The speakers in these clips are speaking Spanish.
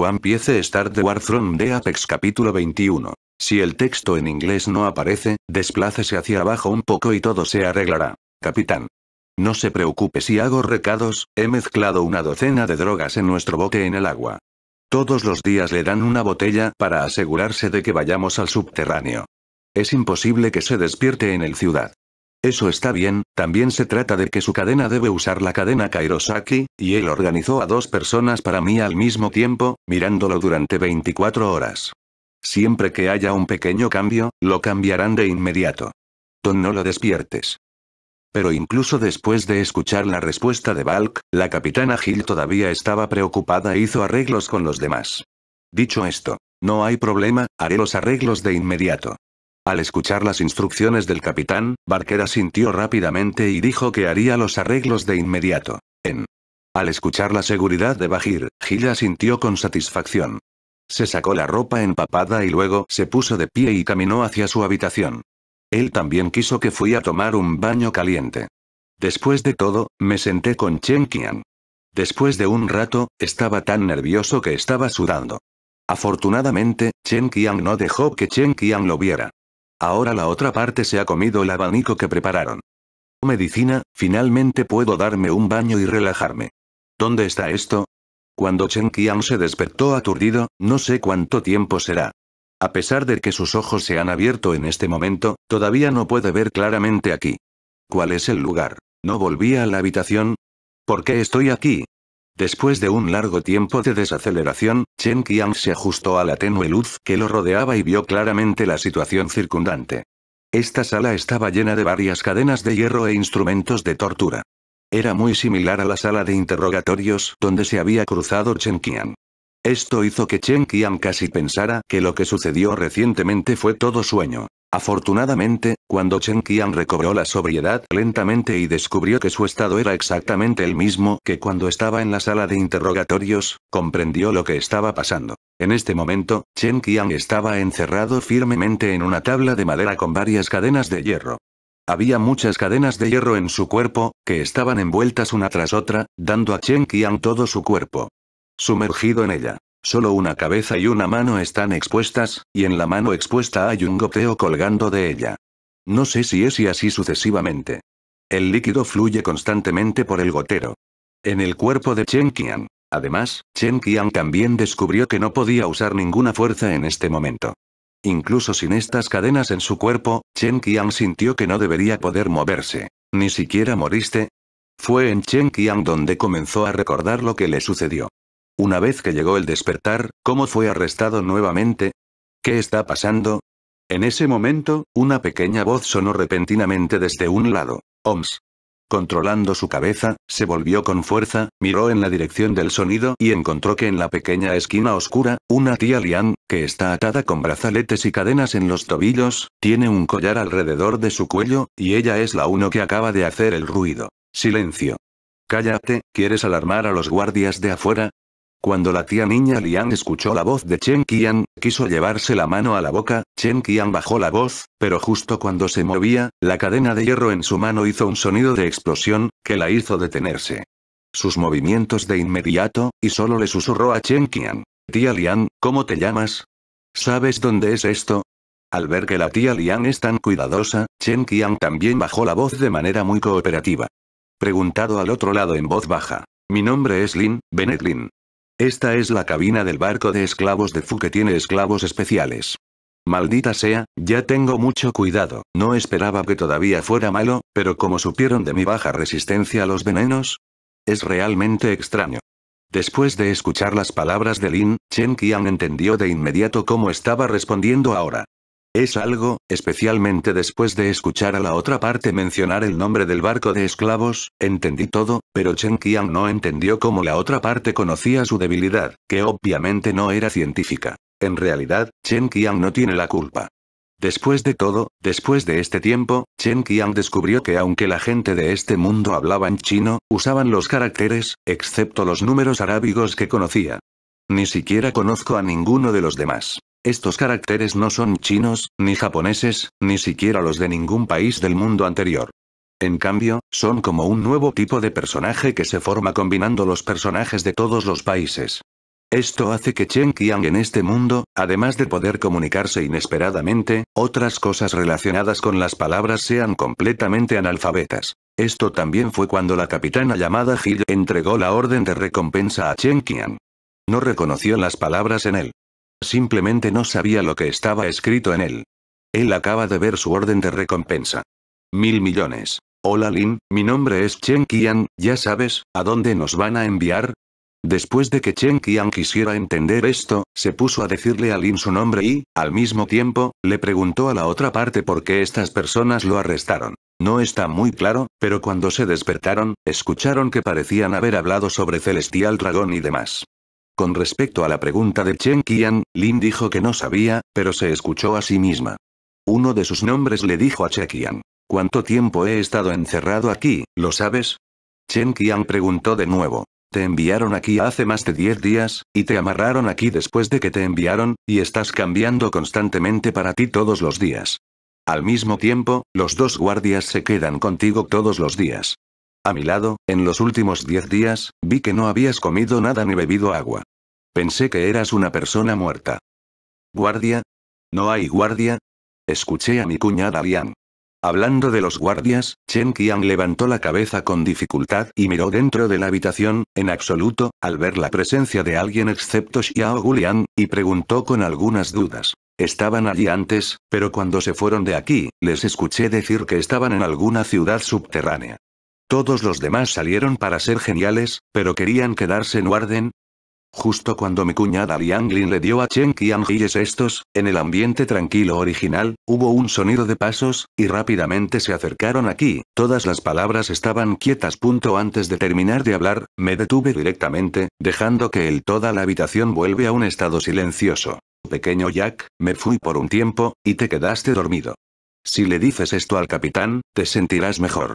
One Piece Start the War from the Apex capítulo 21. Si el texto en inglés no aparece, desplácese hacia abajo un poco y todo se arreglará. Capitán. No se preocupe si hago recados, he mezclado una docena de drogas en nuestro bote en el agua. Todos los días le dan una botella para asegurarse de que vayamos al subterráneo. Es imposible que se despierte en el ciudad. Eso está bien, también se trata de que su cadena debe usar la cadena Kairosaki, y él organizó a dos personas para mí al mismo tiempo, mirándolo durante 24 horas. Siempre que haya un pequeño cambio, lo cambiarán de inmediato. Ton no lo despiertes. Pero incluso después de escuchar la respuesta de Valk, la capitana Gil todavía estaba preocupada e hizo arreglos con los demás. Dicho esto, no hay problema, haré los arreglos de inmediato. Al escuchar las instrucciones del capitán, Barker sintió rápidamente y dijo que haría los arreglos de inmediato. En. Al escuchar la seguridad de Bajir, Gilla sintió con satisfacción. Se sacó la ropa empapada y luego se puso de pie y caminó hacia su habitación. Él también quiso que fui a tomar un baño caliente. Después de todo, me senté con Chen Qian. Después de un rato, estaba tan nervioso que estaba sudando. Afortunadamente, Chen Qian no dejó que Chen Qian lo viera. Ahora la otra parte se ha comido el abanico que prepararon. Medicina, finalmente puedo darme un baño y relajarme. ¿Dónde está esto? Cuando Chen Qian se despertó aturdido, no sé cuánto tiempo será. A pesar de que sus ojos se han abierto en este momento, todavía no puede ver claramente aquí. ¿Cuál es el lugar? ¿No volví a la habitación? ¿Por qué estoy aquí? Después de un largo tiempo de desaceleración, Chen Qian se ajustó a la tenue luz que lo rodeaba y vio claramente la situación circundante. Esta sala estaba llena de varias cadenas de hierro e instrumentos de tortura. Era muy similar a la sala de interrogatorios donde se había cruzado Chen Qian. Esto hizo que Chen Qian casi pensara que lo que sucedió recientemente fue todo sueño. Afortunadamente, cuando Chen Qian recobró la sobriedad lentamente y descubrió que su estado era exactamente el mismo que cuando estaba en la sala de interrogatorios, comprendió lo que estaba pasando. En este momento, Chen Qian estaba encerrado firmemente en una tabla de madera con varias cadenas de hierro. Había muchas cadenas de hierro en su cuerpo, que estaban envueltas una tras otra, dando a Chen Qian todo su cuerpo. Sumergido en ella. Solo una cabeza y una mano están expuestas, y en la mano expuesta hay un goteo colgando de ella. No sé si es y así sucesivamente. El líquido fluye constantemente por el gotero. En el cuerpo de Chen Qian. Además, Chen Qian también descubrió que no podía usar ninguna fuerza en este momento. Incluso sin estas cadenas en su cuerpo, Chen Qian sintió que no debería poder moverse. ¿Ni siquiera moriste? Fue en Chen Qian donde comenzó a recordar lo que le sucedió. Una vez que llegó el despertar, ¿cómo fue arrestado nuevamente? ¿Qué está pasando? En ese momento, una pequeña voz sonó repentinamente desde un lado. Oms. Controlando su cabeza, se volvió con fuerza, miró en la dirección del sonido y encontró que en la pequeña esquina oscura, una tía Lian, que está atada con brazaletes y cadenas en los tobillos, tiene un collar alrededor de su cuello, y ella es la uno que acaba de hacer el ruido. Silencio. Cállate, ¿quieres alarmar a los guardias de afuera? Cuando la tía niña Lian escuchó la voz de Chen Qian, quiso llevarse la mano a la boca, Chen Qian bajó la voz, pero justo cuando se movía, la cadena de hierro en su mano hizo un sonido de explosión, que la hizo detenerse. Sus movimientos de inmediato, y solo le susurró a Chen Qian. Tía Lian, ¿cómo te llamas? ¿Sabes dónde es esto? Al ver que la tía Lian es tan cuidadosa, Chen Qian también bajó la voz de manera muy cooperativa. Preguntado al otro lado en voz baja. Mi nombre es Lin, Bennett esta es la cabina del barco de esclavos de Fu que tiene esclavos especiales. Maldita sea, ya tengo mucho cuidado, no esperaba que todavía fuera malo, pero como supieron de mi baja resistencia a los venenos, es realmente extraño. Después de escuchar las palabras de Lin, Chen Qian entendió de inmediato cómo estaba respondiendo ahora. Es algo, especialmente después de escuchar a la otra parte mencionar el nombre del barco de esclavos, entendí todo, pero Chen Qian no entendió cómo la otra parte conocía su debilidad, que obviamente no era científica. En realidad, Chen Qian no tiene la culpa. Después de todo, después de este tiempo, Chen Qian descubrió que aunque la gente de este mundo hablaba en chino, usaban los caracteres, excepto los números arábigos que conocía. Ni siquiera conozco a ninguno de los demás. Estos caracteres no son chinos, ni japoneses, ni siquiera los de ningún país del mundo anterior. En cambio, son como un nuevo tipo de personaje que se forma combinando los personajes de todos los países. Esto hace que Chen Qiang en este mundo, además de poder comunicarse inesperadamente, otras cosas relacionadas con las palabras sean completamente analfabetas. Esto también fue cuando la capitana llamada Hill entregó la orden de recompensa a Chen Qiang. No reconoció las palabras en él. Simplemente no sabía lo que estaba escrito en él. Él acaba de ver su orden de recompensa. Mil millones. Hola Lin, mi nombre es Chen Qian, ya sabes, ¿a dónde nos van a enviar? Después de que Chen Qian quisiera entender esto, se puso a decirle a Lin su nombre y, al mismo tiempo, le preguntó a la otra parte por qué estas personas lo arrestaron. No está muy claro, pero cuando se despertaron, escucharon que parecían haber hablado sobre Celestial Dragón y demás. Con respecto a la pregunta de Chen Qian, Lin dijo que no sabía, pero se escuchó a sí misma. Uno de sus nombres le dijo a Chen Qian. ¿Cuánto tiempo he estado encerrado aquí, lo sabes? Chen Qian preguntó de nuevo. Te enviaron aquí hace más de 10 días, y te amarraron aquí después de que te enviaron, y estás cambiando constantemente para ti todos los días. Al mismo tiempo, los dos guardias se quedan contigo todos los días. A mi lado, en los últimos 10 días, vi que no habías comido nada ni bebido agua. Pensé que eras una persona muerta. ¿Guardia? ¿No hay guardia? Escuché a mi cuñada Liang. Hablando de los guardias, Chen Qian levantó la cabeza con dificultad y miró dentro de la habitación, en absoluto, al ver la presencia de alguien excepto Xiao Gulian, y preguntó con algunas dudas. Estaban allí antes, pero cuando se fueron de aquí, les escuché decir que estaban en alguna ciudad subterránea. Todos los demás salieron para ser geniales, pero querían quedarse en Warden, Justo cuando mi cuñada Liang Lin le dio a Chen Qianjilles estos, en el ambiente tranquilo original, hubo un sonido de pasos, y rápidamente se acercaron aquí, todas las palabras estaban quietas. Punto antes de terminar de hablar, me detuve directamente, dejando que el toda la habitación vuelve a un estado silencioso. Pequeño Jack, me fui por un tiempo, y te quedaste dormido. Si le dices esto al capitán, te sentirás mejor.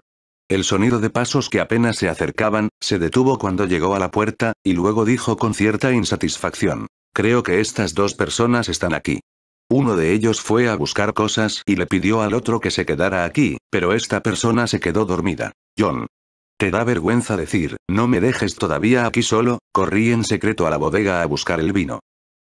El sonido de pasos que apenas se acercaban, se detuvo cuando llegó a la puerta, y luego dijo con cierta insatisfacción. Creo que estas dos personas están aquí. Uno de ellos fue a buscar cosas y le pidió al otro que se quedara aquí, pero esta persona se quedó dormida. John. Te da vergüenza decir, no me dejes todavía aquí solo, corrí en secreto a la bodega a buscar el vino.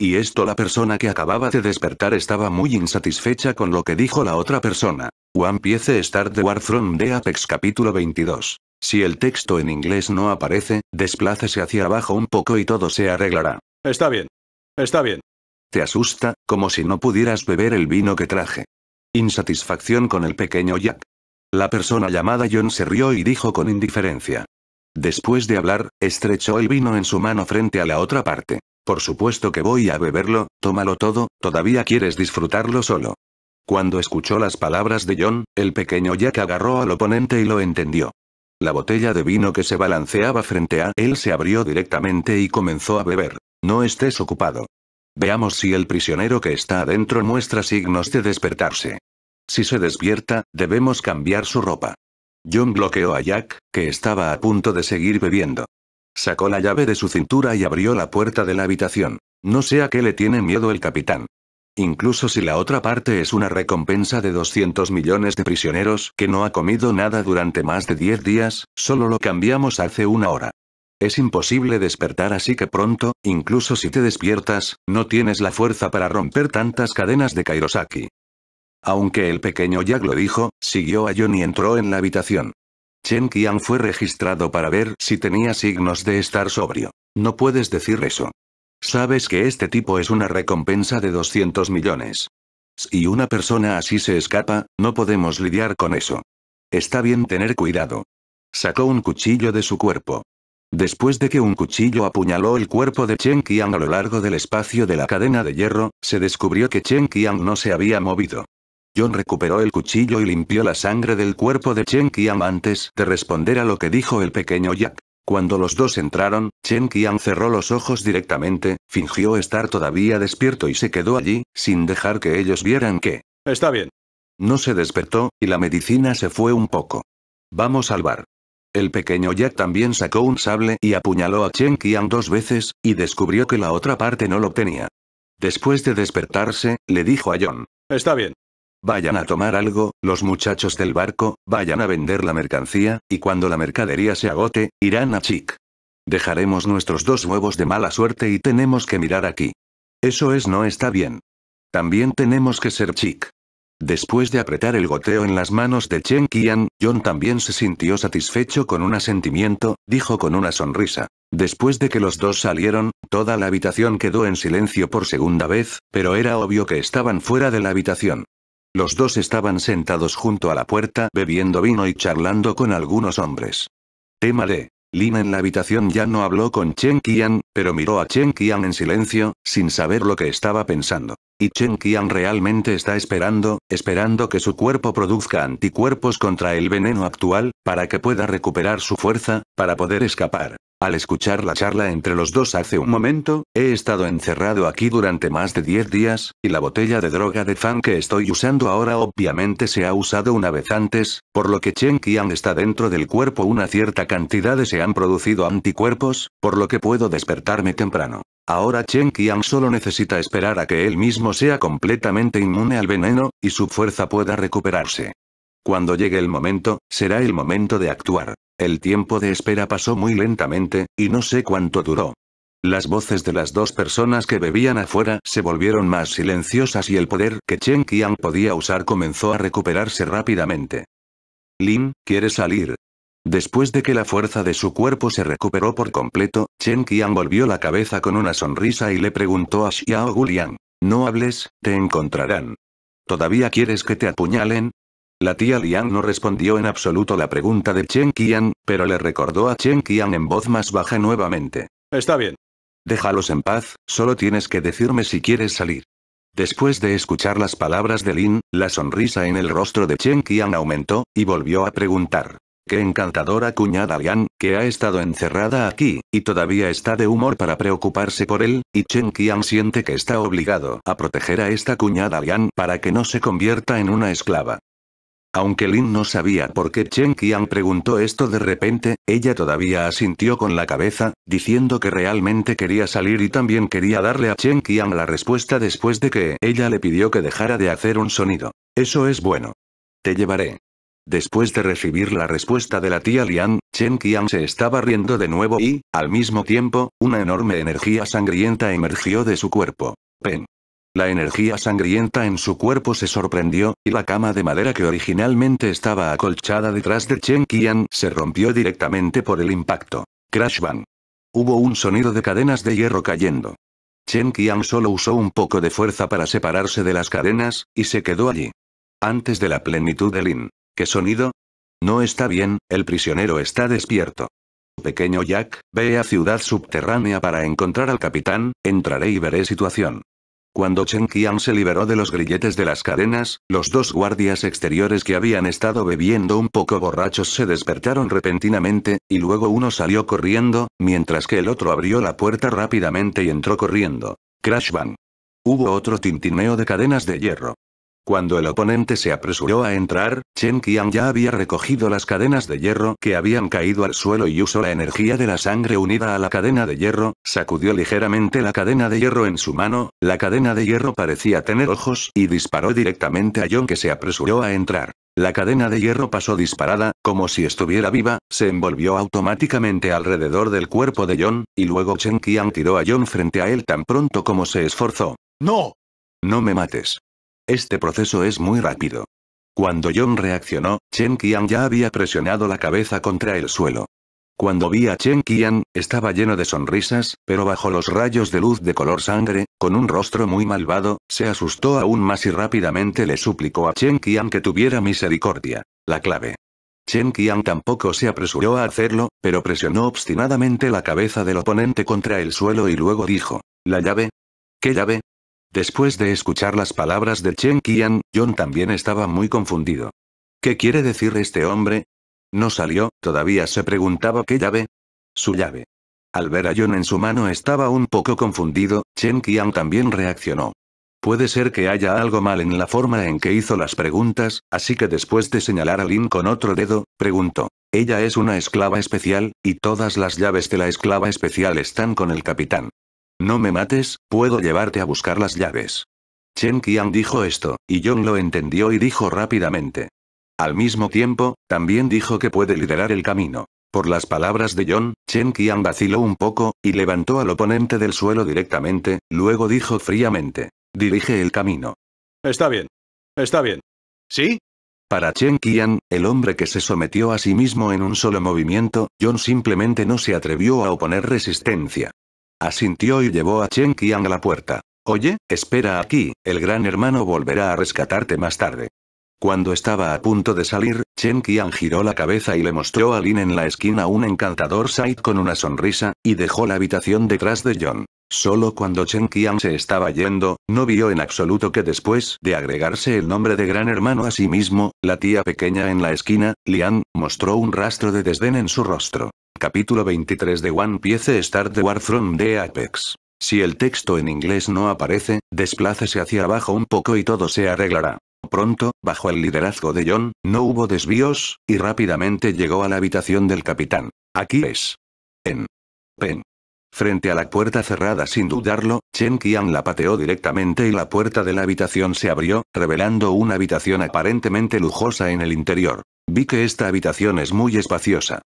Y esto la persona que acababa de despertar estaba muy insatisfecha con lo que dijo la otra persona. One Piece Star the War from Apex capítulo 22. Si el texto en inglés no aparece, desplácese hacia abajo un poco y todo se arreglará. Está bien. Está bien. Te asusta, como si no pudieras beber el vino que traje. Insatisfacción con el pequeño Jack. La persona llamada John se rió y dijo con indiferencia. Después de hablar, estrechó el vino en su mano frente a la otra parte. Por supuesto que voy a beberlo, tómalo todo, todavía quieres disfrutarlo solo. Cuando escuchó las palabras de John, el pequeño Jack agarró al oponente y lo entendió. La botella de vino que se balanceaba frente a él se abrió directamente y comenzó a beber. No estés ocupado. Veamos si el prisionero que está adentro muestra signos de despertarse. Si se despierta, debemos cambiar su ropa. John bloqueó a Jack, que estaba a punto de seguir bebiendo. Sacó la llave de su cintura y abrió la puerta de la habitación. No sé a qué le tiene miedo el capitán. Incluso si la otra parte es una recompensa de 200 millones de prisioneros que no ha comido nada durante más de 10 días, solo lo cambiamos hace una hora. Es imposible despertar así que pronto, incluso si te despiertas, no tienes la fuerza para romper tantas cadenas de Kairosaki. Aunque el pequeño Jack lo dijo, siguió a John y entró en la habitación. Chen Qian fue registrado para ver si tenía signos de estar sobrio. No puedes decir eso. Sabes que este tipo es una recompensa de 200 millones. Si una persona así se escapa, no podemos lidiar con eso. Está bien tener cuidado. Sacó un cuchillo de su cuerpo. Después de que un cuchillo apuñaló el cuerpo de Chen Qian a lo largo del espacio de la cadena de hierro, se descubrió que Chen Qian no se había movido. John recuperó el cuchillo y limpió la sangre del cuerpo de Chen Qian antes de responder a lo que dijo el pequeño Jack. Cuando los dos entraron, Chen Qian cerró los ojos directamente, fingió estar todavía despierto y se quedó allí, sin dejar que ellos vieran que... Está bien. No se despertó, y la medicina se fue un poco. Vamos al bar. El pequeño Jack también sacó un sable y apuñaló a Chen Qian dos veces, y descubrió que la otra parte no lo tenía. Después de despertarse, le dijo a John. Está bien. Vayan a tomar algo, los muchachos del barco, vayan a vender la mercancía, y cuando la mercadería se agote, irán a Chic. Dejaremos nuestros dos huevos de mala suerte y tenemos que mirar aquí. Eso es no está bien. También tenemos que ser Chic. Después de apretar el goteo en las manos de Chen Qian, John también se sintió satisfecho con un asentimiento, dijo con una sonrisa. Después de que los dos salieron, toda la habitación quedó en silencio por segunda vez, pero era obvio que estaban fuera de la habitación. Los dos estaban sentados junto a la puerta bebiendo vino y charlando con algunos hombres. Tema de Lin en la habitación ya no habló con Chen Qian, pero miró a Chen Qian en silencio, sin saber lo que estaba pensando. Y Chen Qian realmente está esperando, esperando que su cuerpo produzca anticuerpos contra el veneno actual, para que pueda recuperar su fuerza, para poder escapar. Al escuchar la charla entre los dos hace un momento, he estado encerrado aquí durante más de 10 días, y la botella de droga de Fan que estoy usando ahora obviamente se ha usado una vez antes, por lo que Chen Qian está dentro del cuerpo una cierta cantidad de se han producido anticuerpos, por lo que puedo despertarme temprano. Ahora Chen Qian solo necesita esperar a que él mismo sea completamente inmune al veneno, y su fuerza pueda recuperarse. Cuando llegue el momento, será el momento de actuar. El tiempo de espera pasó muy lentamente, y no sé cuánto duró. Las voces de las dos personas que bebían afuera se volvieron más silenciosas y el poder que Chen Qian podía usar comenzó a recuperarse rápidamente. Lin, ¿quieres salir? Después de que la fuerza de su cuerpo se recuperó por completo, Chen Qian volvió la cabeza con una sonrisa y le preguntó a Xiao Liang, No hables, te encontrarán. ¿Todavía quieres que te apuñalen? La tía Liang no respondió en absoluto la pregunta de Chen Qian, pero le recordó a Chen Qian en voz más baja nuevamente. Está bien. Déjalos en paz, solo tienes que decirme si quieres salir. Después de escuchar las palabras de Lin, la sonrisa en el rostro de Chen Qian aumentó, y volvió a preguntar. Qué encantadora cuñada Liang, que ha estado encerrada aquí, y todavía está de humor para preocuparse por él, y Chen Qian siente que está obligado a proteger a esta cuñada Liang para que no se convierta en una esclava. Aunque Lin no sabía por qué Chen Qian preguntó esto de repente, ella todavía asintió con la cabeza, diciendo que realmente quería salir y también quería darle a Chen Qian la respuesta después de que ella le pidió que dejara de hacer un sonido. Eso es bueno. Te llevaré. Después de recibir la respuesta de la tía Lian, Chen Qian se estaba riendo de nuevo y, al mismo tiempo, una enorme energía sangrienta emergió de su cuerpo. Pen. La energía sangrienta en su cuerpo se sorprendió, y la cama de madera que originalmente estaba acolchada detrás de Chen Qian se rompió directamente por el impacto. Crash Bang. Hubo un sonido de cadenas de hierro cayendo. Chen Qian solo usó un poco de fuerza para separarse de las cadenas, y se quedó allí. Antes de la plenitud de Lin. ¿Qué sonido? No está bien, el prisionero está despierto. Pequeño Jack, ve a ciudad subterránea para encontrar al capitán, entraré y veré situación. Cuando Chen Qian se liberó de los grilletes de las cadenas, los dos guardias exteriores que habían estado bebiendo un poco borrachos se despertaron repentinamente, y luego uno salió corriendo, mientras que el otro abrió la puerta rápidamente y entró corriendo. Crash Bang. Hubo otro tintineo de cadenas de hierro. Cuando el oponente se apresuró a entrar, Chen Qian ya había recogido las cadenas de hierro que habían caído al suelo y usó la energía de la sangre unida a la cadena de hierro, sacudió ligeramente la cadena de hierro en su mano, la cadena de hierro parecía tener ojos y disparó directamente a John que se apresuró a entrar. La cadena de hierro pasó disparada, como si estuviera viva, se envolvió automáticamente alrededor del cuerpo de John, y luego Chen Qian tiró a John frente a él tan pronto como se esforzó. ¡No! No me mates. Este proceso es muy rápido. Cuando John reaccionó, Chen Qian ya había presionado la cabeza contra el suelo. Cuando vi a Chen Qian, estaba lleno de sonrisas, pero bajo los rayos de luz de color sangre, con un rostro muy malvado, se asustó aún más y rápidamente le suplicó a Chen Qian que tuviera misericordia. La clave. Chen Qian tampoco se apresuró a hacerlo, pero presionó obstinadamente la cabeza del oponente contra el suelo y luego dijo, ¿La llave? ¿Qué llave? Después de escuchar las palabras de Chen Qian, John también estaba muy confundido. ¿Qué quiere decir este hombre? No salió, todavía se preguntaba qué llave. Su llave. Al ver a John en su mano estaba un poco confundido, Chen Qian también reaccionó. Puede ser que haya algo mal en la forma en que hizo las preguntas, así que después de señalar a Lin con otro dedo, preguntó. Ella es una esclava especial, y todas las llaves de la esclava especial están con el capitán. No me mates, puedo llevarte a buscar las llaves. Chen Qian dijo esto, y John lo entendió y dijo rápidamente. Al mismo tiempo, también dijo que puede liderar el camino. Por las palabras de John, Chen Qian vaciló un poco, y levantó al oponente del suelo directamente, luego dijo fríamente. Dirige el camino. Está bien. Está bien. ¿Sí? Para Chen Qian, el hombre que se sometió a sí mismo en un solo movimiento, John simplemente no se atrevió a oponer resistencia. Asintió y llevó a Chen Qian a la puerta. Oye, espera aquí, el gran hermano volverá a rescatarte más tarde. Cuando estaba a punto de salir, Chen Qian giró la cabeza y le mostró a Lin en la esquina un encantador side con una sonrisa, y dejó la habitación detrás de John. Solo cuando Chen Qian se estaba yendo, no vio en absoluto que después de agregarse el nombre de gran hermano a sí mismo, la tía pequeña en la esquina, Lian, mostró un rastro de desdén en su rostro. Capítulo 23 de One Piece Start the War from the Apex. Si el texto en inglés no aparece, desplácese hacia abajo un poco y todo se arreglará. Pronto, bajo el liderazgo de John, no hubo desvíos, y rápidamente llegó a la habitación del capitán. Aquí es. En. Pen. Frente a la puerta cerrada sin dudarlo, Chen Qian la pateó directamente y la puerta de la habitación se abrió, revelando una habitación aparentemente lujosa en el interior. Vi que esta habitación es muy espaciosa.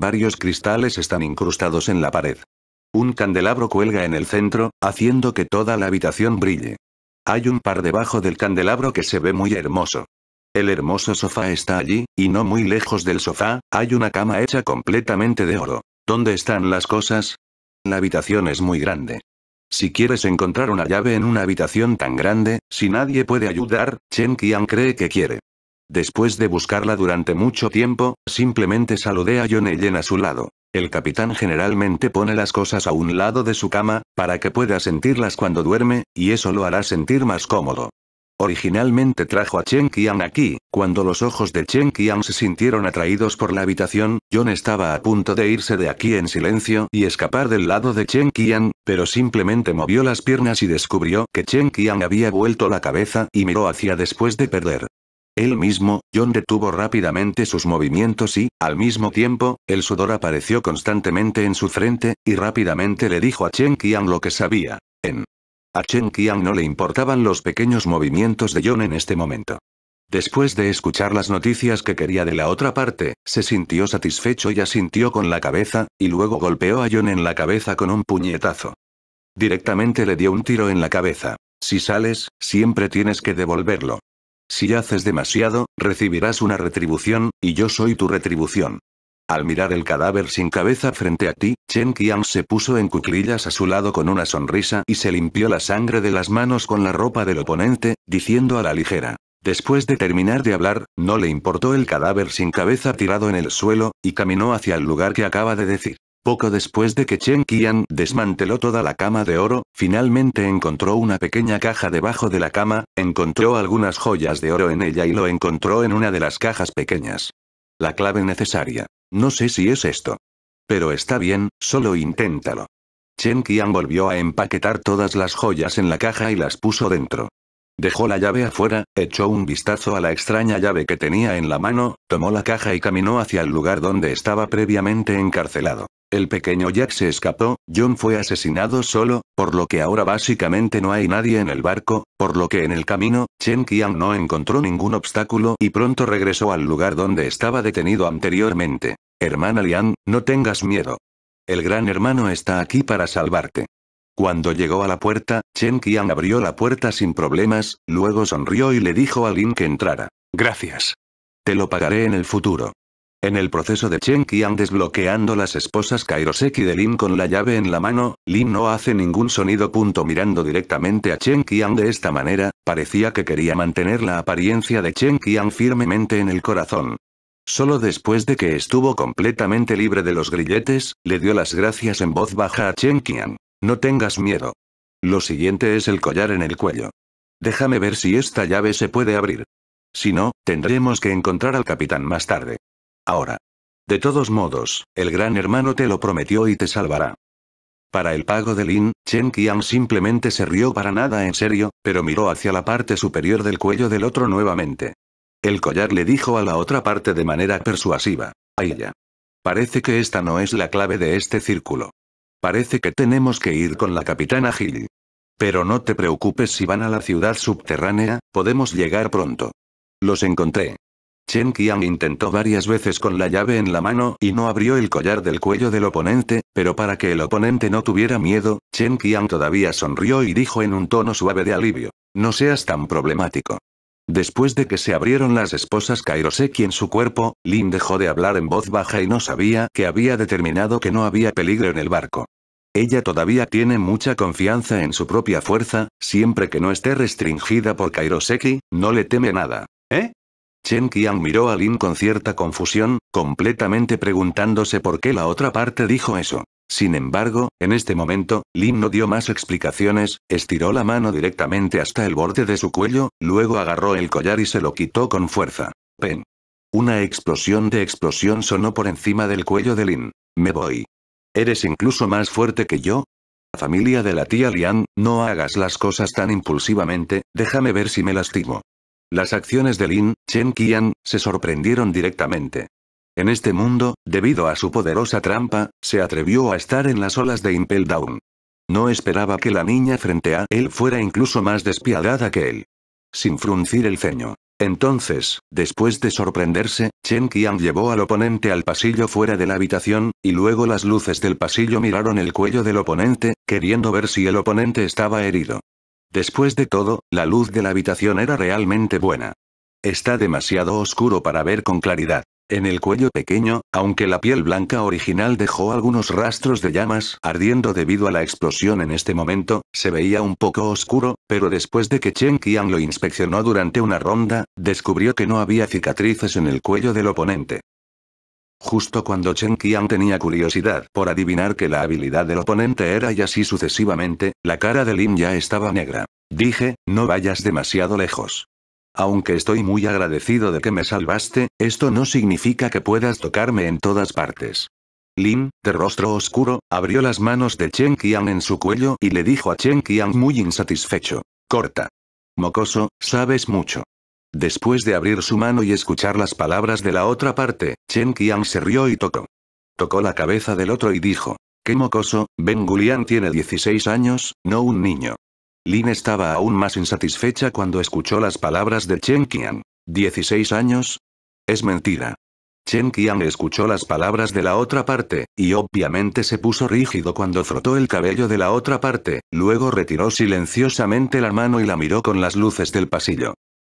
Varios cristales están incrustados en la pared. Un candelabro cuelga en el centro, haciendo que toda la habitación brille. Hay un par debajo del candelabro que se ve muy hermoso. El hermoso sofá está allí, y no muy lejos del sofá, hay una cama hecha completamente de oro. ¿Dónde están las cosas? La habitación es muy grande. Si quieres encontrar una llave en una habitación tan grande, si nadie puede ayudar, Chen Qian cree que quiere. Después de buscarla durante mucho tiempo, simplemente saludé a John Ellen a su lado. El capitán generalmente pone las cosas a un lado de su cama, para que pueda sentirlas cuando duerme, y eso lo hará sentir más cómodo. Originalmente trajo a Chen Qian aquí, cuando los ojos de Chen Qian se sintieron atraídos por la habitación, John estaba a punto de irse de aquí en silencio y escapar del lado de Chen Qian, pero simplemente movió las piernas y descubrió que Chen Qian había vuelto la cabeza y miró hacia después de perder él mismo, John detuvo rápidamente sus movimientos y, al mismo tiempo, el sudor apareció constantemente en su frente, y rápidamente le dijo a Chen Qian lo que sabía. En a Chen Qian no le importaban los pequeños movimientos de John en este momento. Después de escuchar las noticias que quería de la otra parte, se sintió satisfecho y asintió con la cabeza, y luego golpeó a John en la cabeza con un puñetazo. Directamente le dio un tiro en la cabeza. Si sales, siempre tienes que devolverlo. Si haces demasiado, recibirás una retribución, y yo soy tu retribución. Al mirar el cadáver sin cabeza frente a ti, Chen Qian se puso en cuclillas a su lado con una sonrisa y se limpió la sangre de las manos con la ropa del oponente, diciendo a la ligera. Después de terminar de hablar, no le importó el cadáver sin cabeza tirado en el suelo, y caminó hacia el lugar que acaba de decir. Poco después de que Chen Qian desmanteló toda la cama de oro, finalmente encontró una pequeña caja debajo de la cama, encontró algunas joyas de oro en ella y lo encontró en una de las cajas pequeñas. La clave necesaria. No sé si es esto. Pero está bien, solo inténtalo. Chen Qian volvió a empaquetar todas las joyas en la caja y las puso dentro. Dejó la llave afuera, echó un vistazo a la extraña llave que tenía en la mano, tomó la caja y caminó hacia el lugar donde estaba previamente encarcelado. El pequeño Jack se escapó, John fue asesinado solo, por lo que ahora básicamente no hay nadie en el barco, por lo que en el camino, Chen Qian no encontró ningún obstáculo y pronto regresó al lugar donde estaba detenido anteriormente. Hermana Lian, no tengas miedo. El gran hermano está aquí para salvarte. Cuando llegó a la puerta, Chen Qian abrió la puerta sin problemas, luego sonrió y le dijo a Lin que entrara. Gracias. Te lo pagaré en el futuro. En el proceso de Chen Qian desbloqueando las esposas Kairoseki de Lin con la llave en la mano, Lin no hace ningún sonido. Punto mirando directamente a Chen Qian de esta manera, parecía que quería mantener la apariencia de Chen Qian firmemente en el corazón. Solo después de que estuvo completamente libre de los grilletes, le dio las gracias en voz baja a Chen Qian. No tengas miedo. Lo siguiente es el collar en el cuello. Déjame ver si esta llave se puede abrir. Si no, tendremos que encontrar al capitán más tarde ahora. De todos modos, el gran hermano te lo prometió y te salvará. Para el pago de Lin, Chen Qian simplemente se rió para nada en serio, pero miró hacia la parte superior del cuello del otro nuevamente. El collar le dijo a la otra parte de manera persuasiva. A ella. Parece que esta no es la clave de este círculo. Parece que tenemos que ir con la capitana Gil. Pero no te preocupes si van a la ciudad subterránea, podemos llegar pronto. Los encontré. Chen kiang intentó varias veces con la llave en la mano y no abrió el collar del cuello del oponente, pero para que el oponente no tuviera miedo, Chen kiang todavía sonrió y dijo en un tono suave de alivio. No seas tan problemático. Después de que se abrieron las esposas Kairoseki en su cuerpo, Lin dejó de hablar en voz baja y no sabía que había determinado que no había peligro en el barco. Ella todavía tiene mucha confianza en su propia fuerza, siempre que no esté restringida por Kairoseki, no le teme nada. ¿Eh? Chen Qian miró a Lin con cierta confusión, completamente preguntándose por qué la otra parte dijo eso. Sin embargo, en este momento, Lin no dio más explicaciones, estiró la mano directamente hasta el borde de su cuello, luego agarró el collar y se lo quitó con fuerza. Pen. Una explosión de explosión sonó por encima del cuello de Lin. Me voy. ¿Eres incluso más fuerte que yo? La Familia de la tía Lian, no hagas las cosas tan impulsivamente, déjame ver si me lastimo. Las acciones de Lin, Chen Qian, se sorprendieron directamente. En este mundo, debido a su poderosa trampa, se atrevió a estar en las olas de Impel Down. No esperaba que la niña frente a él fuera incluso más despiadada que él. Sin fruncir el ceño. Entonces, después de sorprenderse, Chen Qian llevó al oponente al pasillo fuera de la habitación, y luego las luces del pasillo miraron el cuello del oponente, queriendo ver si el oponente estaba herido. Después de todo, la luz de la habitación era realmente buena. Está demasiado oscuro para ver con claridad. En el cuello pequeño, aunque la piel blanca original dejó algunos rastros de llamas ardiendo debido a la explosión en este momento, se veía un poco oscuro, pero después de que Chen Qian lo inspeccionó durante una ronda, descubrió que no había cicatrices en el cuello del oponente. Justo cuando Chen Qian tenía curiosidad por adivinar que la habilidad del oponente era y así sucesivamente, la cara de Lin ya estaba negra. Dije, no vayas demasiado lejos. Aunque estoy muy agradecido de que me salvaste, esto no significa que puedas tocarme en todas partes. Lin, de rostro oscuro, abrió las manos de Chen Qian en su cuello y le dijo a Chen Qian muy insatisfecho. Corta. Mocoso, sabes mucho. Después de abrir su mano y escuchar las palabras de la otra parte, Chen Qian se rió y tocó. Tocó la cabeza del otro y dijo. ¡Qué mocoso! Ben Gulian tiene 16 años, no un niño. Lin estaba aún más insatisfecha cuando escuchó las palabras de Chen Qian. ¿16 años? Es mentira. Chen Qian escuchó las palabras de la otra parte, y obviamente se puso rígido cuando frotó el cabello de la otra parte, luego retiró silenciosamente la mano y la miró con las luces del pasillo.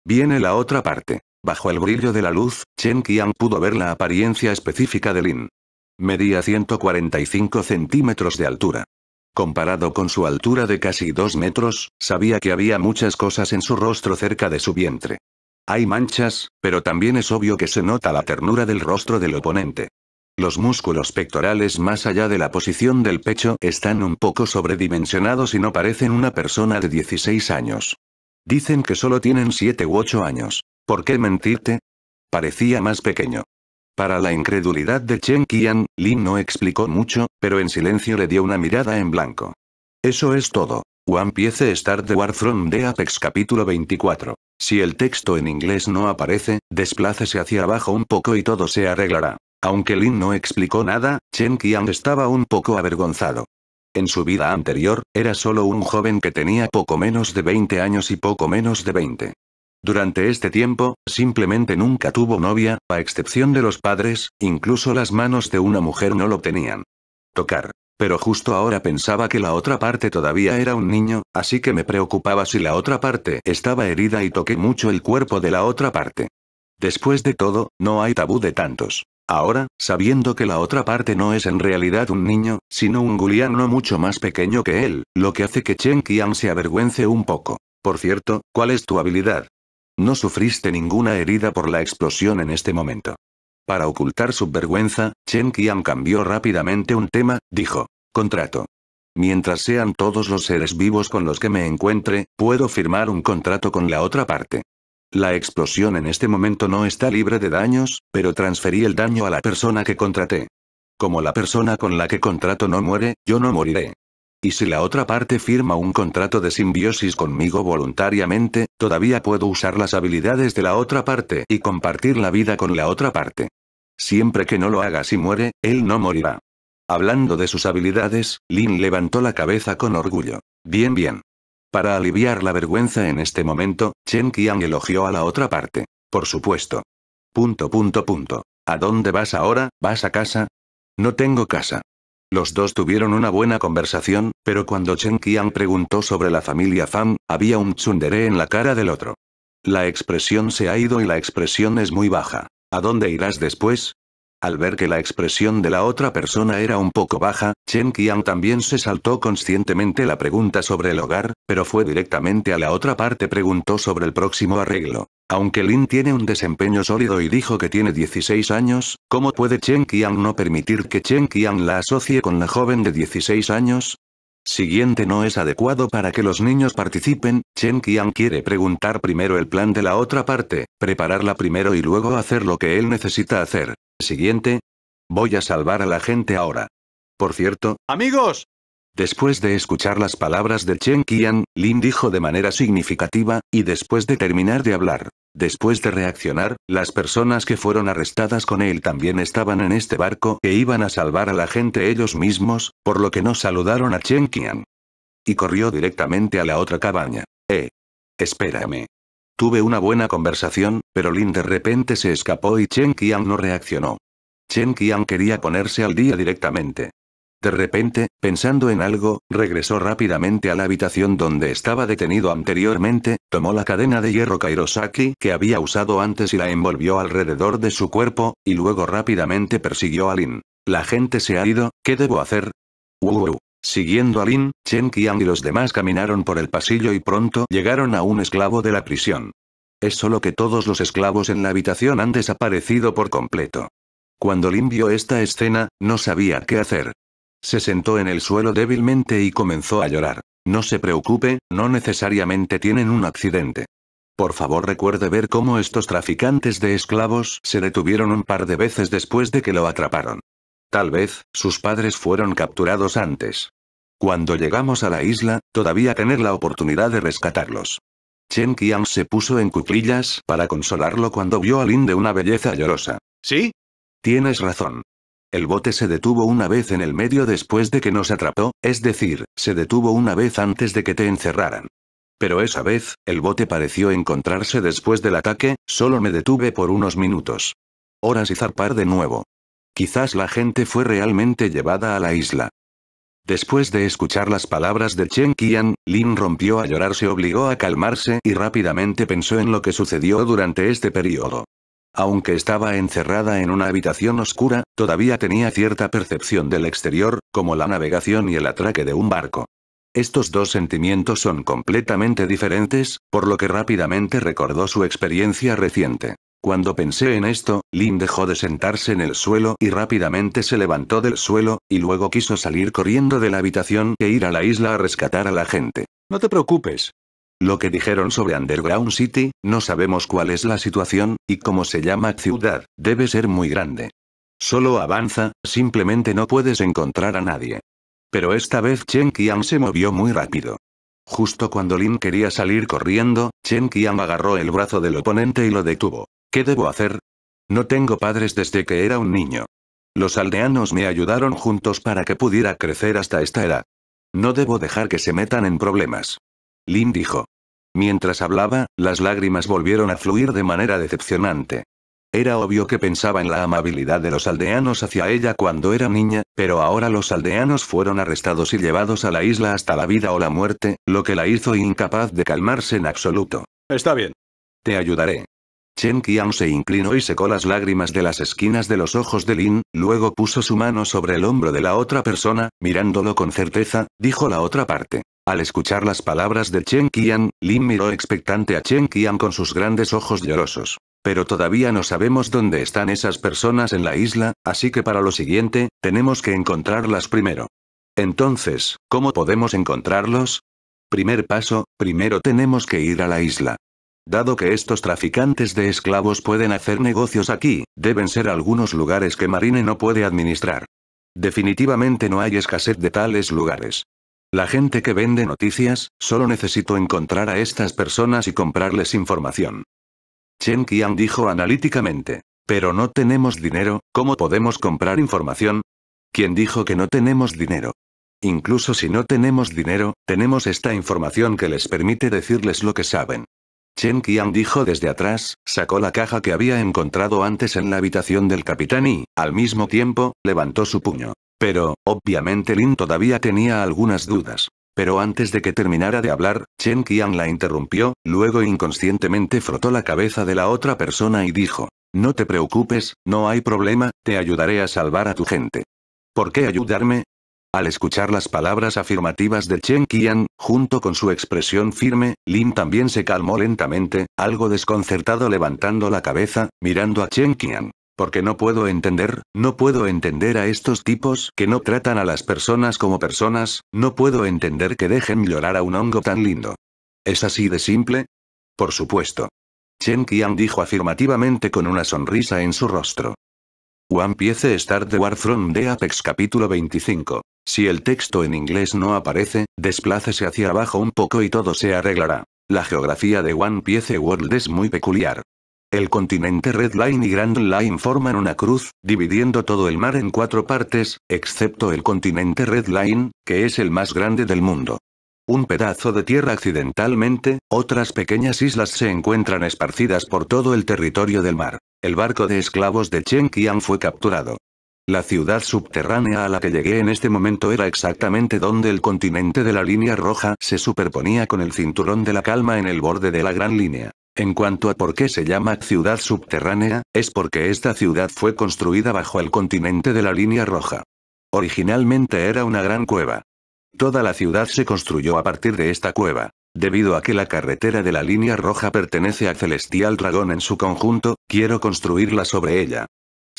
Viene la otra parte. Bajo el brillo de la luz, Chen Qian pudo ver la apariencia específica de Lin. Medía 145 centímetros de altura. Comparado con su altura de casi 2 metros, sabía que había muchas cosas en su rostro cerca de su vientre. Hay manchas, pero también es obvio que se nota la ternura del rostro del oponente. Los músculos pectorales más allá de la posición del pecho están un poco sobredimensionados y no parecen una persona de 16 años. Dicen que solo tienen 7 u 8 años. ¿Por qué mentirte? Parecía más pequeño. Para la incredulidad de Chen Qian, Lin no explicó mucho, pero en silencio le dio una mirada en blanco. Eso es todo. One Piece Star de War from Apex capítulo 24. Si el texto en inglés no aparece, desplácese hacia abajo un poco y todo se arreglará. Aunque Lin no explicó nada, Chen Qian estaba un poco avergonzado. En su vida anterior, era solo un joven que tenía poco menos de 20 años y poco menos de 20. Durante este tiempo, simplemente nunca tuvo novia, a excepción de los padres, incluso las manos de una mujer no lo tenían. Tocar. Pero justo ahora pensaba que la otra parte todavía era un niño, así que me preocupaba si la otra parte estaba herida y toqué mucho el cuerpo de la otra parte. Después de todo, no hay tabú de tantos. Ahora, sabiendo que la otra parte no es en realidad un niño, sino un Gulian no mucho más pequeño que él, lo que hace que Chen Qian se avergüence un poco. Por cierto, ¿cuál es tu habilidad? No sufriste ninguna herida por la explosión en este momento. Para ocultar su vergüenza, Chen Qian cambió rápidamente un tema, dijo. Contrato. Mientras sean todos los seres vivos con los que me encuentre, puedo firmar un contrato con la otra parte. La explosión en este momento no está libre de daños, pero transferí el daño a la persona que contraté. Como la persona con la que contrato no muere, yo no moriré. Y si la otra parte firma un contrato de simbiosis conmigo voluntariamente, todavía puedo usar las habilidades de la otra parte y compartir la vida con la otra parte. Siempre que no lo haga si muere, él no morirá. Hablando de sus habilidades, Lin levantó la cabeza con orgullo. Bien bien. Para aliviar la vergüenza en este momento, Chen Qiang elogió a la otra parte. Por supuesto. Punto punto punto. ¿A dónde vas ahora? ¿Vas a casa? No tengo casa. Los dos tuvieron una buena conversación, pero cuando Chen Qian preguntó sobre la familia Fan, había un chunderé en la cara del otro. La expresión se ha ido y la expresión es muy baja. ¿A dónde irás después? Al ver que la expresión de la otra persona era un poco baja, Chen Qian también se saltó conscientemente la pregunta sobre el hogar, pero fue directamente a la otra parte preguntó sobre el próximo arreglo. Aunque Lin tiene un desempeño sólido y dijo que tiene 16 años, ¿cómo puede Chen Qian no permitir que Chen Qian la asocie con la joven de 16 años? Siguiente no es adecuado para que los niños participen, Chen Qian quiere preguntar primero el plan de la otra parte, prepararla primero y luego hacer lo que él necesita hacer siguiente. Voy a salvar a la gente ahora. Por cierto, amigos. Después de escuchar las palabras de Chen Qian, Lin dijo de manera significativa, y después de terminar de hablar, después de reaccionar, las personas que fueron arrestadas con él también estaban en este barco e iban a salvar a la gente ellos mismos, por lo que no saludaron a Chen Qian. Y corrió directamente a la otra cabaña. Eh. Espérame. Tuve una buena conversación, pero Lin de repente se escapó y Chen Qian no reaccionó. Chen Qian quería ponerse al día directamente. De repente, pensando en algo, regresó rápidamente a la habitación donde estaba detenido anteriormente, tomó la cadena de hierro Kairosaki que había usado antes y la envolvió alrededor de su cuerpo, y luego rápidamente persiguió a Lin. La gente se ha ido, ¿qué debo hacer? Siguiendo a Lin, Chen Qiang y los demás caminaron por el pasillo y pronto llegaron a un esclavo de la prisión. Es solo que todos los esclavos en la habitación han desaparecido por completo. Cuando Lin vio esta escena, no sabía qué hacer. Se sentó en el suelo débilmente y comenzó a llorar. No se preocupe, no necesariamente tienen un accidente. Por favor recuerde ver cómo estos traficantes de esclavos se detuvieron un par de veces después de que lo atraparon. Tal vez, sus padres fueron capturados antes. Cuando llegamos a la isla, todavía tener la oportunidad de rescatarlos. Chen Qian se puso en cuclillas para consolarlo cuando vio a Lin de una belleza llorosa. ¿Sí? Tienes razón. El bote se detuvo una vez en el medio después de que nos atrapó, es decir, se detuvo una vez antes de que te encerraran. Pero esa vez, el bote pareció encontrarse después del ataque, solo me detuve por unos minutos. Horas y zarpar de nuevo. Quizás la gente fue realmente llevada a la isla. Después de escuchar las palabras de Chen Qian, Lin rompió a llorar, se obligó a calmarse y rápidamente pensó en lo que sucedió durante este periodo. Aunque estaba encerrada en una habitación oscura, todavía tenía cierta percepción del exterior, como la navegación y el atraque de un barco. Estos dos sentimientos son completamente diferentes, por lo que rápidamente recordó su experiencia reciente. Cuando pensé en esto, Lin dejó de sentarse en el suelo y rápidamente se levantó del suelo, y luego quiso salir corriendo de la habitación e ir a la isla a rescatar a la gente. No te preocupes. Lo que dijeron sobre Underground City, no sabemos cuál es la situación, y cómo se llama ciudad, debe ser muy grande. Solo avanza, simplemente no puedes encontrar a nadie. Pero esta vez Chen Qian se movió muy rápido. Justo cuando Lin quería salir corriendo, Chen Qian agarró el brazo del oponente y lo detuvo. ¿Qué debo hacer? No tengo padres desde que era un niño. Los aldeanos me ayudaron juntos para que pudiera crecer hasta esta edad. No debo dejar que se metan en problemas. Lin dijo. Mientras hablaba, las lágrimas volvieron a fluir de manera decepcionante. Era obvio que pensaba en la amabilidad de los aldeanos hacia ella cuando era niña, pero ahora los aldeanos fueron arrestados y llevados a la isla hasta la vida o la muerte, lo que la hizo incapaz de calmarse en absoluto. Está bien. Te ayudaré. Chen Qian se inclinó y secó las lágrimas de las esquinas de los ojos de Lin, luego puso su mano sobre el hombro de la otra persona, mirándolo con certeza, dijo la otra parte. Al escuchar las palabras de Chen Qian, Lin miró expectante a Chen Qian con sus grandes ojos llorosos. Pero todavía no sabemos dónde están esas personas en la isla, así que para lo siguiente, tenemos que encontrarlas primero. Entonces, ¿cómo podemos encontrarlos? Primer paso, primero tenemos que ir a la isla. Dado que estos traficantes de esclavos pueden hacer negocios aquí, deben ser algunos lugares que Marine no puede administrar. Definitivamente no hay escasez de tales lugares. La gente que vende noticias, solo necesito encontrar a estas personas y comprarles información. Chen Qian dijo analíticamente. Pero no tenemos dinero, ¿cómo podemos comprar información? ¿Quién dijo que no tenemos dinero? Incluso si no tenemos dinero, tenemos esta información que les permite decirles lo que saben. Chen Qian dijo desde atrás, sacó la caja que había encontrado antes en la habitación del capitán y, al mismo tiempo, levantó su puño. Pero, obviamente Lin todavía tenía algunas dudas. Pero antes de que terminara de hablar, Chen Qian la interrumpió, luego inconscientemente frotó la cabeza de la otra persona y dijo, no te preocupes, no hay problema, te ayudaré a salvar a tu gente. ¿Por qué ayudarme? Al escuchar las palabras afirmativas de Chen Qian, junto con su expresión firme, Lin también se calmó lentamente, algo desconcertado levantando la cabeza, mirando a Chen Qian. Porque no puedo entender, no puedo entender a estos tipos que no tratan a las personas como personas, no puedo entender que dejen llorar a un hongo tan lindo. ¿Es así de simple? Por supuesto. Chen Qian dijo afirmativamente con una sonrisa en su rostro. One Piece Star The War from the Apex capítulo 25 si el texto en inglés no aparece, desplácese hacia abajo un poco y todo se arreglará. La geografía de One Piece World es muy peculiar. El continente Red Line y Grand Line forman una cruz, dividiendo todo el mar en cuatro partes, excepto el continente Red Line, que es el más grande del mundo. Un pedazo de tierra accidentalmente, otras pequeñas islas se encuentran esparcidas por todo el territorio del mar. El barco de esclavos de Chen Qian fue capturado. La ciudad subterránea a la que llegué en este momento era exactamente donde el continente de la línea roja se superponía con el cinturón de la calma en el borde de la gran línea. En cuanto a por qué se llama ciudad subterránea, es porque esta ciudad fue construida bajo el continente de la línea roja. Originalmente era una gran cueva. Toda la ciudad se construyó a partir de esta cueva. Debido a que la carretera de la línea roja pertenece a Celestial Dragón en su conjunto, quiero construirla sobre ella.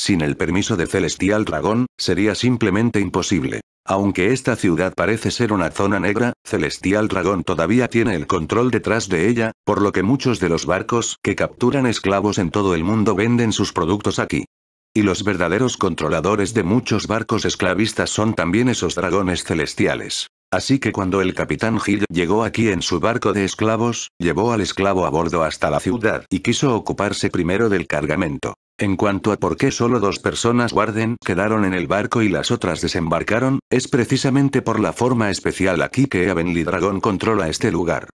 Sin el permiso de Celestial Dragón, sería simplemente imposible. Aunque esta ciudad parece ser una zona negra, Celestial Dragón todavía tiene el control detrás de ella, por lo que muchos de los barcos que capturan esclavos en todo el mundo venden sus productos aquí. Y los verdaderos controladores de muchos barcos esclavistas son también esos dragones celestiales. Así que cuando el capitán Hill llegó aquí en su barco de esclavos, llevó al esclavo a bordo hasta la ciudad y quiso ocuparse primero del cargamento. En cuanto a por qué solo dos personas guarden quedaron en el barco y las otras desembarcaron, es precisamente por la forma especial aquí que Avenly Dragon controla este lugar.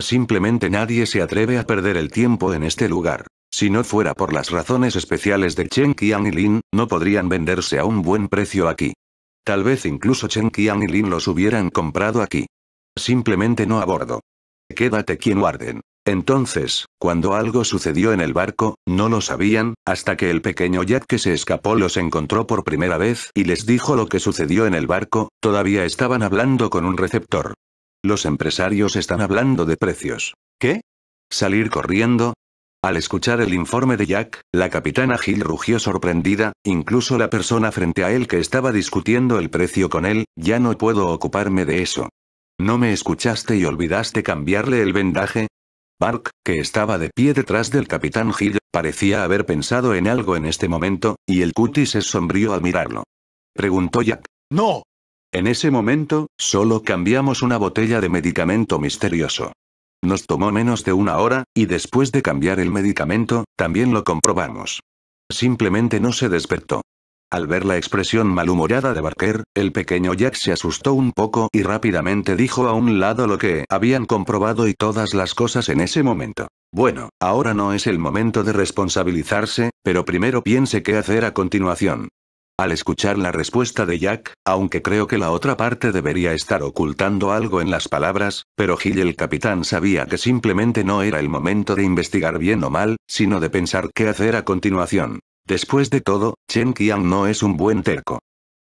Simplemente nadie se atreve a perder el tiempo en este lugar. Si no fuera por las razones especiales de Chen Qian y Lin, no podrían venderse a un buen precio aquí. Tal vez incluso Chen Qian y Lin los hubieran comprado aquí. Simplemente no a bordo. Quédate quien guarden. Entonces, cuando algo sucedió en el barco, no lo sabían, hasta que el pequeño Jack que se escapó los encontró por primera vez y les dijo lo que sucedió en el barco, todavía estaban hablando con un receptor. Los empresarios están hablando de precios. ¿Qué? ¿Salir corriendo? Al escuchar el informe de Jack, la capitana Hill rugió sorprendida, incluso la persona frente a él que estaba discutiendo el precio con él, ya no puedo ocuparme de eso. ¿No me escuchaste y olvidaste cambiarle el vendaje? Bark, que estaba de pie detrás del capitán Hill, parecía haber pensado en algo en este momento, y el cutis se sombrío al mirarlo. Preguntó Jack. ¡No! En ese momento, solo cambiamos una botella de medicamento misterioso. Nos tomó menos de una hora, y después de cambiar el medicamento, también lo comprobamos. Simplemente no se despertó. Al ver la expresión malhumorada de Barker, el pequeño Jack se asustó un poco y rápidamente dijo a un lado lo que habían comprobado y todas las cosas en ese momento. Bueno, ahora no es el momento de responsabilizarse, pero primero piense qué hacer a continuación. Al escuchar la respuesta de Jack, aunque creo que la otra parte debería estar ocultando algo en las palabras, pero Gil el capitán sabía que simplemente no era el momento de investigar bien o mal, sino de pensar qué hacer a continuación. Después de todo, Chen Qiang no es un buen terco.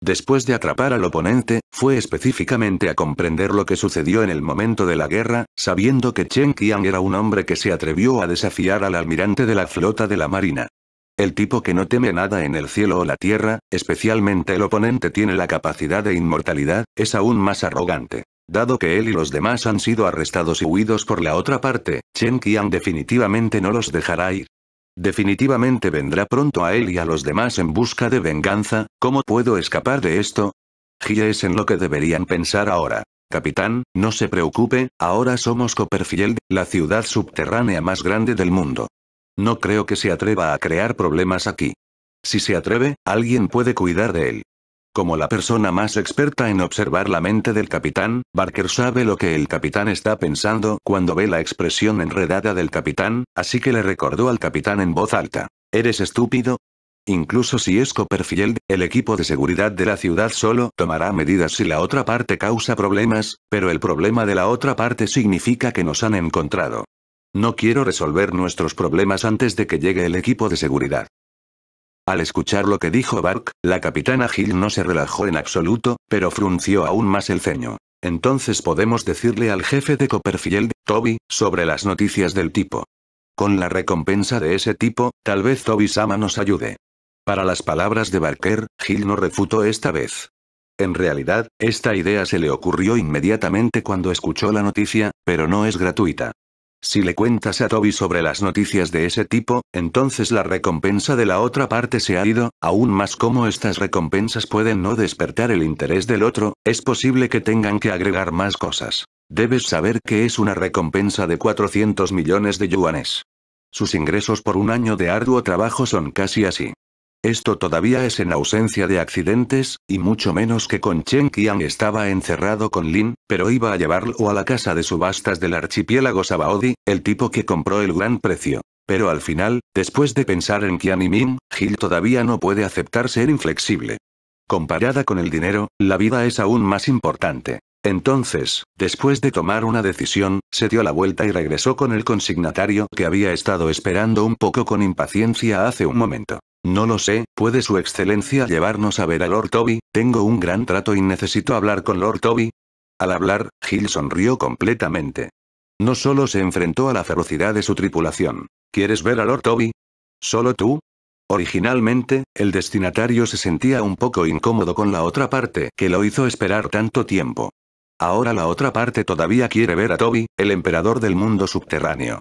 Después de atrapar al oponente, fue específicamente a comprender lo que sucedió en el momento de la guerra, sabiendo que Chen Qiang era un hombre que se atrevió a desafiar al almirante de la flota de la marina. El tipo que no teme nada en el cielo o la tierra, especialmente el oponente tiene la capacidad de inmortalidad, es aún más arrogante. Dado que él y los demás han sido arrestados y huidos por la otra parte, Chen Qian definitivamente no los dejará ir. Definitivamente vendrá pronto a él y a los demás en busca de venganza, ¿cómo puedo escapar de esto? Jie es en lo que deberían pensar ahora. Capitán, no se preocupe, ahora somos Copperfield, la ciudad subterránea más grande del mundo. No creo que se atreva a crear problemas aquí. Si se atreve, alguien puede cuidar de él. Como la persona más experta en observar la mente del capitán, Barker sabe lo que el capitán está pensando cuando ve la expresión enredada del capitán, así que le recordó al capitán en voz alta. ¿Eres estúpido? Incluso si es Copperfield, el equipo de seguridad de la ciudad solo tomará medidas si la otra parte causa problemas, pero el problema de la otra parte significa que nos han encontrado. No quiero resolver nuestros problemas antes de que llegue el equipo de seguridad. Al escuchar lo que dijo Bark, la capitana Hill no se relajó en absoluto, pero frunció aún más el ceño. Entonces podemos decirle al jefe de Copperfield, Toby, sobre las noticias del tipo. Con la recompensa de ese tipo, tal vez Toby Sama nos ayude. Para las palabras de Barker, Hill no refutó esta vez. En realidad, esta idea se le ocurrió inmediatamente cuando escuchó la noticia, pero no es gratuita. Si le cuentas a Toby sobre las noticias de ese tipo, entonces la recompensa de la otra parte se ha ido, aún más como estas recompensas pueden no despertar el interés del otro, es posible que tengan que agregar más cosas. Debes saber que es una recompensa de 400 millones de yuanes. Sus ingresos por un año de arduo trabajo son casi así. Esto todavía es en ausencia de accidentes, y mucho menos que con Chen Qian estaba encerrado con Lin, pero iba a llevarlo a la casa de subastas del archipiélago Sabaodi, el tipo que compró el gran precio. Pero al final, después de pensar en Qian y Min, Gil todavía no puede aceptar ser inflexible. Comparada con el dinero, la vida es aún más importante. Entonces, después de tomar una decisión, se dio la vuelta y regresó con el consignatario que había estado esperando un poco con impaciencia hace un momento. No lo sé, ¿puede su excelencia llevarnos a ver a Lord Toby? Tengo un gran trato y necesito hablar con Lord Toby. Al hablar, Gil sonrió completamente. No solo se enfrentó a la ferocidad de su tripulación. ¿Quieres ver a Lord Toby? ¿Solo tú? Originalmente, el destinatario se sentía un poco incómodo con la otra parte que lo hizo esperar tanto tiempo. Ahora la otra parte todavía quiere ver a Toby, el emperador del mundo subterráneo.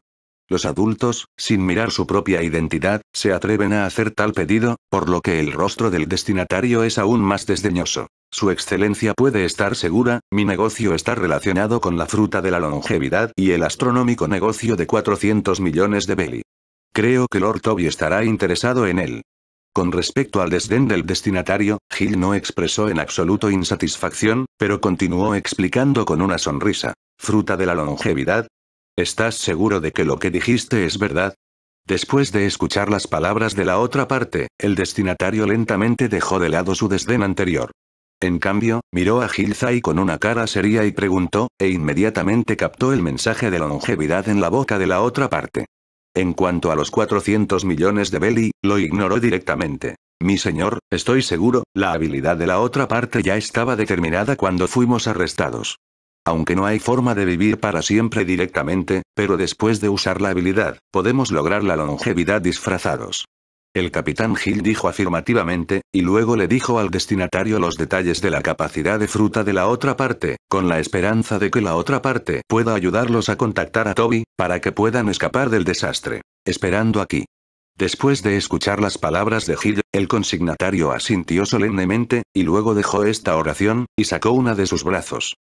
Los adultos, sin mirar su propia identidad, se atreven a hacer tal pedido, por lo que el rostro del destinatario es aún más desdeñoso. Su excelencia puede estar segura, mi negocio está relacionado con la fruta de la longevidad y el astronómico negocio de 400 millones de Belly. Creo que Lord Toby estará interesado en él. Con respecto al desdén del destinatario, Gil no expresó en absoluto insatisfacción, pero continuó explicando con una sonrisa. Fruta de la longevidad, ¿Estás seguro de que lo que dijiste es verdad? Después de escuchar las palabras de la otra parte, el destinatario lentamente dejó de lado su desdén anterior. En cambio, miró a Gilzai con una cara seria y preguntó, e inmediatamente captó el mensaje de la longevidad en la boca de la otra parte. En cuanto a los 400 millones de Beli, lo ignoró directamente. Mi señor, estoy seguro, la habilidad de la otra parte ya estaba determinada cuando fuimos arrestados. Aunque no hay forma de vivir para siempre directamente, pero después de usar la habilidad, podemos lograr la longevidad disfrazados. El capitán Hill dijo afirmativamente, y luego le dijo al destinatario los detalles de la capacidad de fruta de la otra parte, con la esperanza de que la otra parte pueda ayudarlos a contactar a Toby, para que puedan escapar del desastre. Esperando aquí. Después de escuchar las palabras de Hill, el consignatario asintió solemnemente, y luego dejó esta oración, y sacó una de sus brazos.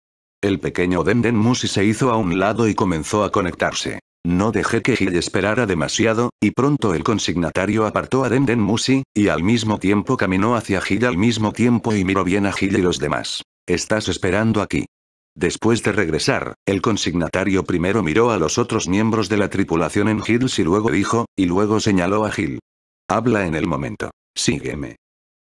El pequeño Denden Musi se hizo a un lado y comenzó a conectarse. No dejé que Gil esperara demasiado, y pronto el consignatario apartó a Denden Musi, y al mismo tiempo caminó hacia Gil al mismo tiempo y miró bien a Gil y los demás. Estás esperando aquí. Después de regresar, el consignatario primero miró a los otros miembros de la tripulación en Hills y luego dijo, y luego señaló a Gil. Habla en el momento. Sígueme.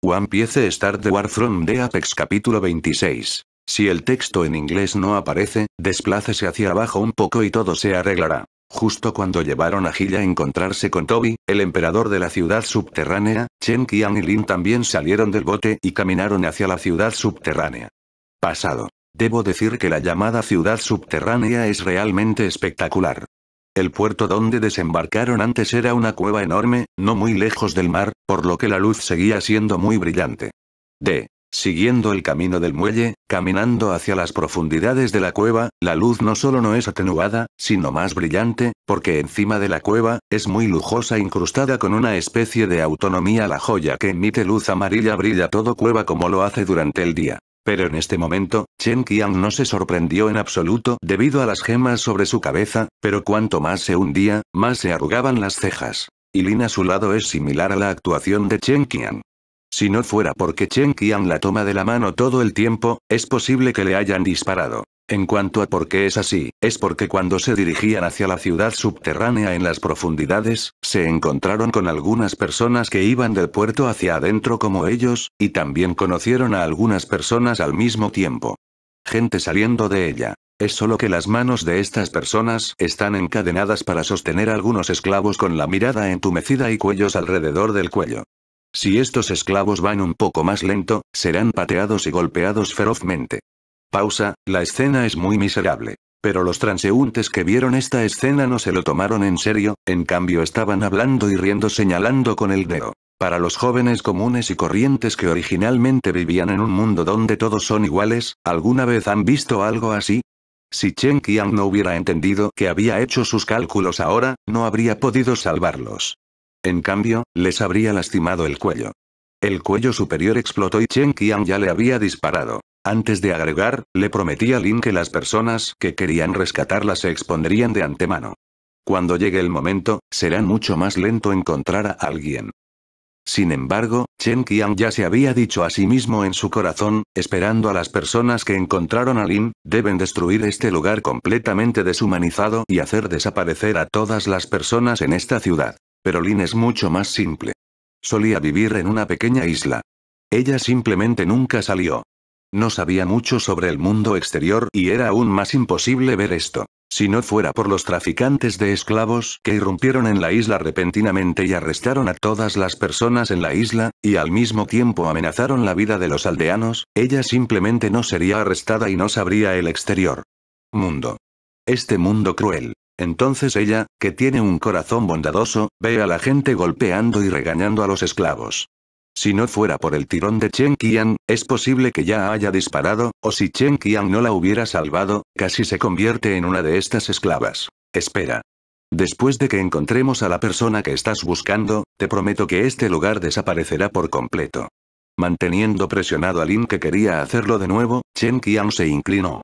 One Piece Star de From de Apex capítulo 26. Si el texto en inglés no aparece, desplácese hacia abajo un poco y todo se arreglará. Justo cuando llevaron a Gilla a encontrarse con Toby, el emperador de la ciudad subterránea, Chen Qian y Lin también salieron del bote y caminaron hacia la ciudad subterránea. Pasado. Debo decir que la llamada ciudad subterránea es realmente espectacular. El puerto donde desembarcaron antes era una cueva enorme, no muy lejos del mar, por lo que la luz seguía siendo muy brillante. D. Siguiendo el camino del muelle, caminando hacia las profundidades de la cueva, la luz no solo no es atenuada, sino más brillante, porque encima de la cueva, es muy lujosa incrustada con una especie de autonomía la joya que emite luz amarilla brilla todo cueva como lo hace durante el día. Pero en este momento, Chen Qian no se sorprendió en absoluto debido a las gemas sobre su cabeza, pero cuanto más se hundía, más se arrugaban las cejas. Y Lin a su lado es similar a la actuación de Chen Qian. Si no fuera porque Chen Qian la toma de la mano todo el tiempo, es posible que le hayan disparado. En cuanto a por qué es así, es porque cuando se dirigían hacia la ciudad subterránea en las profundidades, se encontraron con algunas personas que iban del puerto hacia adentro como ellos, y también conocieron a algunas personas al mismo tiempo. Gente saliendo de ella. Es solo que las manos de estas personas están encadenadas para sostener a algunos esclavos con la mirada entumecida y cuellos alrededor del cuello. Si estos esclavos van un poco más lento, serán pateados y golpeados ferozmente. Pausa, la escena es muy miserable. Pero los transeúntes que vieron esta escena no se lo tomaron en serio, en cambio estaban hablando y riendo señalando con el dedo. Para los jóvenes comunes y corrientes que originalmente vivían en un mundo donde todos son iguales, ¿alguna vez han visto algo así? Si Chen Qiang no hubiera entendido que había hecho sus cálculos ahora, no habría podido salvarlos. En cambio, les habría lastimado el cuello. El cuello superior explotó y Chen Qian ya le había disparado. Antes de agregar, le prometía a Lin que las personas que querían rescatarla se expondrían de antemano. Cuando llegue el momento, será mucho más lento encontrar a alguien. Sin embargo, Chen Qian ya se había dicho a sí mismo en su corazón, esperando a las personas que encontraron a Lin, deben destruir este lugar completamente deshumanizado y hacer desaparecer a todas las personas en esta ciudad. Pero Lynn es mucho más simple. Solía vivir en una pequeña isla. Ella simplemente nunca salió. No sabía mucho sobre el mundo exterior y era aún más imposible ver esto, si no fuera por los traficantes de esclavos que irrumpieron en la isla repentinamente y arrestaron a todas las personas en la isla, y al mismo tiempo amenazaron la vida de los aldeanos, ella simplemente no sería arrestada y no sabría el exterior. Mundo. Este mundo cruel. Entonces ella, que tiene un corazón bondadoso, ve a la gente golpeando y regañando a los esclavos. Si no fuera por el tirón de Chen Qian, es posible que ya haya disparado, o si Chen Qian no la hubiera salvado, casi se convierte en una de estas esclavas. Espera. Después de que encontremos a la persona que estás buscando, te prometo que este lugar desaparecerá por completo. Manteniendo presionado a Lin que quería hacerlo de nuevo, Chen Qian se inclinó.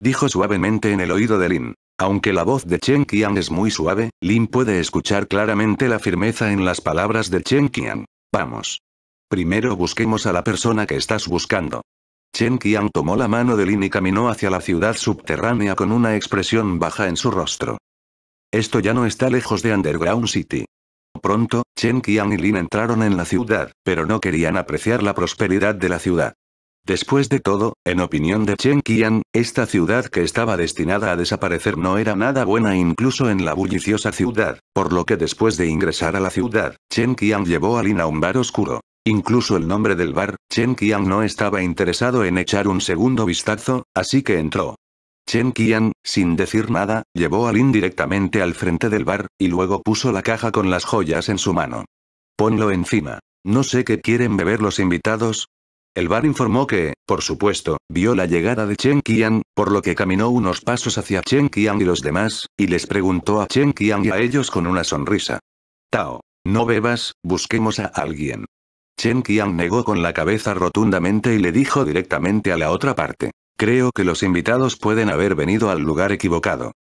Dijo suavemente en el oído de Lin. Aunque la voz de Chen Qian es muy suave, Lin puede escuchar claramente la firmeza en las palabras de Chen Qian. Vamos. Primero busquemos a la persona que estás buscando. Chen Qian tomó la mano de Lin y caminó hacia la ciudad subterránea con una expresión baja en su rostro. Esto ya no está lejos de Underground City. Pronto, Chen Qian y Lin entraron en la ciudad, pero no querían apreciar la prosperidad de la ciudad. Después de todo, en opinión de Chen Qian, esta ciudad que estaba destinada a desaparecer no era nada buena incluso en la bulliciosa ciudad, por lo que después de ingresar a la ciudad, Chen Qian llevó a Lin a un bar oscuro. Incluso el nombre del bar, Chen Qian no estaba interesado en echar un segundo vistazo, así que entró. Chen Qian, sin decir nada, llevó a Lin directamente al frente del bar, y luego puso la caja con las joyas en su mano. Ponlo encima. No sé qué quieren beber los invitados, el bar informó que, por supuesto, vio la llegada de Chen Qian, por lo que caminó unos pasos hacia Chen Qian y los demás, y les preguntó a Chen Qian y a ellos con una sonrisa. Tao, no bebas, busquemos a alguien. Chen Qian negó con la cabeza rotundamente y le dijo directamente a la otra parte. Creo que los invitados pueden haber venido al lugar equivocado.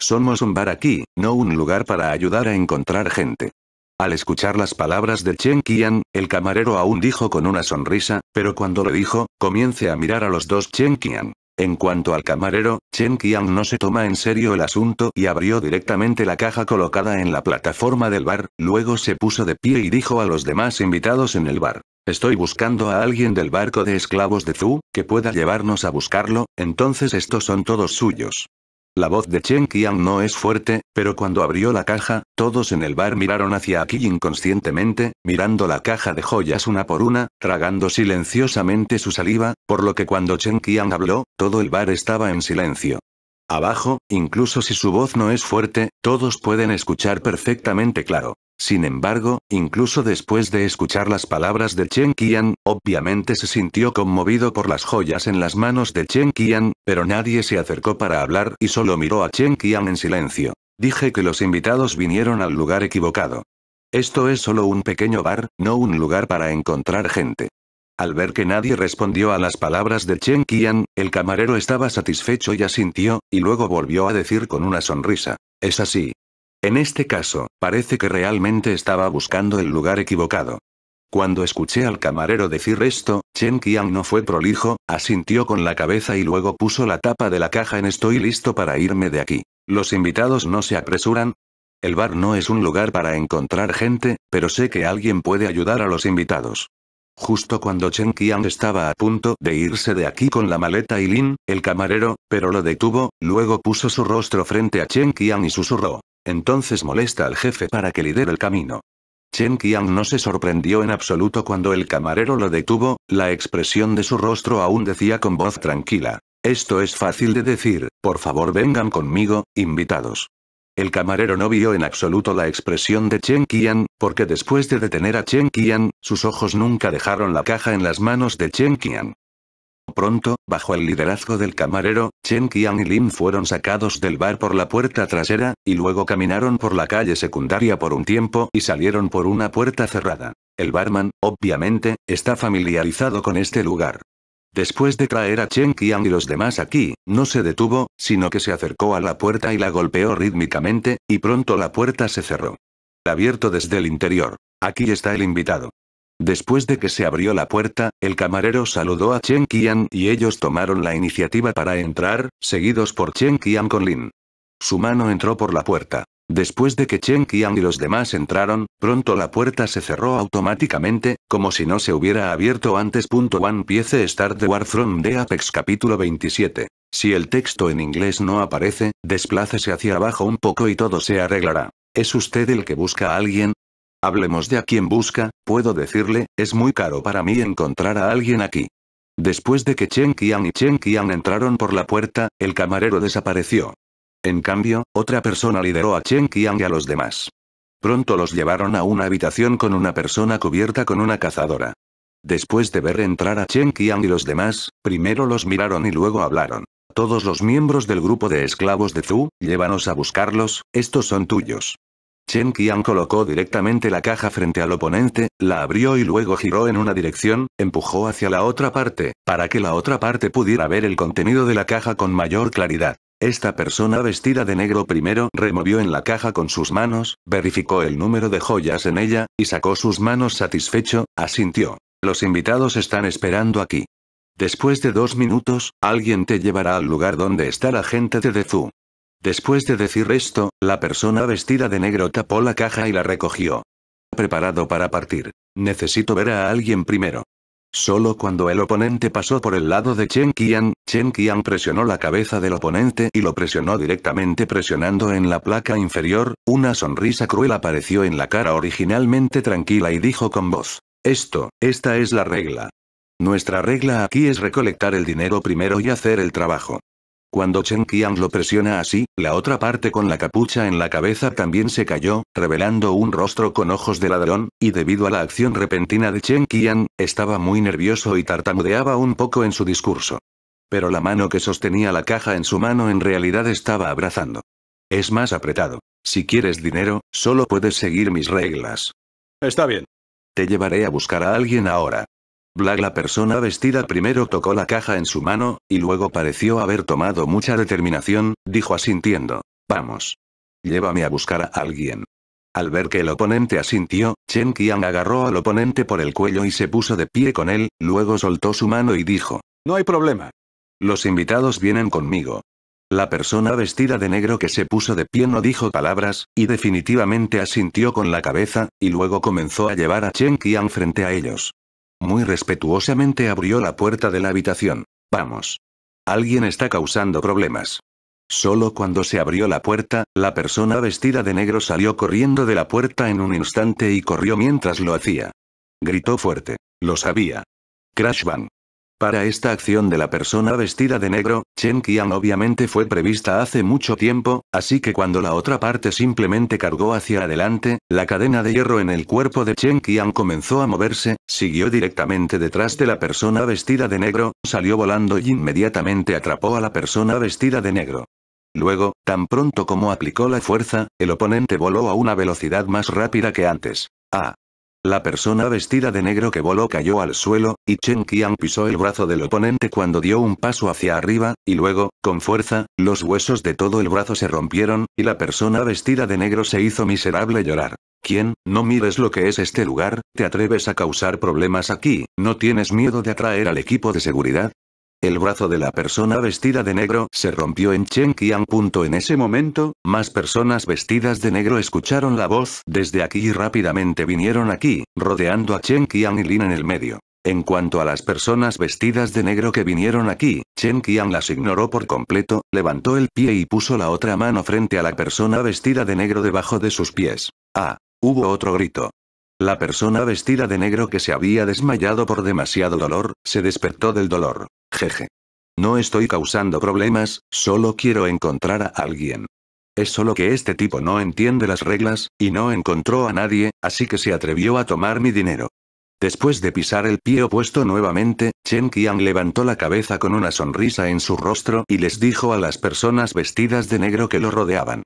Somos un bar aquí, no un lugar para ayudar a encontrar gente. Al escuchar las palabras de Chen Qian, el camarero aún dijo con una sonrisa, pero cuando lo dijo, comience a mirar a los dos Chen Qian. En cuanto al camarero, Chen Qian no se toma en serio el asunto y abrió directamente la caja colocada en la plataforma del bar, luego se puso de pie y dijo a los demás invitados en el bar. Estoy buscando a alguien del barco de esclavos de Zhu, que pueda llevarnos a buscarlo, entonces estos son todos suyos. La voz de Chen Qian no es fuerte, pero cuando abrió la caja, todos en el bar miraron hacia aquí inconscientemente, mirando la caja de joyas una por una, tragando silenciosamente su saliva, por lo que cuando Chen Qian habló, todo el bar estaba en silencio. Abajo, incluso si su voz no es fuerte, todos pueden escuchar perfectamente claro. Sin embargo, incluso después de escuchar las palabras de Chen Qian, obviamente se sintió conmovido por las joyas en las manos de Chen Qian, pero nadie se acercó para hablar y solo miró a Chen Qian en silencio. Dije que los invitados vinieron al lugar equivocado. Esto es solo un pequeño bar, no un lugar para encontrar gente. Al ver que nadie respondió a las palabras de Chen Qian, el camarero estaba satisfecho y asintió, y luego volvió a decir con una sonrisa. Es así, en este caso, parece que realmente estaba buscando el lugar equivocado. Cuando escuché al camarero decir esto, Chen Qiang no fue prolijo, asintió con la cabeza y luego puso la tapa de la caja en estoy listo para irme de aquí. Los invitados no se apresuran. El bar no es un lugar para encontrar gente, pero sé que alguien puede ayudar a los invitados. Justo cuando Chen Qiang estaba a punto de irse de aquí con la maleta y Lin, el camarero, pero lo detuvo, luego puso su rostro frente a Chen Qiang y susurró. Entonces molesta al jefe para que lidere el camino. Chen Qian no se sorprendió en absoluto cuando el camarero lo detuvo, la expresión de su rostro aún decía con voz tranquila. Esto es fácil de decir, por favor vengan conmigo, invitados. El camarero no vio en absoluto la expresión de Chen Qian, porque después de detener a Chen Qian, sus ojos nunca dejaron la caja en las manos de Chen Qian. Pronto, bajo el liderazgo del camarero, Chen Qian y Lin fueron sacados del bar por la puerta trasera, y luego caminaron por la calle secundaria por un tiempo y salieron por una puerta cerrada. El barman, obviamente, está familiarizado con este lugar. Después de traer a Chen Qian y los demás aquí, no se detuvo, sino que se acercó a la puerta y la golpeó rítmicamente, y pronto la puerta se cerró. Abierto desde el interior. Aquí está el invitado. Después de que se abrió la puerta, el camarero saludó a Chen Qian y ellos tomaron la iniciativa para entrar, seguidos por Chen Qian con Lin. Su mano entró por la puerta. Después de que Chen Qian y los demás entraron, pronto la puerta se cerró automáticamente, como si no se hubiera abierto antes. One Piece Star War From de Apex capítulo 27. Si el texto en inglés no aparece, desplácese hacia abajo un poco y todo se arreglará. ¿Es usted el que busca a alguien? Hablemos de a quien busca, puedo decirle, es muy caro para mí encontrar a alguien aquí. Después de que Chen Qian y Chen Qian entraron por la puerta, el camarero desapareció. En cambio, otra persona lideró a Chen Qian y a los demás. Pronto los llevaron a una habitación con una persona cubierta con una cazadora. Después de ver entrar a Chen Qian y los demás, primero los miraron y luego hablaron. Todos los miembros del grupo de esclavos de Zhu, llévanos a buscarlos, estos son tuyos. Chen Qian colocó directamente la caja frente al oponente, la abrió y luego giró en una dirección, empujó hacia la otra parte, para que la otra parte pudiera ver el contenido de la caja con mayor claridad. Esta persona vestida de negro primero removió en la caja con sus manos, verificó el número de joyas en ella, y sacó sus manos satisfecho, asintió. Los invitados están esperando aquí. Después de dos minutos, alguien te llevará al lugar donde está la gente de Dezu. Después de decir esto, la persona vestida de negro tapó la caja y la recogió. Preparado para partir. Necesito ver a alguien primero. Solo cuando el oponente pasó por el lado de Chen Qian, Chen Qian presionó la cabeza del oponente y lo presionó directamente presionando en la placa inferior, una sonrisa cruel apareció en la cara originalmente tranquila y dijo con voz. Esto, esta es la regla. Nuestra regla aquí es recolectar el dinero primero y hacer el trabajo. Cuando Chen Qian lo presiona así, la otra parte con la capucha en la cabeza también se cayó, revelando un rostro con ojos de ladrón, y debido a la acción repentina de Chen Qian, estaba muy nervioso y tartamudeaba un poco en su discurso. Pero la mano que sostenía la caja en su mano en realidad estaba abrazando. Es más apretado. Si quieres dinero, solo puedes seguir mis reglas. Está bien. Te llevaré a buscar a alguien ahora. Black la persona vestida primero tocó la caja en su mano, y luego pareció haber tomado mucha determinación, dijo asintiendo. Vamos. Llévame a buscar a alguien. Al ver que el oponente asintió, Chen Qian agarró al oponente por el cuello y se puso de pie con él, luego soltó su mano y dijo. No hay problema. Los invitados vienen conmigo. La persona vestida de negro que se puso de pie no dijo palabras, y definitivamente asintió con la cabeza, y luego comenzó a llevar a Chen Qian frente a ellos. Muy respetuosamente abrió la puerta de la habitación. Vamos. Alguien está causando problemas. Solo cuando se abrió la puerta, la persona vestida de negro salió corriendo de la puerta en un instante y corrió mientras lo hacía. Gritó fuerte. Lo sabía. Crash Bang. Para esta acción de la persona vestida de negro, Chen Qian obviamente fue prevista hace mucho tiempo, así que cuando la otra parte simplemente cargó hacia adelante, la cadena de hierro en el cuerpo de Chen Qian comenzó a moverse, siguió directamente detrás de la persona vestida de negro, salió volando y inmediatamente atrapó a la persona vestida de negro. Luego, tan pronto como aplicó la fuerza, el oponente voló a una velocidad más rápida que antes. ¡Ah! La persona vestida de negro que voló cayó al suelo, y Chen Qian pisó el brazo del oponente cuando dio un paso hacia arriba, y luego, con fuerza, los huesos de todo el brazo se rompieron, y la persona vestida de negro se hizo miserable llorar. ¿Quién? No mires lo que es este lugar, te atreves a causar problemas aquí, ¿no tienes miedo de atraer al equipo de seguridad? El brazo de la persona vestida de negro se rompió en Chen Qian. En ese momento, más personas vestidas de negro escucharon la voz desde aquí y rápidamente vinieron aquí, rodeando a Chen Qian y Lin en el medio. En cuanto a las personas vestidas de negro que vinieron aquí, Chen Qian las ignoró por completo, levantó el pie y puso la otra mano frente a la persona vestida de negro debajo de sus pies. Ah, hubo otro grito. La persona vestida de negro que se había desmayado por demasiado dolor, se despertó del dolor. Jeje. No estoy causando problemas, solo quiero encontrar a alguien. Es solo que este tipo no entiende las reglas, y no encontró a nadie, así que se atrevió a tomar mi dinero. Después de pisar el pie opuesto nuevamente, Chen Qian levantó la cabeza con una sonrisa en su rostro y les dijo a las personas vestidas de negro que lo rodeaban.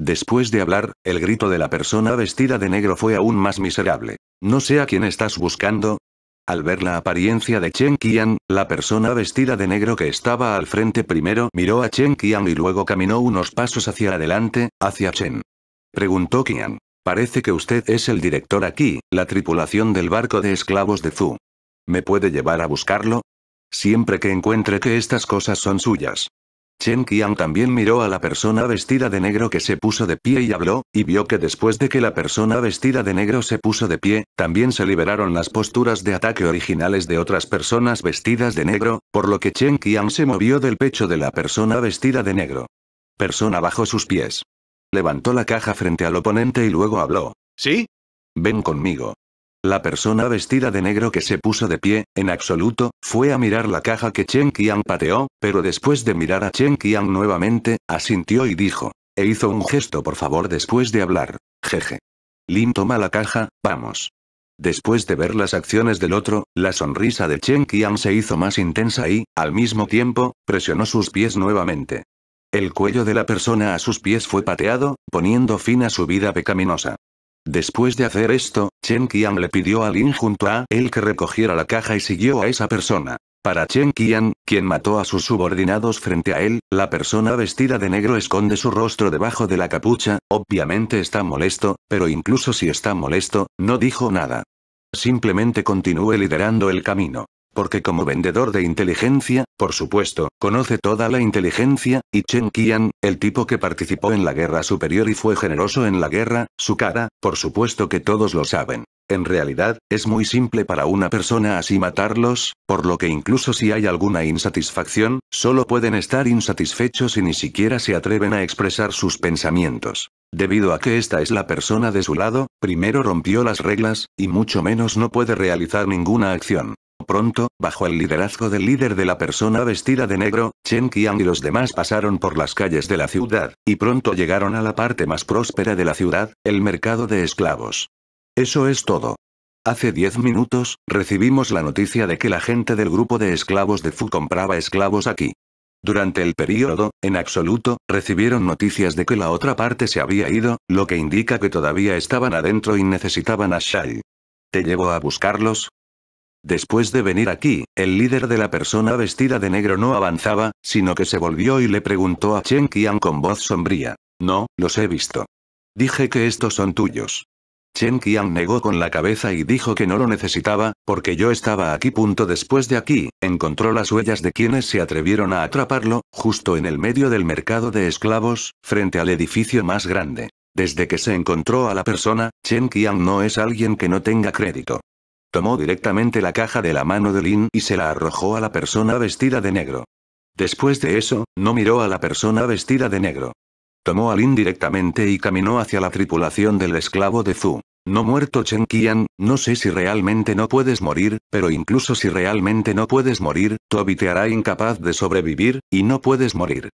Después de hablar, el grito de la persona vestida de negro fue aún más miserable. No sé a quién estás buscando, al ver la apariencia de Chen Qian, la persona vestida de negro que estaba al frente primero miró a Chen Qian y luego caminó unos pasos hacia adelante, hacia Chen. Preguntó Qian. Parece que usted es el director aquí, la tripulación del barco de esclavos de Zhu. ¿Me puede llevar a buscarlo? Siempre que encuentre que estas cosas son suyas. Chen Qian también miró a la persona vestida de negro que se puso de pie y habló, y vio que después de que la persona vestida de negro se puso de pie, también se liberaron las posturas de ataque originales de otras personas vestidas de negro, por lo que Chen Qian se movió del pecho de la persona vestida de negro. Persona bajo sus pies. Levantó la caja frente al oponente y luego habló. ¿Sí? Ven conmigo. La persona vestida de negro que se puso de pie, en absoluto, fue a mirar la caja que Chen Qian pateó, pero después de mirar a Chen Qian nuevamente, asintió y dijo. E hizo un gesto por favor después de hablar. Jeje. Lin toma la caja, vamos. Después de ver las acciones del otro, la sonrisa de Chen Qian se hizo más intensa y, al mismo tiempo, presionó sus pies nuevamente. El cuello de la persona a sus pies fue pateado, poniendo fin a su vida pecaminosa. Después de hacer esto, Chen Qian le pidió a Lin junto a él que recogiera la caja y siguió a esa persona. Para Chen Qian, quien mató a sus subordinados frente a él, la persona vestida de negro esconde su rostro debajo de la capucha, obviamente está molesto, pero incluso si está molesto, no dijo nada. Simplemente continúe liderando el camino. Porque como vendedor de inteligencia, por supuesto, conoce toda la inteligencia, y Chen Qian, el tipo que participó en la guerra superior y fue generoso en la guerra, su cara, por supuesto que todos lo saben. En realidad, es muy simple para una persona así matarlos, por lo que incluso si hay alguna insatisfacción, solo pueden estar insatisfechos y ni siquiera se atreven a expresar sus pensamientos. Debido a que esta es la persona de su lado, primero rompió las reglas, y mucho menos no puede realizar ninguna acción. Pronto, bajo el liderazgo del líder de la persona vestida de negro, Chen Qian y los demás pasaron por las calles de la ciudad, y pronto llegaron a la parte más próspera de la ciudad, el mercado de esclavos. Eso es todo. Hace 10 minutos, recibimos la noticia de que la gente del grupo de esclavos de Fu compraba esclavos aquí. Durante el periodo, en absoluto, recibieron noticias de que la otra parte se había ido, lo que indica que todavía estaban adentro y necesitaban a Shai. ¿Te llevo a buscarlos? Después de venir aquí, el líder de la persona vestida de negro no avanzaba, sino que se volvió y le preguntó a Chen Qian con voz sombría. No, los he visto. Dije que estos son tuyos. Chen Qian negó con la cabeza y dijo que no lo necesitaba, porque yo estaba aquí. Punto después de aquí, encontró las huellas de quienes se atrevieron a atraparlo, justo en el medio del mercado de esclavos, frente al edificio más grande. Desde que se encontró a la persona, Chen Qian no es alguien que no tenga crédito. Tomó directamente la caja de la mano de Lin y se la arrojó a la persona vestida de negro. Después de eso, no miró a la persona vestida de negro. Tomó al directamente y caminó hacia la tripulación del esclavo de Zhu. No muerto Chen Qian, no sé si realmente no puedes morir, pero incluso si realmente no puedes morir, Toby te hará incapaz de sobrevivir, y no puedes morir.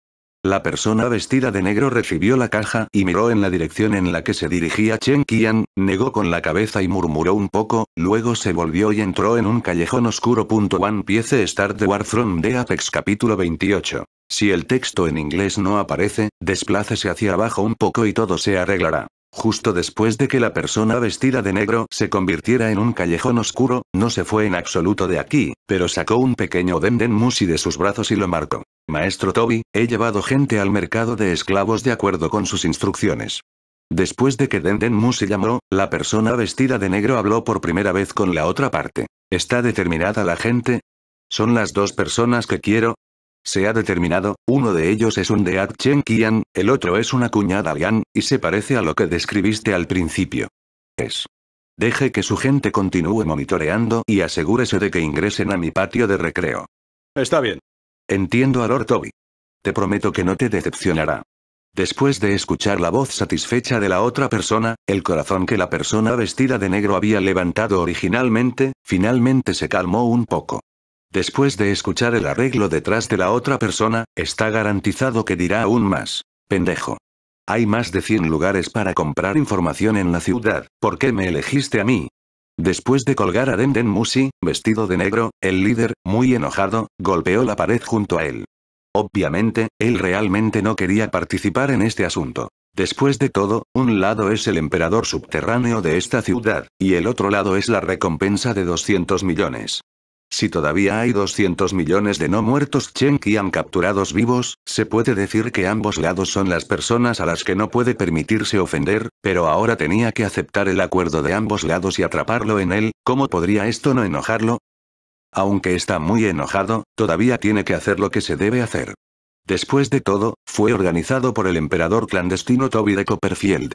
La persona vestida de negro recibió la caja y miró en la dirección en la que se dirigía Chen Qian, negó con la cabeza y murmuró un poco, luego se volvió y entró en un callejón oscuro. One Piece Star de War from the Apex capítulo 28 si el texto en inglés no aparece, desplácese hacia abajo un poco y todo se arreglará. Justo después de que la persona vestida de negro se convirtiera en un callejón oscuro, no se fue en absoluto de aquí, pero sacó un pequeño Denden Musi de sus brazos y lo marcó. Maestro Toby, he llevado gente al mercado de esclavos de acuerdo con sus instrucciones. Después de que Denden Musi llamó, la persona vestida de negro habló por primera vez con la otra parte. ¿Está determinada la gente? Son las dos personas que quiero, se ha determinado, uno de ellos es un Deat Chen Qian, el otro es una cuñada Lian, y se parece a lo que describiste al principio. Es. Deje que su gente continúe monitoreando y asegúrese de que ingresen a mi patio de recreo. Está bien. Entiendo a Lord Toby. Te prometo que no te decepcionará. Después de escuchar la voz satisfecha de la otra persona, el corazón que la persona vestida de negro había levantado originalmente, finalmente se calmó un poco. Después de escuchar el arreglo detrás de la otra persona, está garantizado que dirá aún más. Pendejo. Hay más de 100 lugares para comprar información en la ciudad, ¿por qué me elegiste a mí? Después de colgar a Denden Musi, vestido de negro, el líder, muy enojado, golpeó la pared junto a él. Obviamente, él realmente no quería participar en este asunto. Después de todo, un lado es el emperador subterráneo de esta ciudad, y el otro lado es la recompensa de 200 millones. Si todavía hay 200 millones de no muertos Chen han capturados vivos, se puede decir que ambos lados son las personas a las que no puede permitirse ofender, pero ahora tenía que aceptar el acuerdo de ambos lados y atraparlo en él, ¿cómo podría esto no enojarlo? Aunque está muy enojado, todavía tiene que hacer lo que se debe hacer. Después de todo, fue organizado por el emperador clandestino Toby de Copperfield.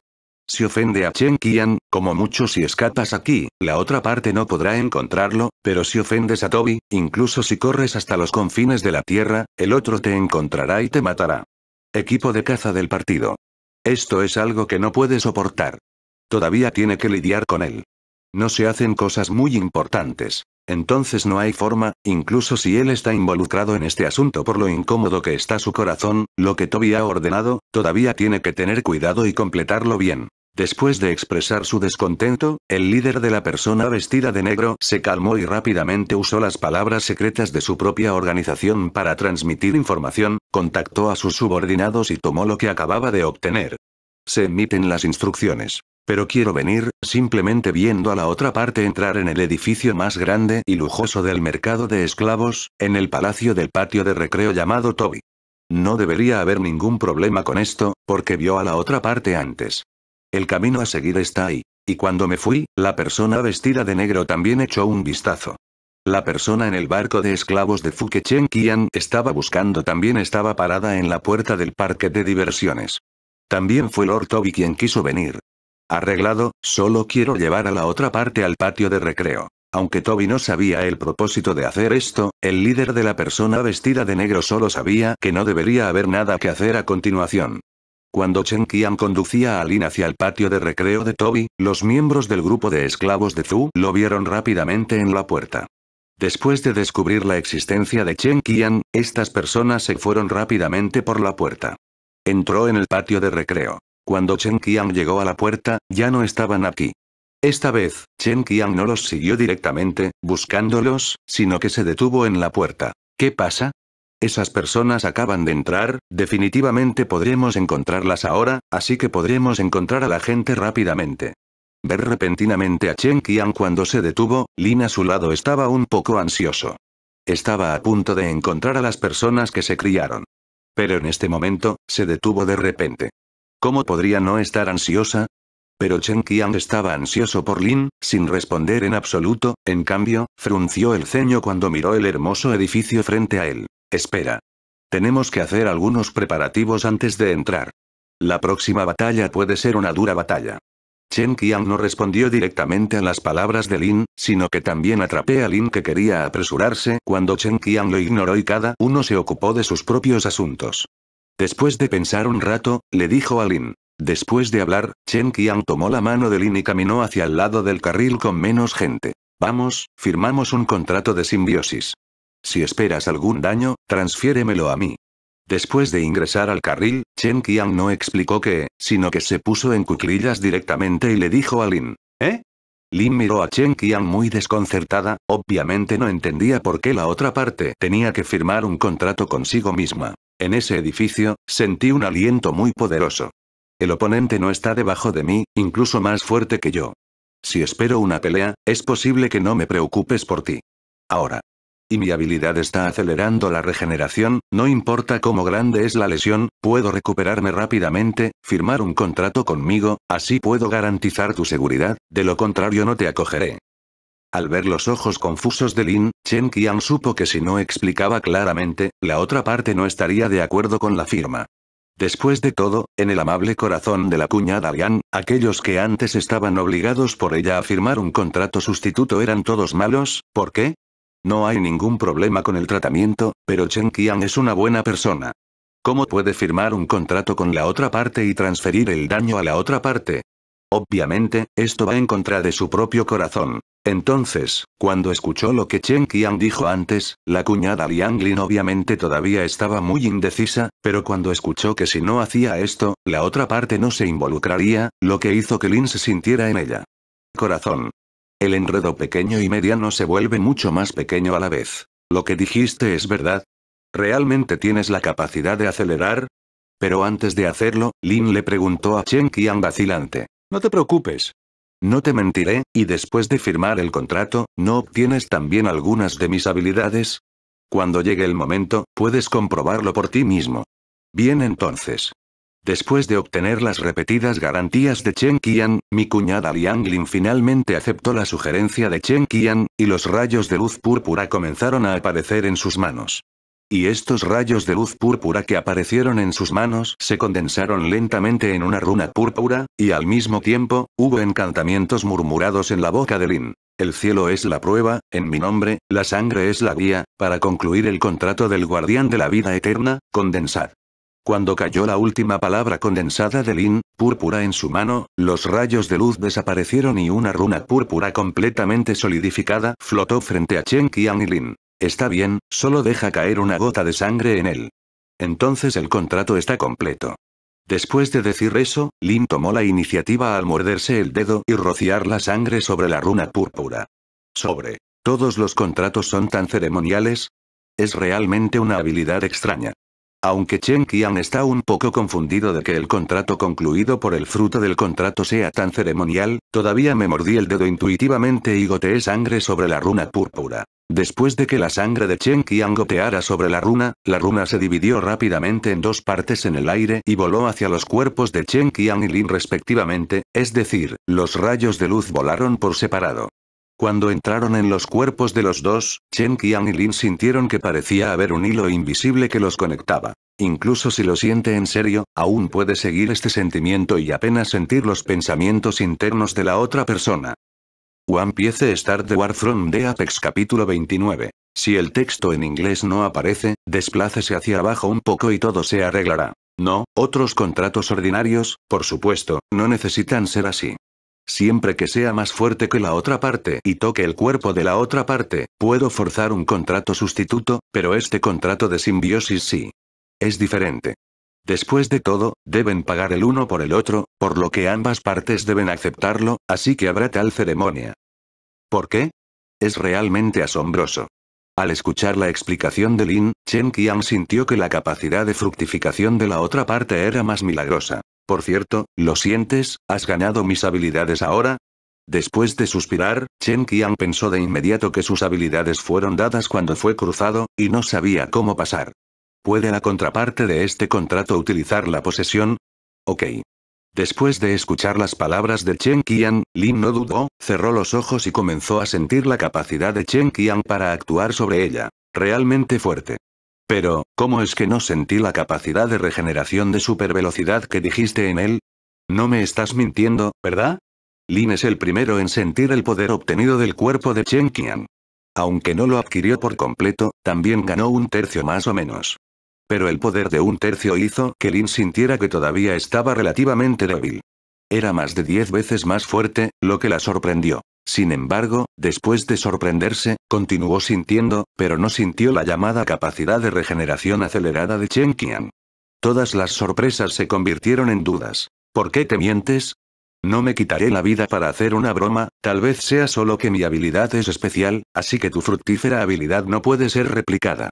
Si ofende a Chen Qian, como mucho si escapas aquí, la otra parte no podrá encontrarlo, pero si ofendes a Toby, incluso si corres hasta los confines de la Tierra, el otro te encontrará y te matará. Equipo de caza del partido. Esto es algo que no puede soportar. Todavía tiene que lidiar con él. No se hacen cosas muy importantes. Entonces no hay forma, incluso si él está involucrado en este asunto por lo incómodo que está su corazón, lo que Toby ha ordenado, todavía tiene que tener cuidado y completarlo bien. Después de expresar su descontento, el líder de la persona vestida de negro se calmó y rápidamente usó las palabras secretas de su propia organización para transmitir información, contactó a sus subordinados y tomó lo que acababa de obtener. Se emiten las instrucciones. Pero quiero venir, simplemente viendo a la otra parte entrar en el edificio más grande y lujoso del mercado de esclavos, en el palacio del patio de recreo llamado Toby. No debería haber ningún problema con esto, porque vio a la otra parte antes. El camino a seguir está ahí. Y cuando me fui, la persona vestida de negro también echó un vistazo. La persona en el barco de esclavos de Fuke Chen estaba buscando también estaba parada en la puerta del parque de diversiones. También fue Lord Toby quien quiso venir. Arreglado, solo quiero llevar a la otra parte al patio de recreo. Aunque Toby no sabía el propósito de hacer esto, el líder de la persona vestida de negro solo sabía que no debería haber nada que hacer a continuación. Cuando Chen Qian conducía a Lin hacia el patio de recreo de Toby, los miembros del grupo de esclavos de Zhu lo vieron rápidamente en la puerta. Después de descubrir la existencia de Chen Qian, estas personas se fueron rápidamente por la puerta. Entró en el patio de recreo. Cuando Chen Qian llegó a la puerta, ya no estaban aquí. Esta vez, Chen Qian no los siguió directamente, buscándolos, sino que se detuvo en la puerta. ¿Qué pasa? Esas personas acaban de entrar, definitivamente podremos encontrarlas ahora, así que podremos encontrar a la gente rápidamente. Ver repentinamente a Chen Qian cuando se detuvo, Lin a su lado estaba un poco ansioso. Estaba a punto de encontrar a las personas que se criaron. Pero en este momento, se detuvo de repente. ¿Cómo podría no estar ansiosa? Pero Chen Qian estaba ansioso por Lin, sin responder en absoluto, en cambio, frunció el ceño cuando miró el hermoso edificio frente a él. Espera. Tenemos que hacer algunos preparativos antes de entrar. La próxima batalla puede ser una dura batalla. Chen Qiang no respondió directamente a las palabras de Lin, sino que también atrapé a Lin que quería apresurarse cuando Chen Qiang lo ignoró y cada uno se ocupó de sus propios asuntos. Después de pensar un rato, le dijo a Lin. Después de hablar, Chen Qiang tomó la mano de Lin y caminó hacia el lado del carril con menos gente. Vamos, firmamos un contrato de simbiosis. Si esperas algún daño, transfiéremelo a mí. Después de ingresar al carril, Chen Qian no explicó qué, sino que se puso en cuclillas directamente y le dijo a Lin. ¿Eh? Lin miró a Chen Qian muy desconcertada, obviamente no entendía por qué la otra parte tenía que firmar un contrato consigo misma. En ese edificio, sentí un aliento muy poderoso. El oponente no está debajo de mí, incluso más fuerte que yo. Si espero una pelea, es posible que no me preocupes por ti. Ahora y mi habilidad está acelerando la regeneración, no importa cómo grande es la lesión, puedo recuperarme rápidamente, firmar un contrato conmigo, así puedo garantizar tu seguridad, de lo contrario no te acogeré. Al ver los ojos confusos de Lin, Chen Qian supo que si no explicaba claramente, la otra parte no estaría de acuerdo con la firma. Después de todo, en el amable corazón de la cuñada Lian, aquellos que antes estaban obligados por ella a firmar un contrato sustituto eran todos malos, ¿por qué? No hay ningún problema con el tratamiento, pero Chen Qian es una buena persona. ¿Cómo puede firmar un contrato con la otra parte y transferir el daño a la otra parte? Obviamente, esto va en contra de su propio corazón. Entonces, cuando escuchó lo que Chen Qian dijo antes, la cuñada Liang Lin obviamente todavía estaba muy indecisa, pero cuando escuchó que si no hacía esto, la otra parte no se involucraría, lo que hizo que Lin se sintiera en ella. Corazón. El enredo pequeño y mediano se vuelve mucho más pequeño a la vez. Lo que dijiste es verdad. ¿Realmente tienes la capacidad de acelerar? Pero antes de hacerlo, Lin le preguntó a Chen Qian vacilante. No te preocupes. No te mentiré, y después de firmar el contrato, ¿no obtienes también algunas de mis habilidades? Cuando llegue el momento, puedes comprobarlo por ti mismo. Bien entonces. Después de obtener las repetidas garantías de Chen Qian, mi cuñada Liang Lin finalmente aceptó la sugerencia de Chen Qian, y los rayos de luz púrpura comenzaron a aparecer en sus manos. Y estos rayos de luz púrpura que aparecieron en sus manos se condensaron lentamente en una runa púrpura, y al mismo tiempo, hubo encantamientos murmurados en la boca de Lin. El cielo es la prueba, en mi nombre, la sangre es la guía, para concluir el contrato del guardián de la vida eterna, condensad. Cuando cayó la última palabra condensada de Lin, púrpura en su mano, los rayos de luz desaparecieron y una runa púrpura completamente solidificada flotó frente a Chen Qian y Lin. Está bien, solo deja caer una gota de sangre en él. Entonces el contrato está completo. Después de decir eso, Lin tomó la iniciativa al morderse el dedo y rociar la sangre sobre la runa púrpura. Sobre. Todos los contratos son tan ceremoniales. Es realmente una habilidad extraña. Aunque Chen Qian está un poco confundido de que el contrato concluido por el fruto del contrato sea tan ceremonial, todavía me mordí el dedo intuitivamente y goteé sangre sobre la runa púrpura. Después de que la sangre de Chen Qian goteara sobre la runa, la runa se dividió rápidamente en dos partes en el aire y voló hacia los cuerpos de Chen Qian y Lin respectivamente, es decir, los rayos de luz volaron por separado. Cuando entraron en los cuerpos de los dos, Chen Qian y Lin sintieron que parecía haber un hilo invisible que los conectaba. Incluso si lo siente en serio, aún puede seguir este sentimiento y apenas sentir los pensamientos internos de la otra persona. One Piece Star de Warfront de Apex capítulo 29. Si el texto en inglés no aparece, desplácese hacia abajo un poco y todo se arreglará. No, otros contratos ordinarios, por supuesto, no necesitan ser así. Siempre que sea más fuerte que la otra parte y toque el cuerpo de la otra parte, puedo forzar un contrato sustituto, pero este contrato de simbiosis sí. Es diferente. Después de todo, deben pagar el uno por el otro, por lo que ambas partes deben aceptarlo, así que habrá tal ceremonia. ¿Por qué? Es realmente asombroso. Al escuchar la explicación de Lin, Chen Qian sintió que la capacidad de fructificación de la otra parte era más milagrosa. Por cierto, ¿lo sientes? ¿Has ganado mis habilidades ahora? Después de suspirar, Chen Qian pensó de inmediato que sus habilidades fueron dadas cuando fue cruzado, y no sabía cómo pasar. ¿Puede la contraparte de este contrato utilizar la posesión? Ok. Después de escuchar las palabras de Chen Qian, Lin no dudó, cerró los ojos y comenzó a sentir la capacidad de Chen Qian para actuar sobre ella. Realmente fuerte. Pero, ¿cómo es que no sentí la capacidad de regeneración de supervelocidad que dijiste en él? No me estás mintiendo, ¿verdad? Lin es el primero en sentir el poder obtenido del cuerpo de Chen Qian. Aunque no lo adquirió por completo, también ganó un tercio más o menos. Pero el poder de un tercio hizo que Lin sintiera que todavía estaba relativamente débil. Era más de diez veces más fuerte, lo que la sorprendió. Sin embargo, después de sorprenderse, continuó sintiendo, pero no sintió la llamada capacidad de regeneración acelerada de Chen Qian. Todas las sorpresas se convirtieron en dudas. ¿Por qué te mientes? No me quitaré la vida para hacer una broma, tal vez sea solo que mi habilidad es especial, así que tu fructífera habilidad no puede ser replicada.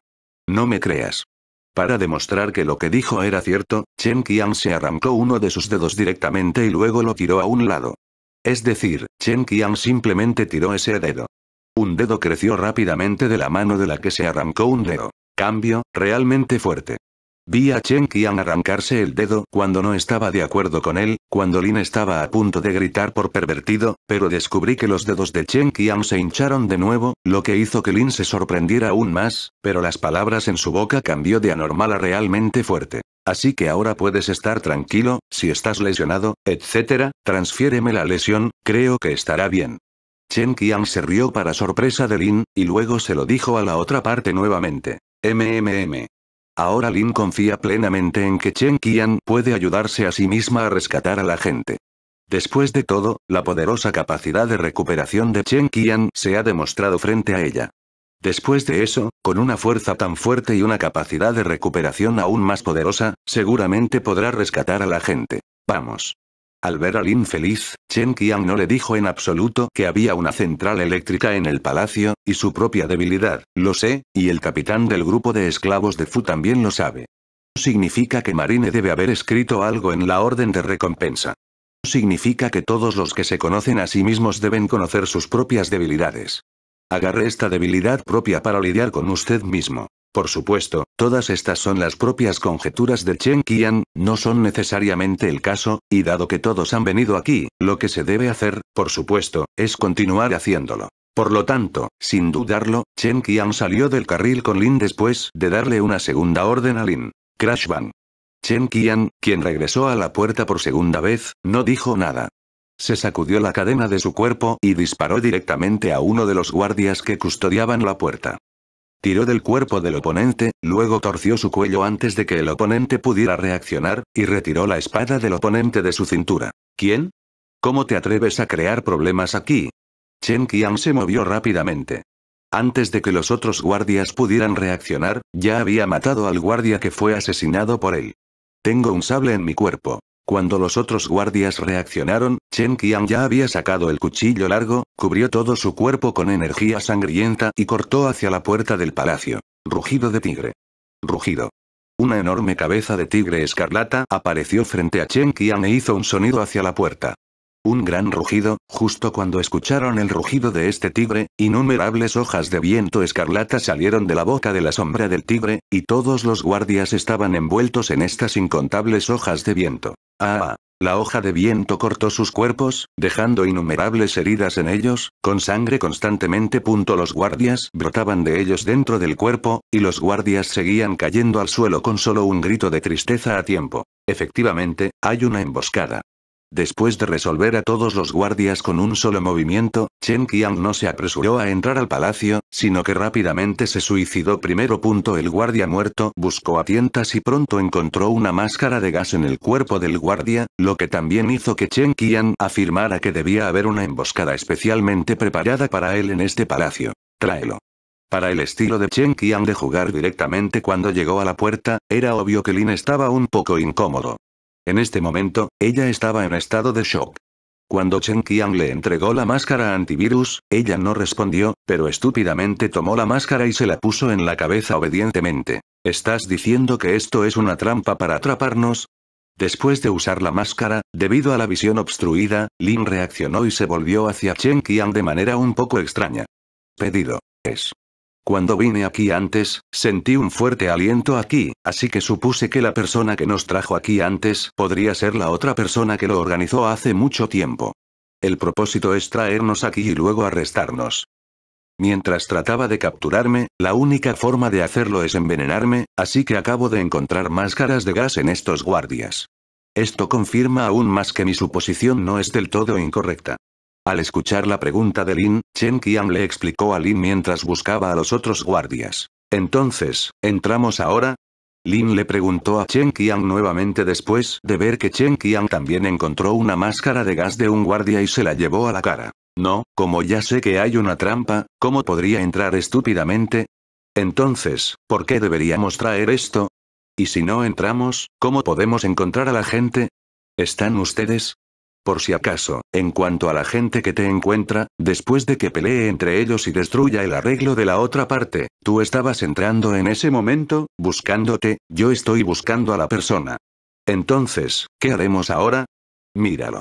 No me creas. Para demostrar que lo que dijo era cierto, Chen Qian se arrancó uno de sus dedos directamente y luego lo tiró a un lado. Es decir, Chen Qian simplemente tiró ese dedo. Un dedo creció rápidamente de la mano de la que se arrancó un dedo. Cambio, realmente fuerte. Vi a Chen Qian arrancarse el dedo cuando no estaba de acuerdo con él, cuando Lin estaba a punto de gritar por pervertido, pero descubrí que los dedos de Chen Qian se hincharon de nuevo, lo que hizo que Lin se sorprendiera aún más, pero las palabras en su boca cambió de anormal a realmente fuerte. Así que ahora puedes estar tranquilo, si estás lesionado, etc., transfiéreme la lesión, creo que estará bien. Chen Qian se rió para sorpresa de Lin, y luego se lo dijo a la otra parte nuevamente. MMM. Ahora Lin confía plenamente en que Chen Qian puede ayudarse a sí misma a rescatar a la gente. Después de todo, la poderosa capacidad de recuperación de Chen Qian se ha demostrado frente a ella. Después de eso, con una fuerza tan fuerte y una capacidad de recuperación aún más poderosa, seguramente podrá rescatar a la gente. Vamos. Al ver al infeliz, Chen Qiang no le dijo en absoluto que había una central eléctrica en el palacio, y su propia debilidad, lo sé, y el capitán del grupo de esclavos de Fu también lo sabe. Significa que Marine debe haber escrito algo en la orden de recompensa. Significa que todos los que se conocen a sí mismos deben conocer sus propias debilidades. Agarré esta debilidad propia para lidiar con usted mismo. Por supuesto, todas estas son las propias conjeturas de Chen Qian, no son necesariamente el caso, y dado que todos han venido aquí, lo que se debe hacer, por supuesto, es continuar haciéndolo. Por lo tanto, sin dudarlo, Chen Qian salió del carril con Lin después de darle una segunda orden a Lin. Crash Bang. Chen Qian, quien regresó a la puerta por segunda vez, no dijo nada. Se sacudió la cadena de su cuerpo y disparó directamente a uno de los guardias que custodiaban la puerta. Tiró del cuerpo del oponente, luego torció su cuello antes de que el oponente pudiera reaccionar, y retiró la espada del oponente de su cintura. ¿Quién? ¿Cómo te atreves a crear problemas aquí? Chen Qian se movió rápidamente. Antes de que los otros guardias pudieran reaccionar, ya había matado al guardia que fue asesinado por él. Tengo un sable en mi cuerpo. Cuando los otros guardias reaccionaron, Chen Qian ya había sacado el cuchillo largo, cubrió todo su cuerpo con energía sangrienta y cortó hacia la puerta del palacio. Rugido de tigre. Rugido. Una enorme cabeza de tigre escarlata apareció frente a Chen Qian e hizo un sonido hacia la puerta. Un gran rugido, justo cuando escucharon el rugido de este tigre, innumerables hojas de viento escarlata salieron de la boca de la sombra del tigre, y todos los guardias estaban envueltos en estas incontables hojas de viento. Ah, La hoja de viento cortó sus cuerpos, dejando innumerables heridas en ellos, con sangre constantemente. Punto los guardias brotaban de ellos dentro del cuerpo, y los guardias seguían cayendo al suelo con solo un grito de tristeza a tiempo. Efectivamente, hay una emboscada. Después de resolver a todos los guardias con un solo movimiento, Chen Qian no se apresuró a entrar al palacio, sino que rápidamente se suicidó primero. Punto el guardia muerto buscó a tientas y pronto encontró una máscara de gas en el cuerpo del guardia, lo que también hizo que Chen Qian afirmara que debía haber una emboscada especialmente preparada para él en este palacio. Tráelo. Para el estilo de Chen Qian de jugar directamente cuando llegó a la puerta, era obvio que Lin estaba un poco incómodo. En este momento, ella estaba en estado de shock. Cuando Chen Qian le entregó la máscara antivirus, ella no respondió, pero estúpidamente tomó la máscara y se la puso en la cabeza obedientemente. ¿Estás diciendo que esto es una trampa para atraparnos? Después de usar la máscara, debido a la visión obstruida, Lin reaccionó y se volvió hacia Chen Qian de manera un poco extraña. Pedido. Es. Cuando vine aquí antes, sentí un fuerte aliento aquí, así que supuse que la persona que nos trajo aquí antes podría ser la otra persona que lo organizó hace mucho tiempo. El propósito es traernos aquí y luego arrestarnos. Mientras trataba de capturarme, la única forma de hacerlo es envenenarme, así que acabo de encontrar máscaras de gas en estos guardias. Esto confirma aún más que mi suposición no es del todo incorrecta. Al escuchar la pregunta de Lin, Chen Qian le explicó a Lin mientras buscaba a los otros guardias. Entonces, ¿entramos ahora? Lin le preguntó a Chen Qian nuevamente después de ver que Chen Qian también encontró una máscara de gas de un guardia y se la llevó a la cara. No, como ya sé que hay una trampa, ¿cómo podría entrar estúpidamente? Entonces, ¿por qué deberíamos traer esto? Y si no entramos, ¿cómo podemos encontrar a la gente? ¿Están ustedes? por si acaso, en cuanto a la gente que te encuentra, después de que pelee entre ellos y destruya el arreglo de la otra parte, tú estabas entrando en ese momento, buscándote, yo estoy buscando a la persona. Entonces, ¿qué haremos ahora? Míralo.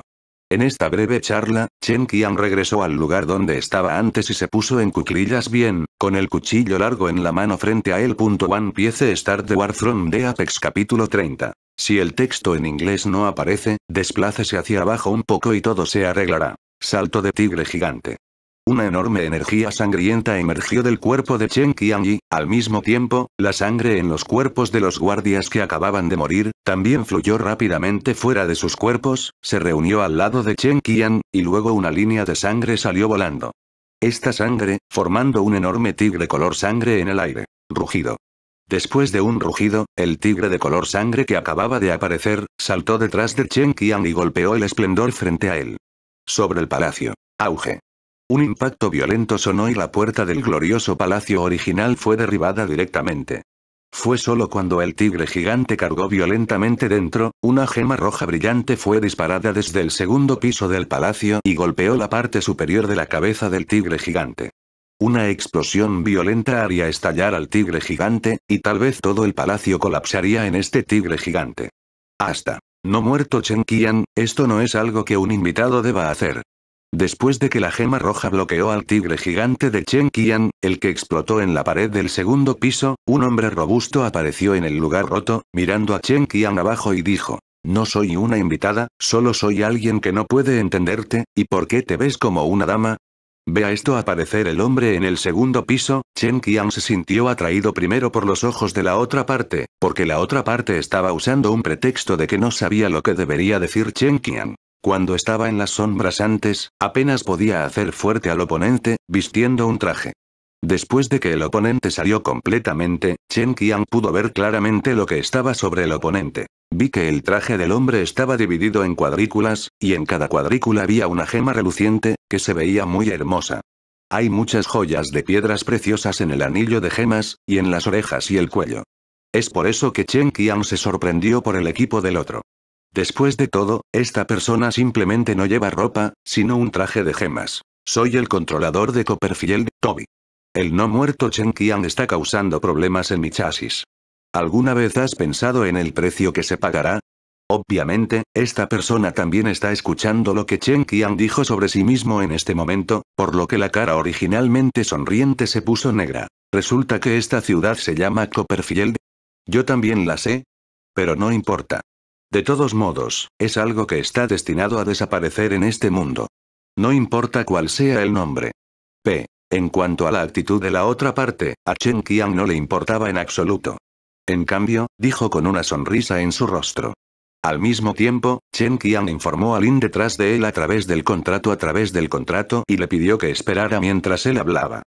En esta breve charla, Chen Qian regresó al lugar donde estaba antes y se puso en cuclillas bien, con el cuchillo largo en la mano frente a él. One Piece Star de War from the Apex capítulo 30. Si el texto en inglés no aparece, desplácese hacia abajo un poco y todo se arreglará. Salto de tigre gigante. Una enorme energía sangrienta emergió del cuerpo de Chen Qian y, al mismo tiempo, la sangre en los cuerpos de los guardias que acababan de morir, también fluyó rápidamente fuera de sus cuerpos, se reunió al lado de Chen Qian, y luego una línea de sangre salió volando. Esta sangre, formando un enorme tigre color sangre en el aire. Rugido. Después de un rugido, el tigre de color sangre que acababa de aparecer, saltó detrás de Chen Qian y golpeó el esplendor frente a él. Sobre el palacio. Auge. Un impacto violento sonó y la puerta del glorioso palacio original fue derribada directamente. Fue solo cuando el tigre gigante cargó violentamente dentro, una gema roja brillante fue disparada desde el segundo piso del palacio y golpeó la parte superior de la cabeza del tigre gigante. Una explosión violenta haría estallar al tigre gigante, y tal vez todo el palacio colapsaría en este tigre gigante. Hasta. No muerto Chen Qian, esto no es algo que un invitado deba hacer. Después de que la gema roja bloqueó al tigre gigante de Chen Qian, el que explotó en la pared del segundo piso, un hombre robusto apareció en el lugar roto, mirando a Chen Qian abajo y dijo, no soy una invitada, solo soy alguien que no puede entenderte, ¿y por qué te ves como una dama? Ve a esto aparecer el hombre en el segundo piso, Chen Qian se sintió atraído primero por los ojos de la otra parte, porque la otra parte estaba usando un pretexto de que no sabía lo que debería decir Chen Qian. Cuando estaba en las sombras antes, apenas podía hacer fuerte al oponente, vistiendo un traje. Después de que el oponente salió completamente, Chen Qian pudo ver claramente lo que estaba sobre el oponente. Vi que el traje del hombre estaba dividido en cuadrículas, y en cada cuadrícula había una gema reluciente, que se veía muy hermosa. Hay muchas joyas de piedras preciosas en el anillo de gemas, y en las orejas y el cuello. Es por eso que Chen Qian se sorprendió por el equipo del otro. Después de todo, esta persona simplemente no lleva ropa, sino un traje de gemas. Soy el controlador de Copperfield, Toby. El no muerto Chen Qian está causando problemas en mi chasis. ¿Alguna vez has pensado en el precio que se pagará? Obviamente, esta persona también está escuchando lo que Chen Qian dijo sobre sí mismo en este momento, por lo que la cara originalmente sonriente se puso negra. Resulta que esta ciudad se llama Copperfield. Yo también la sé. Pero no importa. De todos modos, es algo que está destinado a desaparecer en este mundo. No importa cuál sea el nombre. P. En cuanto a la actitud de la otra parte, a Chen Qian no le importaba en absoluto. En cambio, dijo con una sonrisa en su rostro. Al mismo tiempo, Chen Qian informó a Lin detrás de él a través del contrato a través del contrato y le pidió que esperara mientras él hablaba.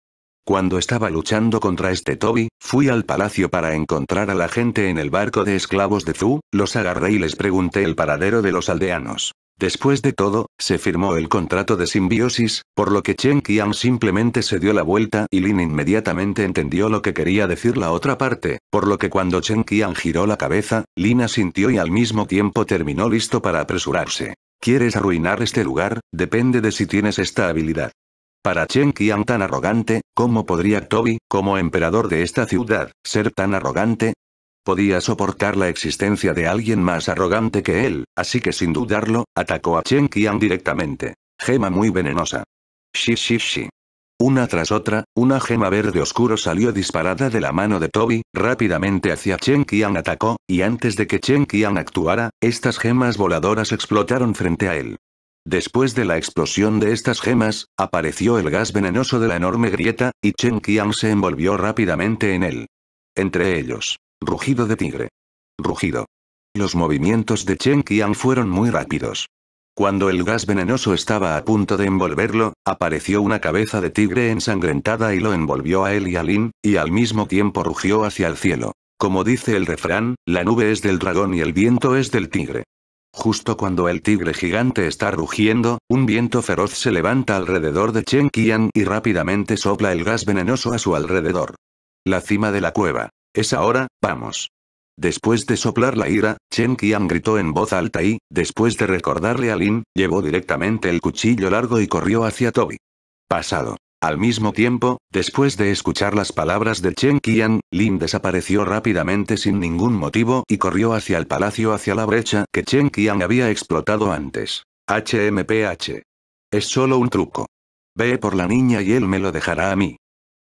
Cuando estaba luchando contra este Toby, fui al palacio para encontrar a la gente en el barco de esclavos de Zhu, los agarré y les pregunté el paradero de los aldeanos. Después de todo, se firmó el contrato de simbiosis, por lo que Chen Qian simplemente se dio la vuelta y Lin inmediatamente entendió lo que quería decir la otra parte, por lo que cuando Chen Qian giró la cabeza, Lin asintió y al mismo tiempo terminó listo para apresurarse. ¿Quieres arruinar este lugar? Depende de si tienes esta habilidad. Para Chen Qian tan arrogante, ¿cómo podría Toby, como emperador de esta ciudad, ser tan arrogante? podía soportar la existencia de alguien más arrogante que él, así que sin dudarlo, atacó a Chen Qian directamente. Gema muy venenosa. Shi Una tras otra, una gema verde oscuro salió disparada de la mano de Toby, rápidamente hacia Chen Qian atacó, y antes de que Chen Qian actuara, estas gemas voladoras explotaron frente a él. Después de la explosión de estas gemas, apareció el gas venenoso de la enorme grieta, y Chen Qian se envolvió rápidamente en él. Entre ellos. Rugido de tigre. Rugido. Los movimientos de Chen Qian fueron muy rápidos. Cuando el gas venenoso estaba a punto de envolverlo, apareció una cabeza de tigre ensangrentada y lo envolvió a él y a Lin, y al mismo tiempo rugió hacia el cielo. Como dice el refrán, la nube es del dragón y el viento es del tigre. Justo cuando el tigre gigante está rugiendo, un viento feroz se levanta alrededor de Chen Qian y rápidamente sopla el gas venenoso a su alrededor. La cima de la cueva. Es ahora, vamos. Después de soplar la ira, Chen Qian gritó en voz alta y, después de recordarle a Lin, llevó directamente el cuchillo largo y corrió hacia Toby. Pasado. Al mismo tiempo, después de escuchar las palabras de Chen Qian, Lin desapareció rápidamente sin ningún motivo y corrió hacia el palacio hacia la brecha que Chen Qian había explotado antes. HMPH. Es solo un truco. Ve por la niña y él me lo dejará a mí.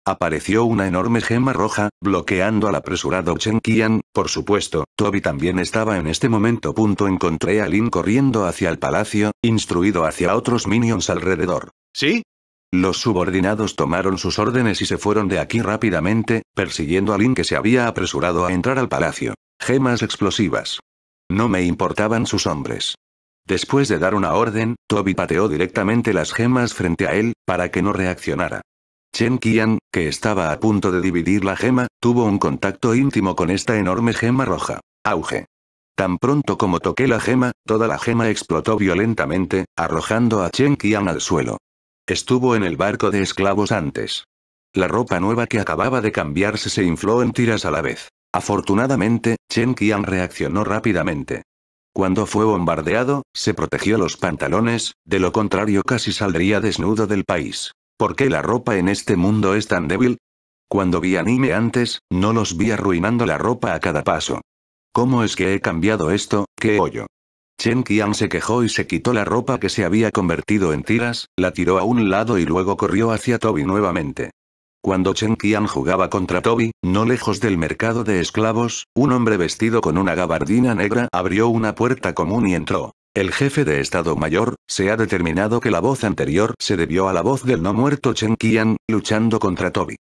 Apareció una enorme gema roja, bloqueando al apresurado Chen Qian, por supuesto, Toby también estaba en este momento. Punto encontré a Lin corriendo hacia el palacio, instruido hacia otros minions alrededor. ¿Sí? Los subordinados tomaron sus órdenes y se fueron de aquí rápidamente, persiguiendo a Lin que se había apresurado a entrar al palacio. Gemas explosivas. No me importaban sus hombres. Después de dar una orden, Toby pateó directamente las gemas frente a él, para que no reaccionara. Chen Qian, que estaba a punto de dividir la gema, tuvo un contacto íntimo con esta enorme gema roja. Auge. Tan pronto como toqué la gema, toda la gema explotó violentamente, arrojando a Chen Qian al suelo. Estuvo en el barco de esclavos antes. La ropa nueva que acababa de cambiarse se infló en tiras a la vez. Afortunadamente, Chen Qian reaccionó rápidamente. Cuando fue bombardeado, se protegió los pantalones, de lo contrario casi saldría desnudo del país. ¿Por qué la ropa en este mundo es tan débil? Cuando vi anime antes, no los vi arruinando la ropa a cada paso. ¿Cómo es que he cambiado esto, qué hoyo? Chen Qian se quejó y se quitó la ropa que se había convertido en tiras, la tiró a un lado y luego corrió hacia Toby nuevamente. Cuando Chen Qian jugaba contra Toby, no lejos del mercado de esclavos, un hombre vestido con una gabardina negra abrió una puerta común y entró. El jefe de Estado Mayor, se ha determinado que la voz anterior se debió a la voz del no muerto Chen Qian, luchando contra Toby.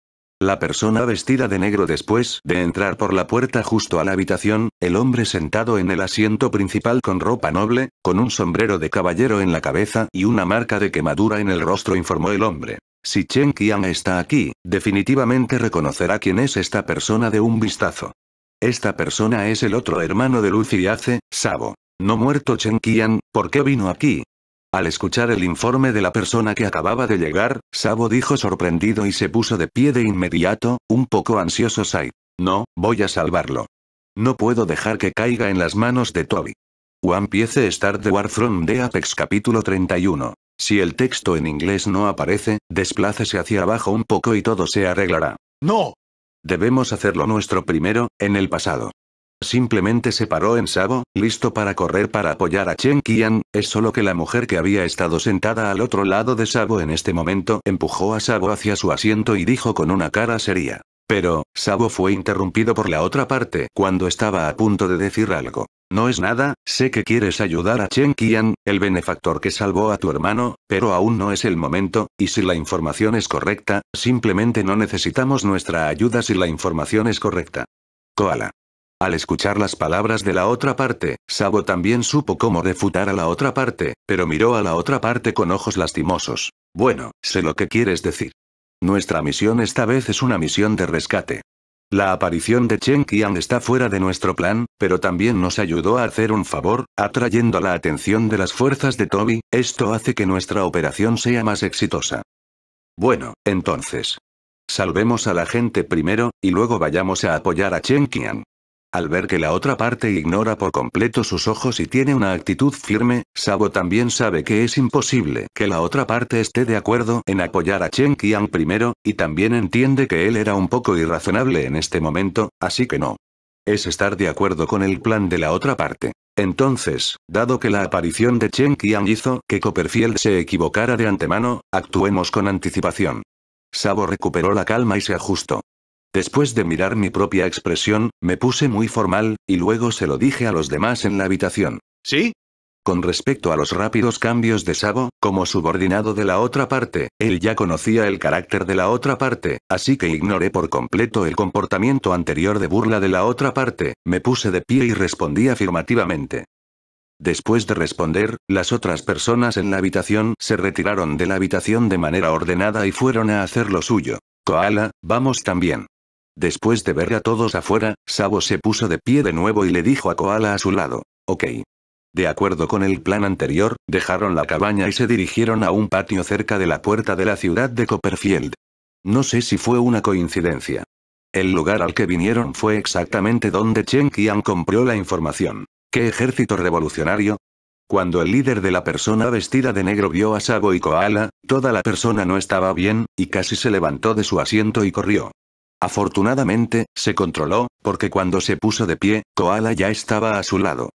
La persona vestida de negro después de entrar por la puerta justo a la habitación, el hombre sentado en el asiento principal con ropa noble, con un sombrero de caballero en la cabeza y una marca de quemadura en el rostro informó el hombre. Si Chen Qian está aquí, definitivamente reconocerá quién es esta persona de un vistazo. Esta persona es el otro hermano de Lucy hace, Sabo. No muerto Chen Qian, ¿por qué vino aquí? Al escuchar el informe de la persona que acababa de llegar, Sabo dijo sorprendido y se puso de pie de inmediato, un poco ansioso Sai. No, voy a salvarlo. No puedo dejar que caiga en las manos de Toby. One Piece Star de Warfront de Apex capítulo 31. Si el texto en inglés no aparece, desplácese hacia abajo un poco y todo se arreglará. ¡No! Debemos hacerlo nuestro primero, en el pasado. Simplemente se paró en Sabo, listo para correr para apoyar a Chen Qian, es solo que la mujer que había estado sentada al otro lado de Sabo en este momento empujó a Sabo hacia su asiento y dijo con una cara seria. Pero, Sabo fue interrumpido por la otra parte cuando estaba a punto de decir algo. No es nada, sé que quieres ayudar a Chen Qian, el benefactor que salvó a tu hermano, pero aún no es el momento, y si la información es correcta, simplemente no necesitamos nuestra ayuda si la información es correcta. Koala. Al escuchar las palabras de la otra parte, Sabo también supo cómo refutar a la otra parte, pero miró a la otra parte con ojos lastimosos. Bueno, sé lo que quieres decir. Nuestra misión esta vez es una misión de rescate. La aparición de Chen Qian está fuera de nuestro plan, pero también nos ayudó a hacer un favor, atrayendo la atención de las fuerzas de Toby, esto hace que nuestra operación sea más exitosa. Bueno, entonces. Salvemos a la gente primero, y luego vayamos a apoyar a Chen Qian. Al ver que la otra parte ignora por completo sus ojos y tiene una actitud firme, Sabo también sabe que es imposible que la otra parte esté de acuerdo en apoyar a Chen Qian primero, y también entiende que él era un poco irrazonable en este momento, así que no. Es estar de acuerdo con el plan de la otra parte. Entonces, dado que la aparición de Chen Qian hizo que Copperfield se equivocara de antemano, actuemos con anticipación. Sabo recuperó la calma y se ajustó. Después de mirar mi propia expresión, me puse muy formal, y luego se lo dije a los demás en la habitación. ¿Sí? Con respecto a los rápidos cambios de Sabo, como subordinado de la otra parte, él ya conocía el carácter de la otra parte, así que ignoré por completo el comportamiento anterior de burla de la otra parte, me puse de pie y respondí afirmativamente. Después de responder, las otras personas en la habitación se retiraron de la habitación de manera ordenada y fueron a hacer lo suyo. Koala, vamos también. Después de ver a todos afuera, Sabo se puso de pie de nuevo y le dijo a Koala a su lado. Ok. De acuerdo con el plan anterior, dejaron la cabaña y se dirigieron a un patio cerca de la puerta de la ciudad de Copperfield. No sé si fue una coincidencia. El lugar al que vinieron fue exactamente donde Chen Qian compró la información. ¿Qué ejército revolucionario? Cuando el líder de la persona vestida de negro vio a Sabo y Koala, toda la persona no estaba bien, y casi se levantó de su asiento y corrió. Afortunadamente, se controló, porque cuando se puso de pie, Koala ya estaba a su lado.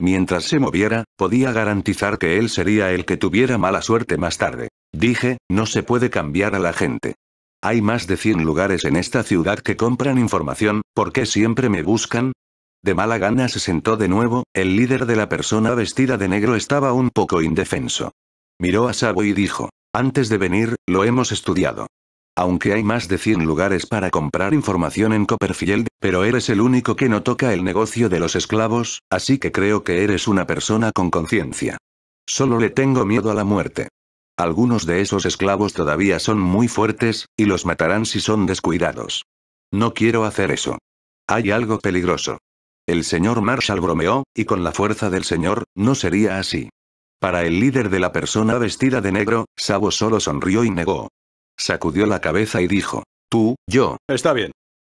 Mientras se moviera, podía garantizar que él sería el que tuviera mala suerte más tarde. Dije, no se puede cambiar a la gente. Hay más de 100 lugares en esta ciudad que compran información, ¿por qué siempre me buscan? De mala gana se sentó de nuevo, el líder de la persona vestida de negro estaba un poco indefenso. Miró a Sabo y dijo, antes de venir, lo hemos estudiado. Aunque hay más de 100 lugares para comprar información en Copperfield, pero eres el único que no toca el negocio de los esclavos, así que creo que eres una persona con conciencia. Solo le tengo miedo a la muerte. Algunos de esos esclavos todavía son muy fuertes, y los matarán si son descuidados. No quiero hacer eso. Hay algo peligroso. El señor Marshall bromeó, y con la fuerza del señor, no sería así. Para el líder de la persona vestida de negro, Sabo solo sonrió y negó. Sacudió la cabeza y dijo. Tú, yo. Está bien.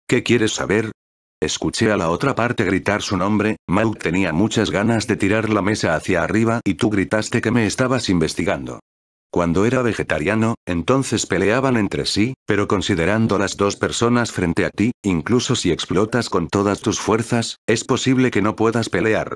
¿Qué quieres saber? Escuché a la otra parte gritar su nombre, Mau tenía muchas ganas de tirar la mesa hacia arriba y tú gritaste que me estabas investigando. Cuando era vegetariano, entonces peleaban entre sí, pero considerando las dos personas frente a ti, incluso si explotas con todas tus fuerzas, es posible que no puedas pelear.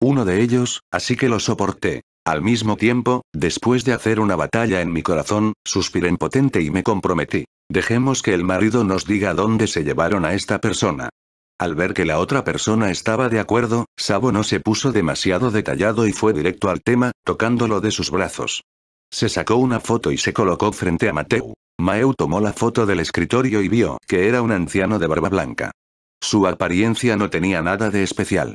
Uno de ellos, así que lo soporté. Al mismo tiempo, después de hacer una batalla en mi corazón, suspiré impotente y me comprometí. Dejemos que el marido nos diga dónde se llevaron a esta persona. Al ver que la otra persona estaba de acuerdo, Sabo no se puso demasiado detallado y fue directo al tema, tocándolo de sus brazos. Se sacó una foto y se colocó frente a Mateu. Maeu tomó la foto del escritorio y vio que era un anciano de barba blanca. Su apariencia no tenía nada de especial.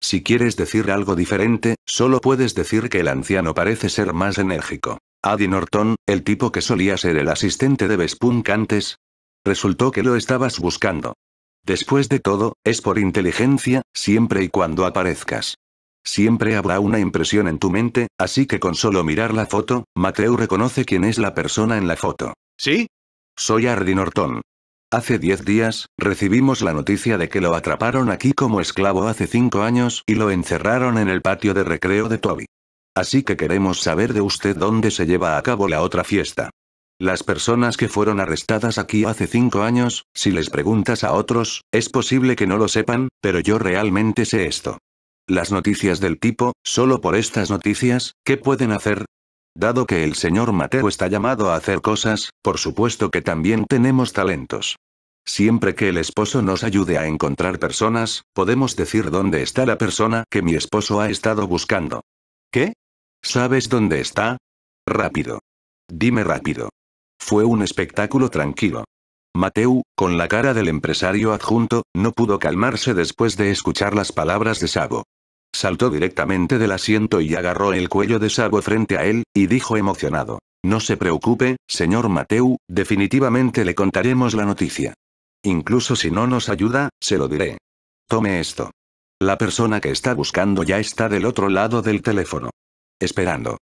Si quieres decir algo diferente, solo puedes decir que el anciano parece ser más enérgico. Adi Norton, el tipo que solía ser el asistente de Bespunk antes. Resultó que lo estabas buscando. Después de todo, es por inteligencia, siempre y cuando aparezcas. Siempre habrá una impresión en tu mente, así que con solo mirar la foto, Mateo reconoce quién es la persona en la foto. ¿Sí? Soy Ardi Norton. Hace 10 días, recibimos la noticia de que lo atraparon aquí como esclavo hace 5 años y lo encerraron en el patio de recreo de Toby. Así que queremos saber de usted dónde se lleva a cabo la otra fiesta. Las personas que fueron arrestadas aquí hace 5 años, si les preguntas a otros, es posible que no lo sepan, pero yo realmente sé esto. Las noticias del tipo, solo por estas noticias, ¿qué pueden hacer? Dado que el señor Mateo está llamado a hacer cosas, por supuesto que también tenemos talentos. Siempre que el esposo nos ayude a encontrar personas, podemos decir dónde está la persona que mi esposo ha estado buscando. ¿Qué? ¿Sabes dónde está? Rápido. Dime rápido. Fue un espectáculo tranquilo. Mateo, con la cara del empresario adjunto, no pudo calmarse después de escuchar las palabras de Sabo. Saltó directamente del asiento y agarró el cuello de Sabo frente a él, y dijo emocionado. No se preocupe, señor Mateu, definitivamente le contaremos la noticia. Incluso si no nos ayuda, se lo diré. Tome esto. La persona que está buscando ya está del otro lado del teléfono. Esperando.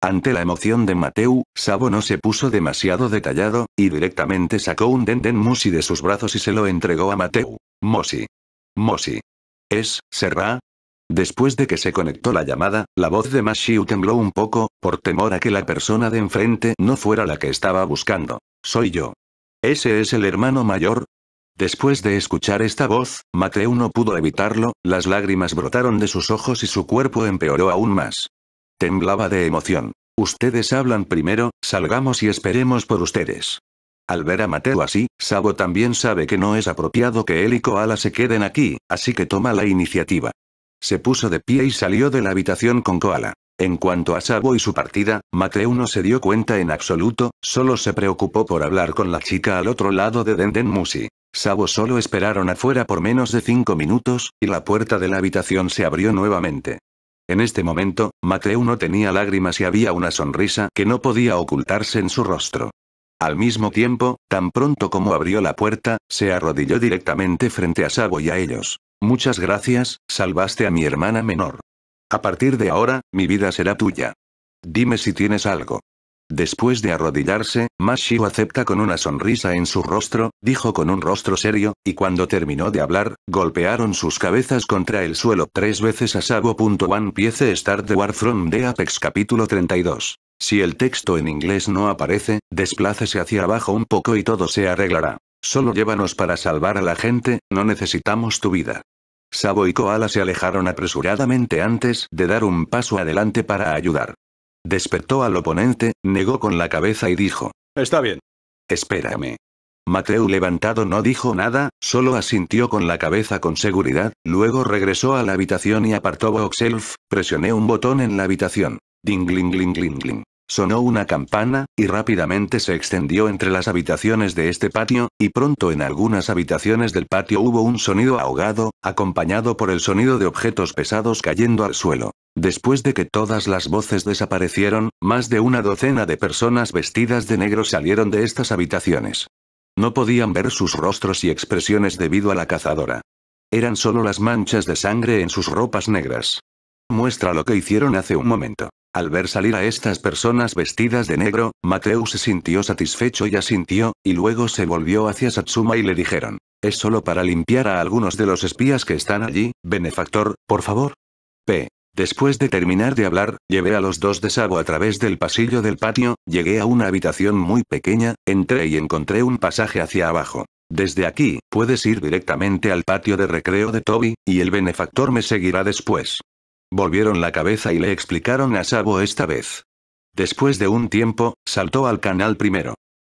Ante la emoción de Mateu, Sabo no se puso demasiado detallado, y directamente sacó un Denden Musi de sus brazos y se lo entregó a Mateu. Mosi. Mosi. Es, será, Después de que se conectó la llamada, la voz de Mashiu tembló un poco, por temor a que la persona de enfrente no fuera la que estaba buscando. Soy yo. ¿Ese es el hermano mayor? Después de escuchar esta voz, Mateo no pudo evitarlo, las lágrimas brotaron de sus ojos y su cuerpo empeoró aún más. Temblaba de emoción. Ustedes hablan primero, salgamos y esperemos por ustedes. Al ver a Mateo así, Sabo también sabe que no es apropiado que él y Koala se queden aquí, así que toma la iniciativa. Se puso de pie y salió de la habitación con Koala. En cuanto a Sabo y su partida, Mateo no se dio cuenta en absoluto, solo se preocupó por hablar con la chica al otro lado de Denden Musi. Sabo solo esperaron afuera por menos de cinco minutos, y la puerta de la habitación se abrió nuevamente. En este momento, Mateo no tenía lágrimas y había una sonrisa que no podía ocultarse en su rostro. Al mismo tiempo, tan pronto como abrió la puerta, se arrodilló directamente frente a Sabo y a ellos. Muchas gracias, salvaste a mi hermana menor. A partir de ahora, mi vida será tuya. Dime si tienes algo. Después de arrodillarse, Mashiro acepta con una sonrisa en su rostro, dijo con un rostro serio, y cuando terminó de hablar, golpearon sus cabezas contra el suelo tres veces a One piece Start the War from the Apex capítulo 32. Si el texto en inglés no aparece, desplácese hacia abajo un poco y todo se arreglará. Solo llévanos para salvar a la gente, no necesitamos tu vida. Sabo y Koala se alejaron apresuradamente antes de dar un paso adelante para ayudar. Despertó al oponente, negó con la cabeza y dijo. Está bien. Espérame. Mateo levantado no dijo nada, solo asintió con la cabeza con seguridad, luego regresó a la habitación y apartó Boxelf, presioné un botón en la habitación. Ding, Sonó una campana, y rápidamente se extendió entre las habitaciones de este patio, y pronto en algunas habitaciones del patio hubo un sonido ahogado, acompañado por el sonido de objetos pesados cayendo al suelo. Después de que todas las voces desaparecieron, más de una docena de personas vestidas de negro salieron de estas habitaciones. No podían ver sus rostros y expresiones debido a la cazadora. Eran solo las manchas de sangre en sus ropas negras. Muestra lo que hicieron hace un momento. Al ver salir a estas personas vestidas de negro, Mateo se sintió satisfecho y asintió, y luego se volvió hacia Satsuma y le dijeron. Es solo para limpiar a algunos de los espías que están allí, benefactor, por favor. P. Después de terminar de hablar, llevé a los dos de Sabo a través del pasillo del patio, llegué a una habitación muy pequeña, entré y encontré un pasaje hacia abajo. Desde aquí, puedes ir directamente al patio de recreo de Toby, y el benefactor me seguirá después. Volvieron la cabeza y le explicaron a Sabo esta vez. Después de un tiempo, saltó al canal primero.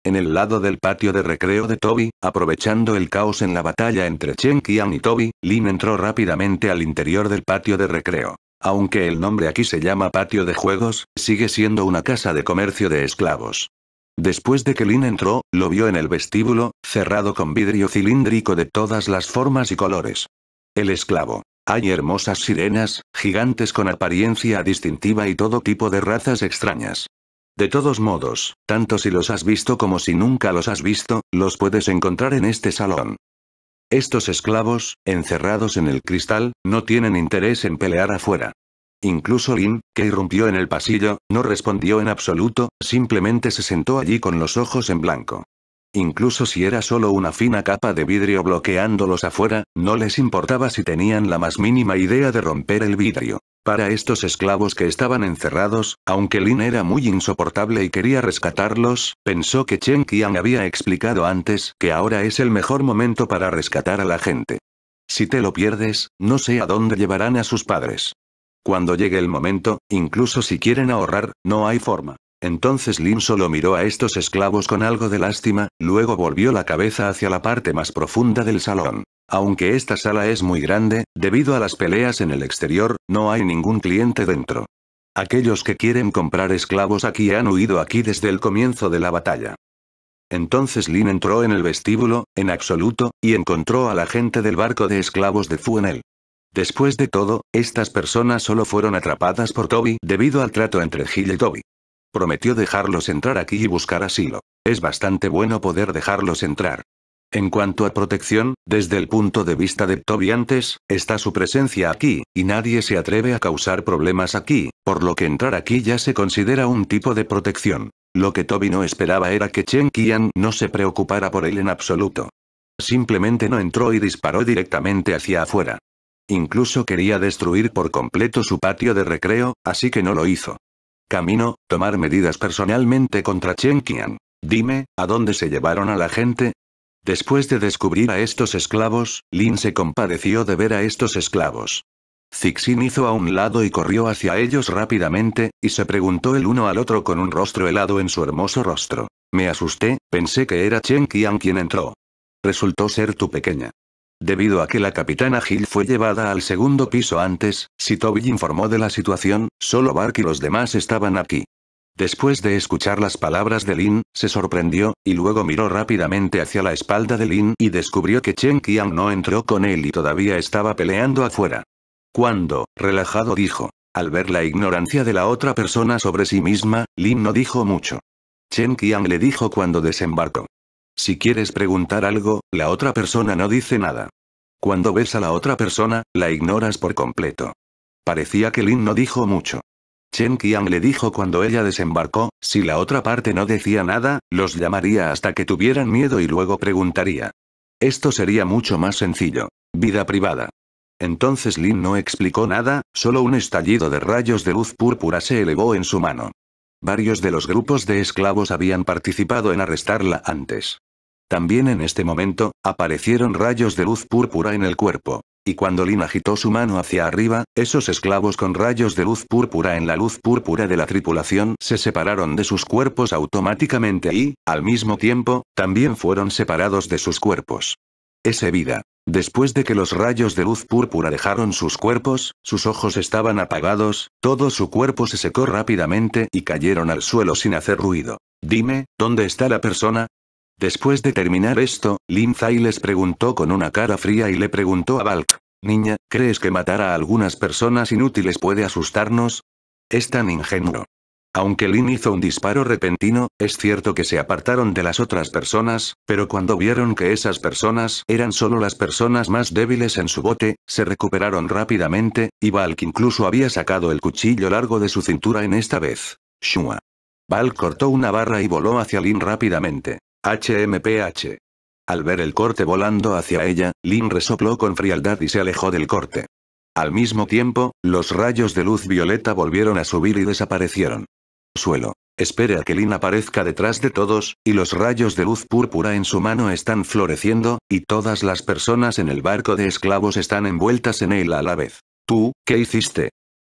En el lado del patio de recreo de Toby, aprovechando el caos en la batalla entre Chen Qian y Toby, Lin entró rápidamente al interior del patio de recreo. Aunque el nombre aquí se llama patio de juegos, sigue siendo una casa de comercio de esclavos. Después de que Lin entró, lo vio en el vestíbulo, cerrado con vidrio cilíndrico de todas las formas y colores. El esclavo. Hay hermosas sirenas, gigantes con apariencia distintiva y todo tipo de razas extrañas. De todos modos, tanto si los has visto como si nunca los has visto, los puedes encontrar en este salón. Estos esclavos, encerrados en el cristal, no tienen interés en pelear afuera. Incluso Lin, que irrumpió en el pasillo, no respondió en absoluto, simplemente se sentó allí con los ojos en blanco. Incluso si era solo una fina capa de vidrio bloqueándolos afuera, no les importaba si tenían la más mínima idea de romper el vidrio. Para estos esclavos que estaban encerrados, aunque Lin era muy insoportable y quería rescatarlos, pensó que Chen Qian había explicado antes que ahora es el mejor momento para rescatar a la gente. Si te lo pierdes, no sé a dónde llevarán a sus padres. Cuando llegue el momento, incluso si quieren ahorrar, no hay forma. Entonces Lin solo miró a estos esclavos con algo de lástima, luego volvió la cabeza hacia la parte más profunda del salón. Aunque esta sala es muy grande, debido a las peleas en el exterior, no hay ningún cliente dentro. Aquellos que quieren comprar esclavos aquí han huido aquí desde el comienzo de la batalla. Entonces Lin entró en el vestíbulo, en absoluto, y encontró a la gente del barco de esclavos de él. Después de todo, estas personas solo fueron atrapadas por Toby debido al trato entre Gil y Toby. Prometió dejarlos entrar aquí y buscar asilo. Es bastante bueno poder dejarlos entrar. En cuanto a protección, desde el punto de vista de Toby antes, está su presencia aquí, y nadie se atreve a causar problemas aquí, por lo que entrar aquí ya se considera un tipo de protección. Lo que Toby no esperaba era que Chen Qian no se preocupara por él en absoluto. Simplemente no entró y disparó directamente hacia afuera. Incluso quería destruir por completo su patio de recreo, así que no lo hizo. Camino, tomar medidas personalmente contra Chen Qian. Dime, ¿a dónde se llevaron a la gente? Después de descubrir a estos esclavos, Lin se compadeció de ver a estos esclavos. Zixin hizo a un lado y corrió hacia ellos rápidamente, y se preguntó el uno al otro con un rostro helado en su hermoso rostro. Me asusté, pensé que era Chen Qian quien entró. Resultó ser tu pequeña. Debido a que la capitana Hill fue llevada al segundo piso antes, si Toby informó de la situación, solo Bark y los demás estaban aquí. Después de escuchar las palabras de Lin, se sorprendió, y luego miró rápidamente hacia la espalda de Lin y descubrió que Chen Qiang no entró con él y todavía estaba peleando afuera. Cuando, relajado dijo. Al ver la ignorancia de la otra persona sobre sí misma, Lin no dijo mucho. Chen Qiang le dijo cuando desembarcó. Si quieres preguntar algo, la otra persona no dice nada. Cuando ves a la otra persona, la ignoras por completo. Parecía que Lin no dijo mucho. Chen Qian le dijo cuando ella desembarcó, si la otra parte no decía nada, los llamaría hasta que tuvieran miedo y luego preguntaría. Esto sería mucho más sencillo. Vida privada. Entonces Lin no explicó nada, solo un estallido de rayos de luz púrpura se elevó en su mano. Varios de los grupos de esclavos habían participado en arrestarla antes. También en este momento, aparecieron rayos de luz púrpura en el cuerpo. Y cuando Lin agitó su mano hacia arriba, esos esclavos con rayos de luz púrpura en la luz púrpura de la tripulación se separaron de sus cuerpos automáticamente y, al mismo tiempo, también fueron separados de sus cuerpos. Ese vida. Después de que los rayos de luz púrpura dejaron sus cuerpos, sus ojos estaban apagados, todo su cuerpo se secó rápidamente y cayeron al suelo sin hacer ruido. Dime, ¿dónde está la persona? Después de terminar esto, Lin Zai les preguntó con una cara fría y le preguntó a Valk. Niña, ¿crees que matar a algunas personas inútiles puede asustarnos? Es tan ingenuo. Aunque Lin hizo un disparo repentino, es cierto que se apartaron de las otras personas, pero cuando vieron que esas personas eran solo las personas más débiles en su bote, se recuperaron rápidamente, y Valk incluso había sacado el cuchillo largo de su cintura en esta vez. Shua. Valk cortó una barra y voló hacia Lin rápidamente. HMPH. Al ver el corte volando hacia ella, Lin resopló con frialdad y se alejó del corte. Al mismo tiempo, los rayos de luz violeta volvieron a subir y desaparecieron. Suelo. espere a que Lin aparezca detrás de todos, y los rayos de luz púrpura en su mano están floreciendo, y todas las personas en el barco de esclavos están envueltas en él a la vez. Tú, ¿qué hiciste?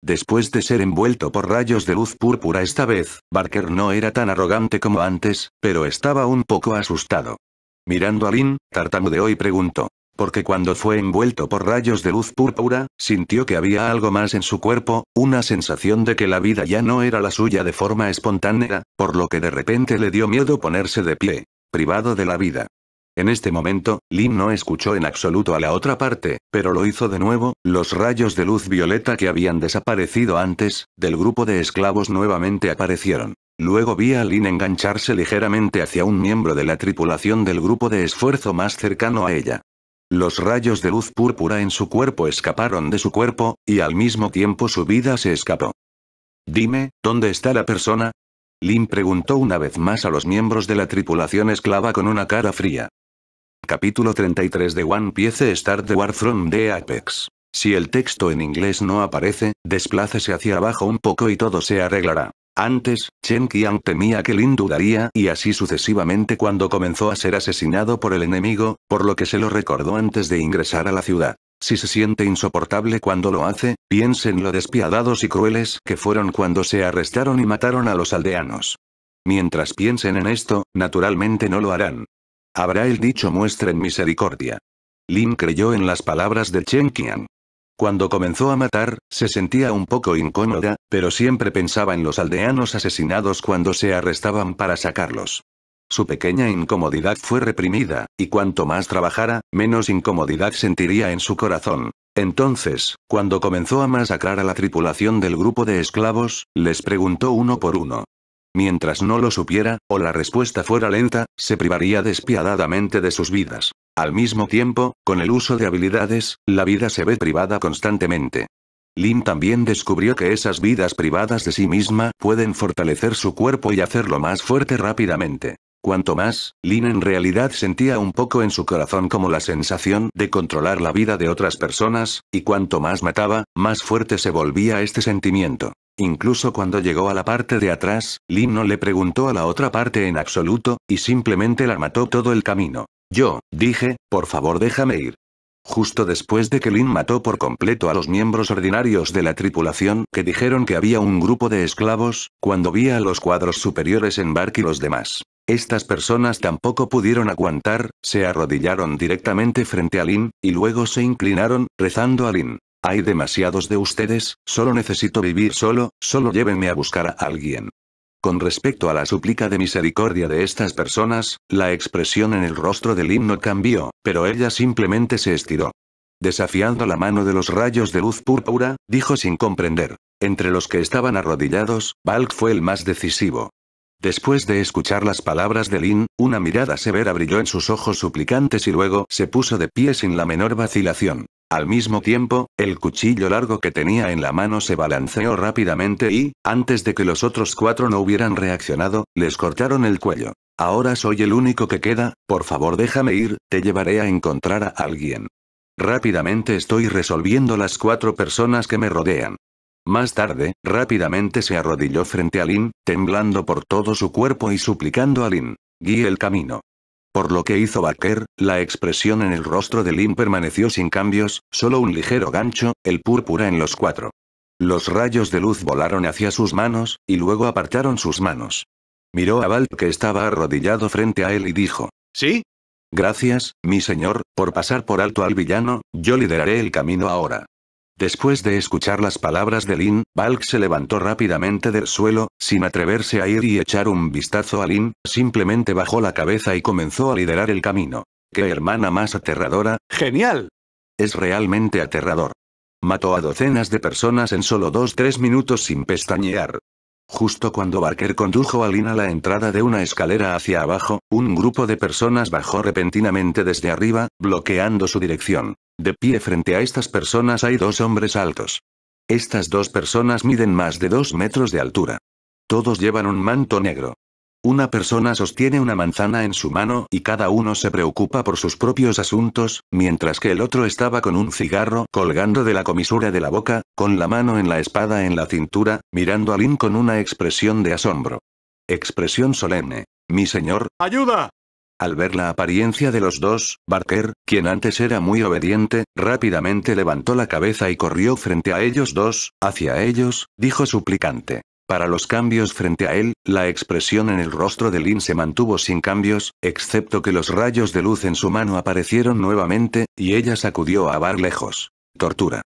Después de ser envuelto por rayos de luz púrpura esta vez, Barker no era tan arrogante como antes, pero estaba un poco asustado. Mirando a Lin, tartamudeó y preguntó. Porque cuando fue envuelto por rayos de luz púrpura, sintió que había algo más en su cuerpo, una sensación de que la vida ya no era la suya de forma espontánea, por lo que de repente le dio miedo ponerse de pie, privado de la vida. En este momento, Lin no escuchó en absoluto a la otra parte, pero lo hizo de nuevo, los rayos de luz violeta que habían desaparecido antes, del grupo de esclavos nuevamente aparecieron. Luego vi a Lin engancharse ligeramente hacia un miembro de la tripulación del grupo de esfuerzo más cercano a ella. Los rayos de luz púrpura en su cuerpo escaparon de su cuerpo, y al mismo tiempo su vida se escapó. Dime, ¿dónde está la persona? Lin preguntó una vez más a los miembros de la tripulación esclava con una cara fría capítulo 33 de One Piece Star the War from the Apex. Si el texto en inglés no aparece, desplácese hacia abajo un poco y todo se arreglará. Antes, Chen Qiang temía que Lin dudaría y así sucesivamente cuando comenzó a ser asesinado por el enemigo, por lo que se lo recordó antes de ingresar a la ciudad. Si se siente insoportable cuando lo hace, piensen lo despiadados y crueles que fueron cuando se arrestaron y mataron a los aldeanos. Mientras piensen en esto, naturalmente no lo harán. Habrá el dicho muestren misericordia. Lin creyó en las palabras de Chen Qian. Cuando comenzó a matar, se sentía un poco incómoda, pero siempre pensaba en los aldeanos asesinados cuando se arrestaban para sacarlos. Su pequeña incomodidad fue reprimida, y cuanto más trabajara, menos incomodidad sentiría en su corazón. Entonces, cuando comenzó a masacrar a la tripulación del grupo de esclavos, les preguntó uno por uno, Mientras no lo supiera, o la respuesta fuera lenta, se privaría despiadadamente de sus vidas. Al mismo tiempo, con el uso de habilidades, la vida se ve privada constantemente. Lin también descubrió que esas vidas privadas de sí misma pueden fortalecer su cuerpo y hacerlo más fuerte rápidamente. Cuanto más, Lin en realidad sentía un poco en su corazón como la sensación de controlar la vida de otras personas, y cuanto más mataba, más fuerte se volvía este sentimiento. Incluso cuando llegó a la parte de atrás, Lin no le preguntó a la otra parte en absoluto, y simplemente la mató todo el camino. Yo, dije, por favor déjame ir. Justo después de que Lin mató por completo a los miembros ordinarios de la tripulación que dijeron que había un grupo de esclavos, cuando vi a los cuadros superiores en Bark y los demás. Estas personas tampoco pudieron aguantar, se arrodillaron directamente frente a Lin, y luego se inclinaron, rezando a Lin. Hay demasiados de ustedes, solo necesito vivir solo, solo llévenme a buscar a alguien. Con respecto a la súplica de misericordia de estas personas, la expresión en el rostro de Lin no cambió, pero ella simplemente se estiró. Desafiando la mano de los rayos de luz púrpura, dijo sin comprender. Entre los que estaban arrodillados, Balk fue el más decisivo. Después de escuchar las palabras de Lin, una mirada severa brilló en sus ojos suplicantes y luego se puso de pie sin la menor vacilación. Al mismo tiempo, el cuchillo largo que tenía en la mano se balanceó rápidamente y, antes de que los otros cuatro no hubieran reaccionado, les cortaron el cuello. Ahora soy el único que queda, por favor déjame ir, te llevaré a encontrar a alguien. Rápidamente estoy resolviendo las cuatro personas que me rodean. Más tarde, rápidamente se arrodilló frente a Lin, temblando por todo su cuerpo y suplicando a Lin. Guíe el camino. Por lo que hizo Baker, la expresión en el rostro de Lin permaneció sin cambios, solo un ligero gancho, el púrpura en los cuatro. Los rayos de luz volaron hacia sus manos, y luego apartaron sus manos. Miró a Val que estaba arrodillado frente a él y dijo, ¿Sí? Gracias, mi señor, por pasar por alto al villano, yo lideraré el camino ahora. Después de escuchar las palabras de Lin, Balk se levantó rápidamente del suelo, sin atreverse a ir y echar un vistazo a Lin, simplemente bajó la cabeza y comenzó a liderar el camino. ¡Qué hermana más aterradora! ¡Genial! Es realmente aterrador. Mató a docenas de personas en solo 2 tres minutos sin pestañear. Justo cuando Barker condujo a Lina a la entrada de una escalera hacia abajo, un grupo de personas bajó repentinamente desde arriba, bloqueando su dirección. De pie frente a estas personas hay dos hombres altos. Estas dos personas miden más de dos metros de altura. Todos llevan un manto negro. Una persona sostiene una manzana en su mano y cada uno se preocupa por sus propios asuntos, mientras que el otro estaba con un cigarro colgando de la comisura de la boca, con la mano en la espada en la cintura, mirando a Lin con una expresión de asombro. Expresión solemne. Mi señor. ¡Ayuda! Al ver la apariencia de los dos, Barker, quien antes era muy obediente, rápidamente levantó la cabeza y corrió frente a ellos dos, hacia ellos, dijo suplicante. Para los cambios frente a él, la expresión en el rostro de Lin se mantuvo sin cambios, excepto que los rayos de luz en su mano aparecieron nuevamente, y ella sacudió a Bar lejos. Tortura.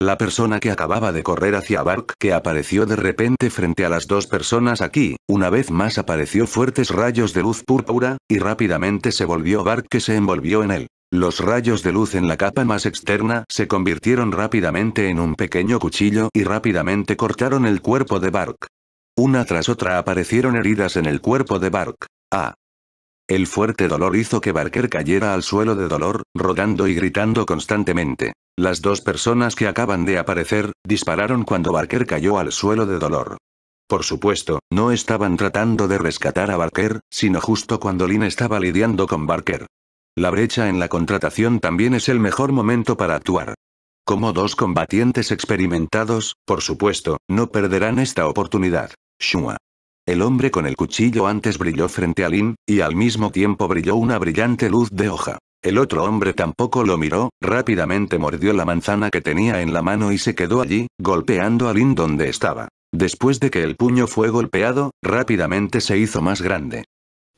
La persona que acababa de correr hacia Bark que apareció de repente frente a las dos personas aquí, una vez más apareció fuertes rayos de luz púrpura, y rápidamente se volvió Bark que se envolvió en él. Los rayos de luz en la capa más externa se convirtieron rápidamente en un pequeño cuchillo y rápidamente cortaron el cuerpo de Bark. Una tras otra aparecieron heridas en el cuerpo de Bark. Ah. El fuerte dolor hizo que Barker cayera al suelo de dolor, rodando y gritando constantemente. Las dos personas que acaban de aparecer, dispararon cuando Barker cayó al suelo de dolor. Por supuesto, no estaban tratando de rescatar a Barker, sino justo cuando Lynn estaba lidiando con Barker. La brecha en la contratación también es el mejor momento para actuar. Como dos combatientes experimentados, por supuesto, no perderán esta oportunidad. Shua. El hombre con el cuchillo antes brilló frente a Lin, y al mismo tiempo brilló una brillante luz de hoja. El otro hombre tampoco lo miró, rápidamente mordió la manzana que tenía en la mano y se quedó allí, golpeando a Lin donde estaba. Después de que el puño fue golpeado, rápidamente se hizo más grande.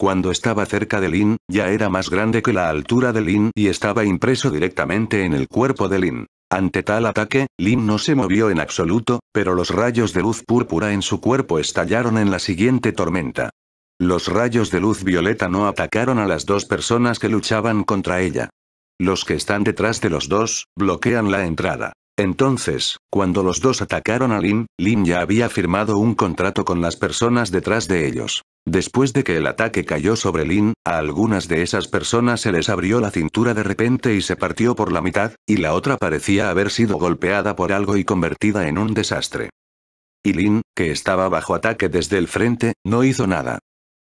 Cuando estaba cerca de Lin, ya era más grande que la altura de Lin y estaba impreso directamente en el cuerpo de Lin. Ante tal ataque, Lin no se movió en absoluto, pero los rayos de luz púrpura en su cuerpo estallaron en la siguiente tormenta. Los rayos de luz violeta no atacaron a las dos personas que luchaban contra ella. Los que están detrás de los dos, bloquean la entrada. Entonces, cuando los dos atacaron a Lin, Lin ya había firmado un contrato con las personas detrás de ellos. Después de que el ataque cayó sobre Lin, a algunas de esas personas se les abrió la cintura de repente y se partió por la mitad, y la otra parecía haber sido golpeada por algo y convertida en un desastre. Y Lin, que estaba bajo ataque desde el frente, no hizo nada.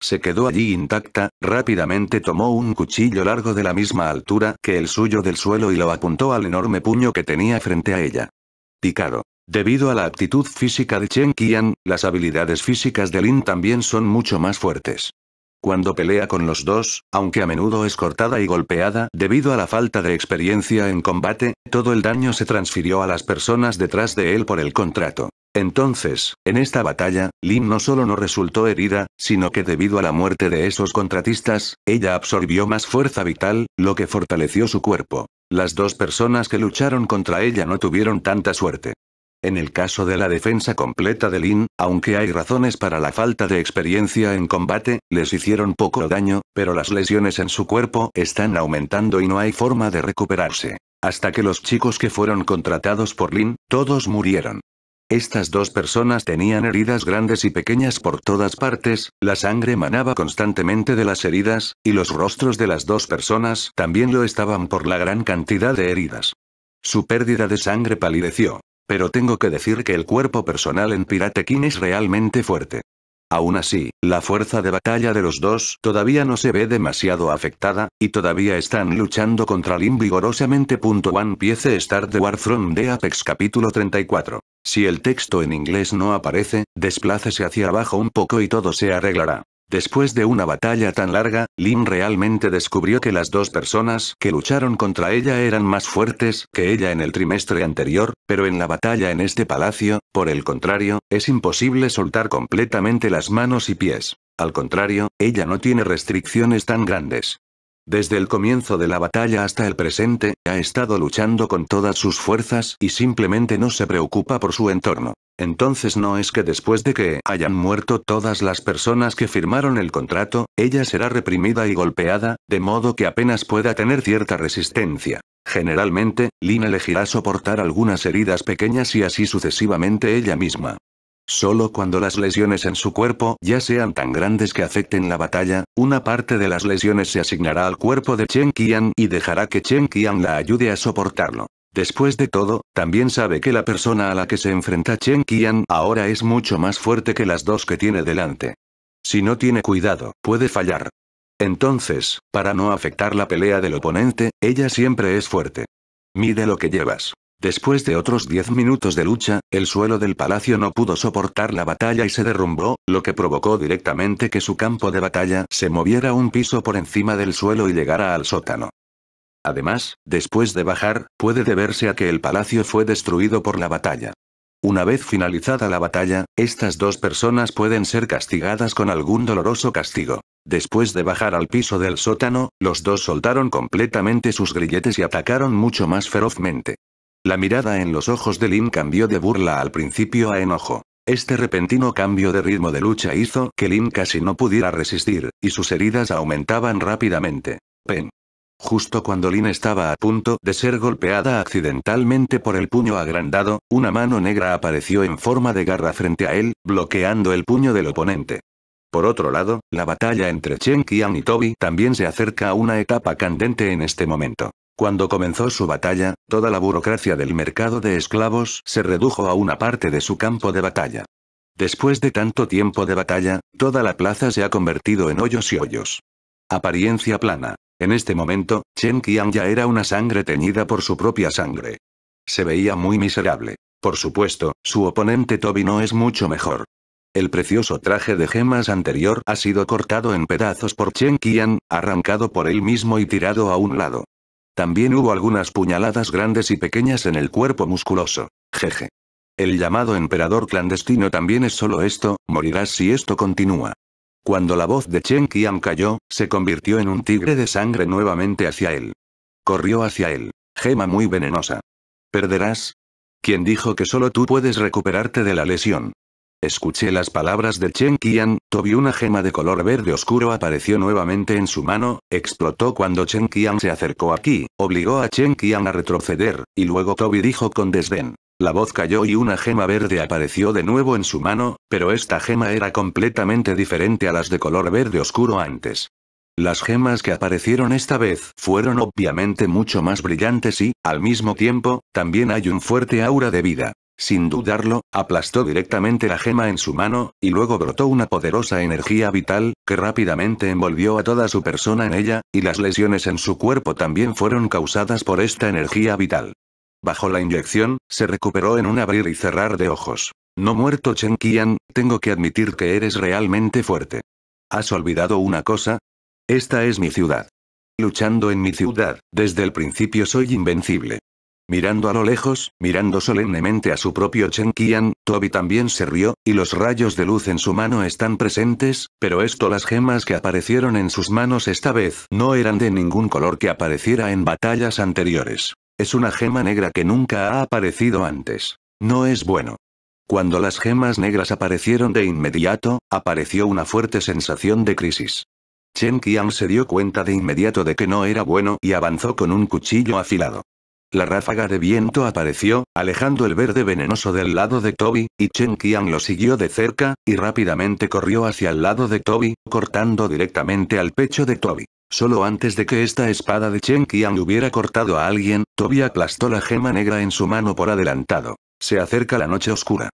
Se quedó allí intacta, rápidamente tomó un cuchillo largo de la misma altura que el suyo del suelo y lo apuntó al enorme puño que tenía frente a ella. Picado. Debido a la actitud física de Chen Qian, las habilidades físicas de Lin también son mucho más fuertes. Cuando pelea con los dos, aunque a menudo es cortada y golpeada debido a la falta de experiencia en combate, todo el daño se transfirió a las personas detrás de él por el contrato. Entonces, en esta batalla, Lin no solo no resultó herida, sino que debido a la muerte de esos contratistas, ella absorbió más fuerza vital, lo que fortaleció su cuerpo. Las dos personas que lucharon contra ella no tuvieron tanta suerte en el caso de la defensa completa de Lin, aunque hay razones para la falta de experiencia en combate, les hicieron poco daño, pero las lesiones en su cuerpo están aumentando y no hay forma de recuperarse. Hasta que los chicos que fueron contratados por Lin, todos murieron. Estas dos personas tenían heridas grandes y pequeñas por todas partes, la sangre manaba constantemente de las heridas, y los rostros de las dos personas también lo estaban por la gran cantidad de heridas. Su pérdida de sangre palideció. Pero tengo que decir que el cuerpo personal en Pirate King es realmente fuerte. Aún así, la fuerza de batalla de los dos todavía no se ve demasiado afectada, y todavía están luchando contra Lin vigorosamente. One Piece Star War From de Apex capítulo 34. Si el texto en inglés no aparece, desplácese hacia abajo un poco y todo se arreglará. Después de una batalla tan larga, Lin realmente descubrió que las dos personas que lucharon contra ella eran más fuertes que ella en el trimestre anterior, pero en la batalla en este palacio, por el contrario, es imposible soltar completamente las manos y pies. Al contrario, ella no tiene restricciones tan grandes. Desde el comienzo de la batalla hasta el presente, ha estado luchando con todas sus fuerzas y simplemente no se preocupa por su entorno. Entonces no es que después de que hayan muerto todas las personas que firmaron el contrato, ella será reprimida y golpeada, de modo que apenas pueda tener cierta resistencia. Generalmente, Lin elegirá soportar algunas heridas pequeñas y así sucesivamente ella misma. Solo cuando las lesiones en su cuerpo ya sean tan grandes que afecten la batalla, una parte de las lesiones se asignará al cuerpo de Chen Qian y dejará que Chen Qian la ayude a soportarlo. Después de todo, también sabe que la persona a la que se enfrenta Chen Qian ahora es mucho más fuerte que las dos que tiene delante. Si no tiene cuidado, puede fallar. Entonces, para no afectar la pelea del oponente, ella siempre es fuerte. Mide lo que llevas. Después de otros diez minutos de lucha, el suelo del palacio no pudo soportar la batalla y se derrumbó, lo que provocó directamente que su campo de batalla se moviera un piso por encima del suelo y llegara al sótano. Además, después de bajar, puede deberse a que el palacio fue destruido por la batalla. Una vez finalizada la batalla, estas dos personas pueden ser castigadas con algún doloroso castigo. Después de bajar al piso del sótano, los dos soltaron completamente sus grilletes y atacaron mucho más ferozmente. La mirada en los ojos de Lin cambió de burla al principio a enojo. Este repentino cambio de ritmo de lucha hizo que Lin casi no pudiera resistir, y sus heridas aumentaban rápidamente. Pen. Justo cuando Lin estaba a punto de ser golpeada accidentalmente por el puño agrandado, una mano negra apareció en forma de garra frente a él, bloqueando el puño del oponente. Por otro lado, la batalla entre Chen Qian y Toby también se acerca a una etapa candente en este momento. Cuando comenzó su batalla, toda la burocracia del mercado de esclavos se redujo a una parte de su campo de batalla. Después de tanto tiempo de batalla, toda la plaza se ha convertido en hoyos y hoyos. Apariencia plana. En este momento, Chen Qian ya era una sangre teñida por su propia sangre. Se veía muy miserable. Por supuesto, su oponente Toby no es mucho mejor. El precioso traje de gemas anterior ha sido cortado en pedazos por Chen Qian, arrancado por él mismo y tirado a un lado. También hubo algunas puñaladas grandes y pequeñas en el cuerpo musculoso. Jeje. El llamado emperador clandestino también es solo esto, morirás si esto continúa. Cuando la voz de Chen Qian cayó, se convirtió en un tigre de sangre nuevamente hacia él. Corrió hacia él. Gema muy venenosa. ¿Perderás? ¿Quién dijo que solo tú puedes recuperarte de la lesión? Escuché las palabras de Chen Qian, Toby una gema de color verde oscuro apareció nuevamente en su mano, explotó cuando Chen Qian se acercó aquí, obligó a Chen Qian a retroceder, y luego Toby dijo con desdén. La voz cayó y una gema verde apareció de nuevo en su mano, pero esta gema era completamente diferente a las de color verde oscuro antes. Las gemas que aparecieron esta vez fueron obviamente mucho más brillantes y, al mismo tiempo, también hay un fuerte aura de vida. Sin dudarlo, aplastó directamente la gema en su mano, y luego brotó una poderosa energía vital, que rápidamente envolvió a toda su persona en ella, y las lesiones en su cuerpo también fueron causadas por esta energía vital. Bajo la inyección, se recuperó en un abrir y cerrar de ojos. No muerto Chen Qian, tengo que admitir que eres realmente fuerte. ¿Has olvidado una cosa? Esta es mi ciudad. Luchando en mi ciudad, desde el principio soy invencible. Mirando a lo lejos, mirando solemnemente a su propio Chen Qian, Toby también se rió, y los rayos de luz en su mano están presentes, pero esto las gemas que aparecieron en sus manos esta vez no eran de ningún color que apareciera en batallas anteriores. Es una gema negra que nunca ha aparecido antes. No es bueno. Cuando las gemas negras aparecieron de inmediato, apareció una fuerte sensación de crisis. Chen Qian se dio cuenta de inmediato de que no era bueno y avanzó con un cuchillo afilado. La ráfaga de viento apareció, alejando el verde venenoso del lado de Toby, y Chen Qian lo siguió de cerca, y rápidamente corrió hacia el lado de Toby, cortando directamente al pecho de Toby. Solo antes de que esta espada de Chen Qian hubiera cortado a alguien, Toby aplastó la gema negra en su mano por adelantado. Se acerca la noche oscura.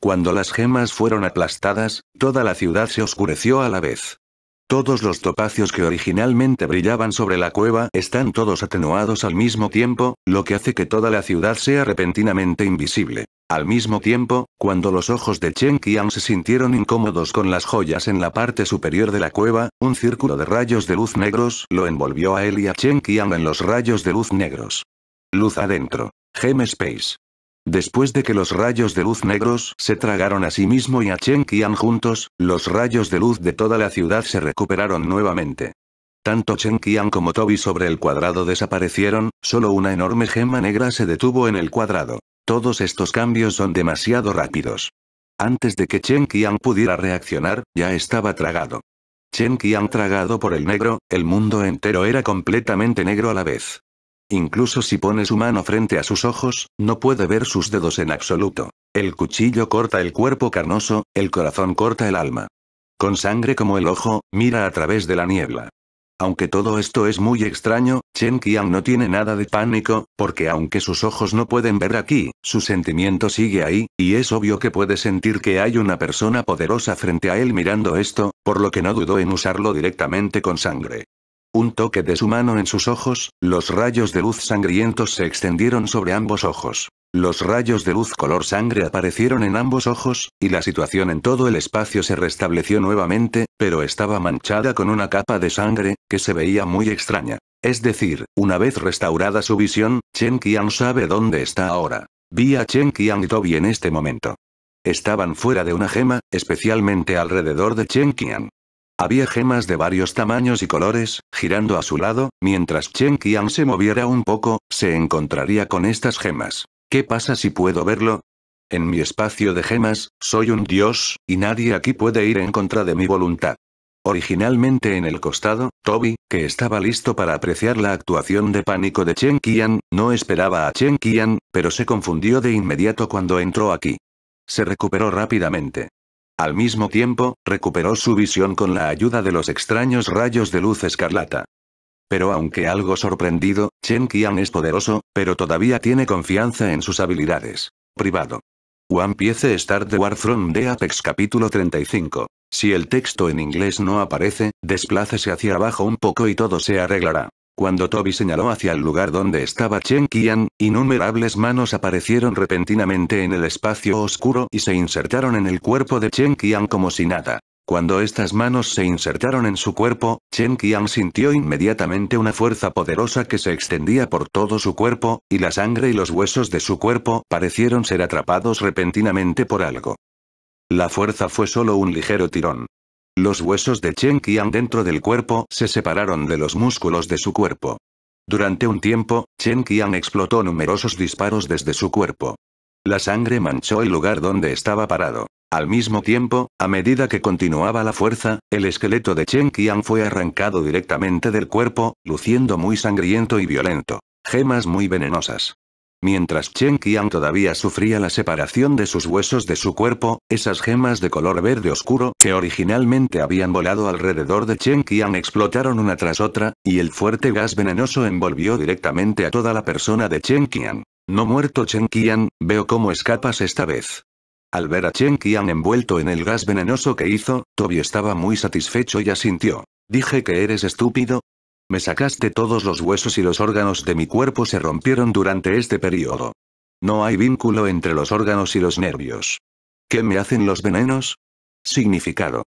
Cuando las gemas fueron aplastadas, toda la ciudad se oscureció a la vez. Todos los topacios que originalmente brillaban sobre la cueva están todos atenuados al mismo tiempo, lo que hace que toda la ciudad sea repentinamente invisible. Al mismo tiempo, cuando los ojos de Chen Qian se sintieron incómodos con las joyas en la parte superior de la cueva, un círculo de rayos de luz negros lo envolvió a él y a Chen Qian en los rayos de luz negros. Luz adentro. Gem Space. Después de que los rayos de luz negros se tragaron a sí mismo y a Chen Qian juntos, los rayos de luz de toda la ciudad se recuperaron nuevamente. Tanto Chen Qian como Toby sobre el cuadrado desaparecieron, solo una enorme gema negra se detuvo en el cuadrado. Todos estos cambios son demasiado rápidos. Antes de que Chen Qian pudiera reaccionar, ya estaba tragado. Chen Qian tragado por el negro, el mundo entero era completamente negro a la vez. Incluso si pone su mano frente a sus ojos, no puede ver sus dedos en absoluto. El cuchillo corta el cuerpo carnoso, el corazón corta el alma. Con sangre como el ojo, mira a través de la niebla. Aunque todo esto es muy extraño, Chen Qian no tiene nada de pánico, porque aunque sus ojos no pueden ver aquí, su sentimiento sigue ahí, y es obvio que puede sentir que hay una persona poderosa frente a él mirando esto, por lo que no dudó en usarlo directamente con sangre. Un toque de su mano en sus ojos, los rayos de luz sangrientos se extendieron sobre ambos ojos. Los rayos de luz color sangre aparecieron en ambos ojos, y la situación en todo el espacio se restableció nuevamente, pero estaba manchada con una capa de sangre, que se veía muy extraña. Es decir, una vez restaurada su visión, Chen Qian sabe dónde está ahora. Vi a Chen Qian y Toby en este momento. Estaban fuera de una gema, especialmente alrededor de Chen Qian. Había gemas de varios tamaños y colores, girando a su lado, mientras Chen Qian se moviera un poco, se encontraría con estas gemas. ¿Qué pasa si puedo verlo? En mi espacio de gemas, soy un dios, y nadie aquí puede ir en contra de mi voluntad. Originalmente en el costado, Toby, que estaba listo para apreciar la actuación de pánico de Chen Qian, no esperaba a Chen Qian, pero se confundió de inmediato cuando entró aquí. Se recuperó rápidamente. Al mismo tiempo, recuperó su visión con la ayuda de los extraños rayos de luz escarlata. Pero aunque algo sorprendido, Chen Qian es poderoso, pero todavía tiene confianza en sus habilidades. Privado. One Piece Star de From de Apex capítulo 35. Si el texto en inglés no aparece, desplácese hacia abajo un poco y todo se arreglará. Cuando Toby señaló hacia el lugar donde estaba Chen Qian, innumerables manos aparecieron repentinamente en el espacio oscuro y se insertaron en el cuerpo de Chen Qian como si nada. Cuando estas manos se insertaron en su cuerpo, Chen Qian sintió inmediatamente una fuerza poderosa que se extendía por todo su cuerpo, y la sangre y los huesos de su cuerpo parecieron ser atrapados repentinamente por algo. La fuerza fue solo un ligero tirón. Los huesos de Chen Qian dentro del cuerpo se separaron de los músculos de su cuerpo. Durante un tiempo, Chen Qian explotó numerosos disparos desde su cuerpo. La sangre manchó el lugar donde estaba parado. Al mismo tiempo, a medida que continuaba la fuerza, el esqueleto de Chen Qian fue arrancado directamente del cuerpo, luciendo muy sangriento y violento. Gemas muy venenosas. Mientras Chen Qian todavía sufría la separación de sus huesos de su cuerpo, esas gemas de color verde oscuro que originalmente habían volado alrededor de Chen Qian explotaron una tras otra, y el fuerte gas venenoso envolvió directamente a toda la persona de Chen Qian. No muerto Chen Qian, veo cómo escapas esta vez. Al ver a Chen Qian envuelto en el gas venenoso que hizo, Toby estaba muy satisfecho y asintió. Dije que eres estúpido, me sacaste todos los huesos y los órganos de mi cuerpo se rompieron durante este periodo. No hay vínculo entre los órganos y los nervios. ¿Qué me hacen los venenos? Significado.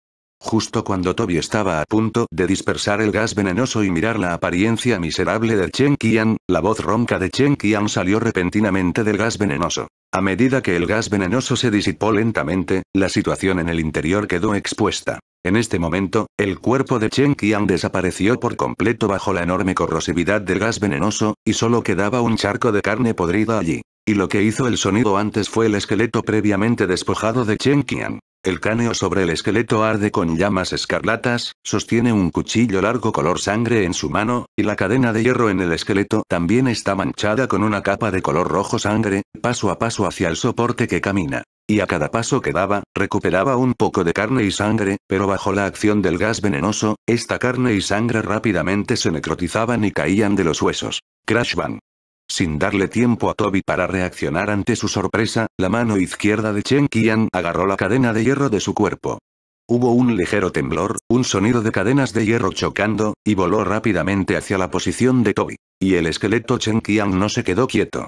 Justo cuando Toby estaba a punto de dispersar el gas venenoso y mirar la apariencia miserable de Chen Qian, la voz ronca de Chen Qian salió repentinamente del gas venenoso. A medida que el gas venenoso se disipó lentamente, la situación en el interior quedó expuesta. En este momento, el cuerpo de Chen Qian desapareció por completo bajo la enorme corrosividad del gas venenoso, y solo quedaba un charco de carne podrida allí. Y lo que hizo el sonido antes fue el esqueleto previamente despojado de Chen Qian. El cráneo sobre el esqueleto arde con llamas escarlatas, sostiene un cuchillo largo color sangre en su mano, y la cadena de hierro en el esqueleto también está manchada con una capa de color rojo sangre, paso a paso hacia el soporte que camina. Y a cada paso que daba, recuperaba un poco de carne y sangre, pero bajo la acción del gas venenoso, esta carne y sangre rápidamente se necrotizaban y caían de los huesos. Crash Bang. Sin darle tiempo a Toby para reaccionar ante su sorpresa, la mano izquierda de Chen Qian agarró la cadena de hierro de su cuerpo. Hubo un ligero temblor, un sonido de cadenas de hierro chocando, y voló rápidamente hacia la posición de Toby. Y el esqueleto Chen Qian no se quedó quieto.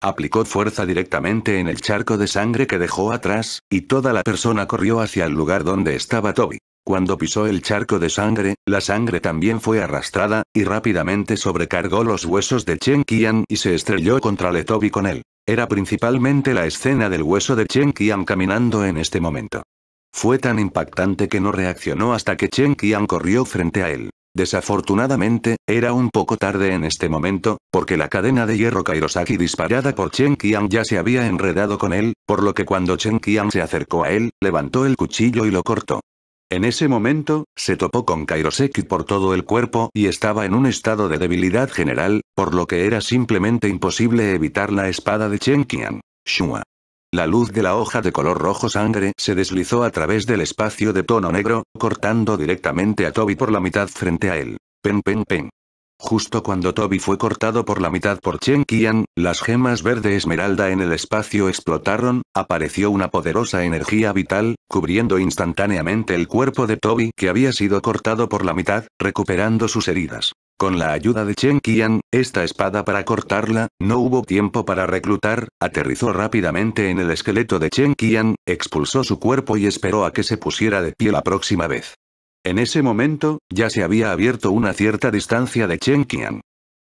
Aplicó fuerza directamente en el charco de sangre que dejó atrás, y toda la persona corrió hacia el lugar donde estaba Toby. Cuando pisó el charco de sangre, la sangre también fue arrastrada, y rápidamente sobrecargó los huesos de Chen Qian y se estrelló contra Letobi con él. Era principalmente la escena del hueso de Chen Qian caminando en este momento. Fue tan impactante que no reaccionó hasta que Chen Qian corrió frente a él. Desafortunadamente, era un poco tarde en este momento, porque la cadena de hierro Kairosaki disparada por Chen Qian ya se había enredado con él, por lo que cuando Chen Qian se acercó a él, levantó el cuchillo y lo cortó. En ese momento, se topó con Kairoseki por todo el cuerpo y estaba en un estado de debilidad general, por lo que era simplemente imposible evitar la espada de Qian. Shua. La luz de la hoja de color rojo sangre se deslizó a través del espacio de tono negro, cortando directamente a Toby por la mitad frente a él. Pen pen pen. Justo cuando Toby fue cortado por la mitad por Chen Qian, las gemas verde esmeralda en el espacio explotaron, apareció una poderosa energía vital, cubriendo instantáneamente el cuerpo de Toby que había sido cortado por la mitad, recuperando sus heridas. Con la ayuda de Chen Qian, esta espada para cortarla, no hubo tiempo para reclutar, aterrizó rápidamente en el esqueleto de Chen Qian, expulsó su cuerpo y esperó a que se pusiera de pie la próxima vez. En ese momento, ya se había abierto una cierta distancia de Chen Qian.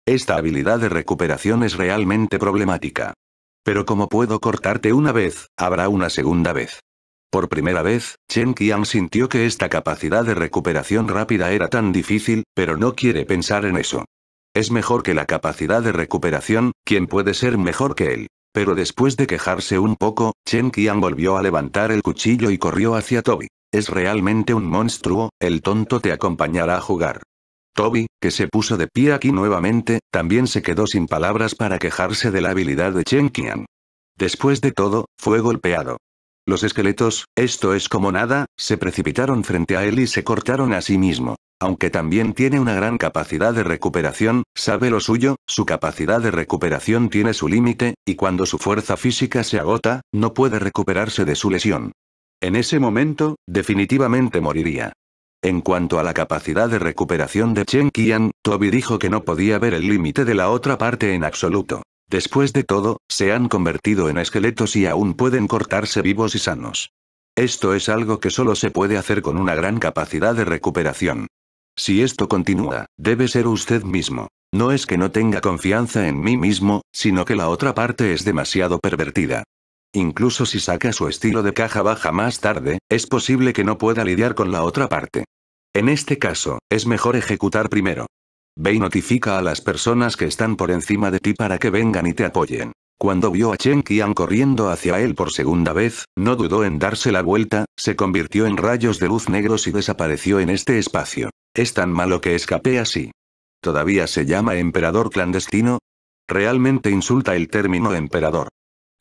Esta habilidad de recuperación es realmente problemática. Pero como puedo cortarte una vez, habrá una segunda vez. Por primera vez, Chen Qian sintió que esta capacidad de recuperación rápida era tan difícil, pero no quiere pensar en eso. Es mejor que la capacidad de recuperación, quien puede ser mejor que él. Pero después de quejarse un poco, Chen Qian volvió a levantar el cuchillo y corrió hacia Toby. Es realmente un monstruo, el tonto te acompañará a jugar. Toby, que se puso de pie aquí nuevamente, también se quedó sin palabras para quejarse de la habilidad de Chen Qian. Después de todo, fue golpeado. Los esqueletos, esto es como nada, se precipitaron frente a él y se cortaron a sí mismo. Aunque también tiene una gran capacidad de recuperación, sabe lo suyo, su capacidad de recuperación tiene su límite, y cuando su fuerza física se agota, no puede recuperarse de su lesión. En ese momento, definitivamente moriría. En cuanto a la capacidad de recuperación de Chen Qian, Toby dijo que no podía ver el límite de la otra parte en absoluto. Después de todo, se han convertido en esqueletos y aún pueden cortarse vivos y sanos. Esto es algo que solo se puede hacer con una gran capacidad de recuperación. Si esto continúa, debe ser usted mismo. No es que no tenga confianza en mí mismo, sino que la otra parte es demasiado pervertida. Incluso si saca su estilo de caja baja más tarde, es posible que no pueda lidiar con la otra parte. En este caso, es mejor ejecutar primero. Ve notifica a las personas que están por encima de ti para que vengan y te apoyen. Cuando vio a Chen Qian corriendo hacia él por segunda vez, no dudó en darse la vuelta, se convirtió en rayos de luz negros y desapareció en este espacio. Es tan malo que escapé así. ¿Todavía se llama emperador clandestino? Realmente insulta el término emperador.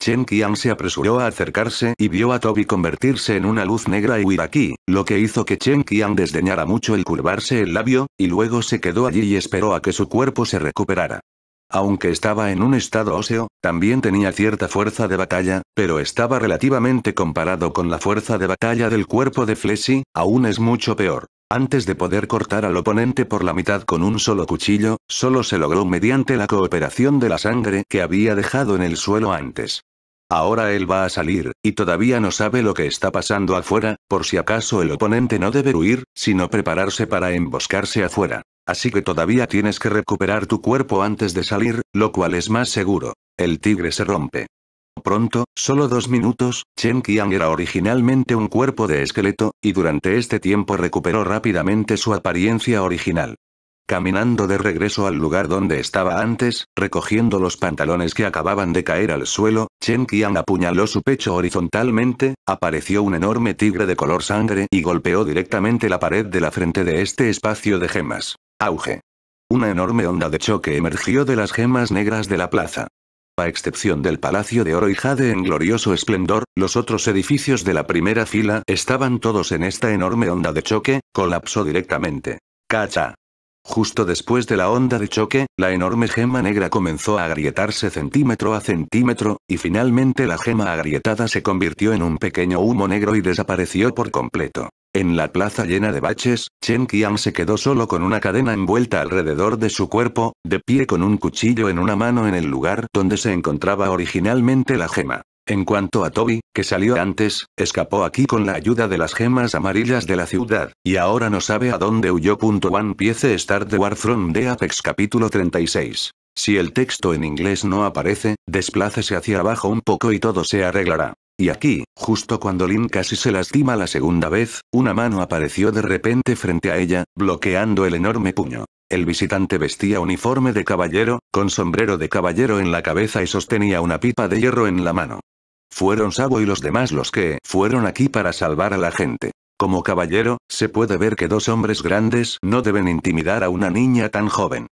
Chen Qian se apresuró a acercarse y vio a Toby convertirse en una luz negra y huir aquí, lo que hizo que Chen Qian desdeñara mucho el curvarse el labio, y luego se quedó allí y esperó a que su cuerpo se recuperara. Aunque estaba en un estado óseo, también tenía cierta fuerza de batalla, pero estaba relativamente comparado con la fuerza de batalla del cuerpo de Fleshy, aún es mucho peor. Antes de poder cortar al oponente por la mitad con un solo cuchillo, solo se logró mediante la cooperación de la sangre que había dejado en el suelo antes. Ahora él va a salir, y todavía no sabe lo que está pasando afuera, por si acaso el oponente no debe huir, sino prepararse para emboscarse afuera. Así que todavía tienes que recuperar tu cuerpo antes de salir, lo cual es más seguro. El tigre se rompe. Pronto, solo dos minutos, Chen Qian era originalmente un cuerpo de esqueleto, y durante este tiempo recuperó rápidamente su apariencia original. Caminando de regreso al lugar donde estaba antes, recogiendo los pantalones que acababan de caer al suelo, Chen Qian apuñaló su pecho horizontalmente, apareció un enorme tigre de color sangre y golpeó directamente la pared de la frente de este espacio de gemas. Auge. Una enorme onda de choque emergió de las gemas negras de la plaza. A excepción del Palacio de Oro y Jade en glorioso esplendor, los otros edificios de la primera fila estaban todos en esta enorme onda de choque, colapsó directamente. Cacha. Justo después de la onda de choque, la enorme gema negra comenzó a agrietarse centímetro a centímetro, y finalmente la gema agrietada se convirtió en un pequeño humo negro y desapareció por completo. En la plaza llena de baches, Chen Qian se quedó solo con una cadena envuelta alrededor de su cuerpo, de pie con un cuchillo en una mano en el lugar donde se encontraba originalmente la gema. En cuanto a Toby, que salió antes, escapó aquí con la ayuda de las gemas amarillas de la ciudad, y ahora no sabe a dónde huyó. One Piece start de War from the Apex capítulo 36. Si el texto en inglés no aparece, desplácese hacia abajo un poco y todo se arreglará. Y aquí, justo cuando Lin casi se lastima la segunda vez, una mano apareció de repente frente a ella, bloqueando el enorme puño. El visitante vestía uniforme de caballero, con sombrero de caballero en la cabeza y sostenía una pipa de hierro en la mano. Fueron Sabo y los demás los que fueron aquí para salvar a la gente. Como caballero, se puede ver que dos hombres grandes no deben intimidar a una niña tan joven.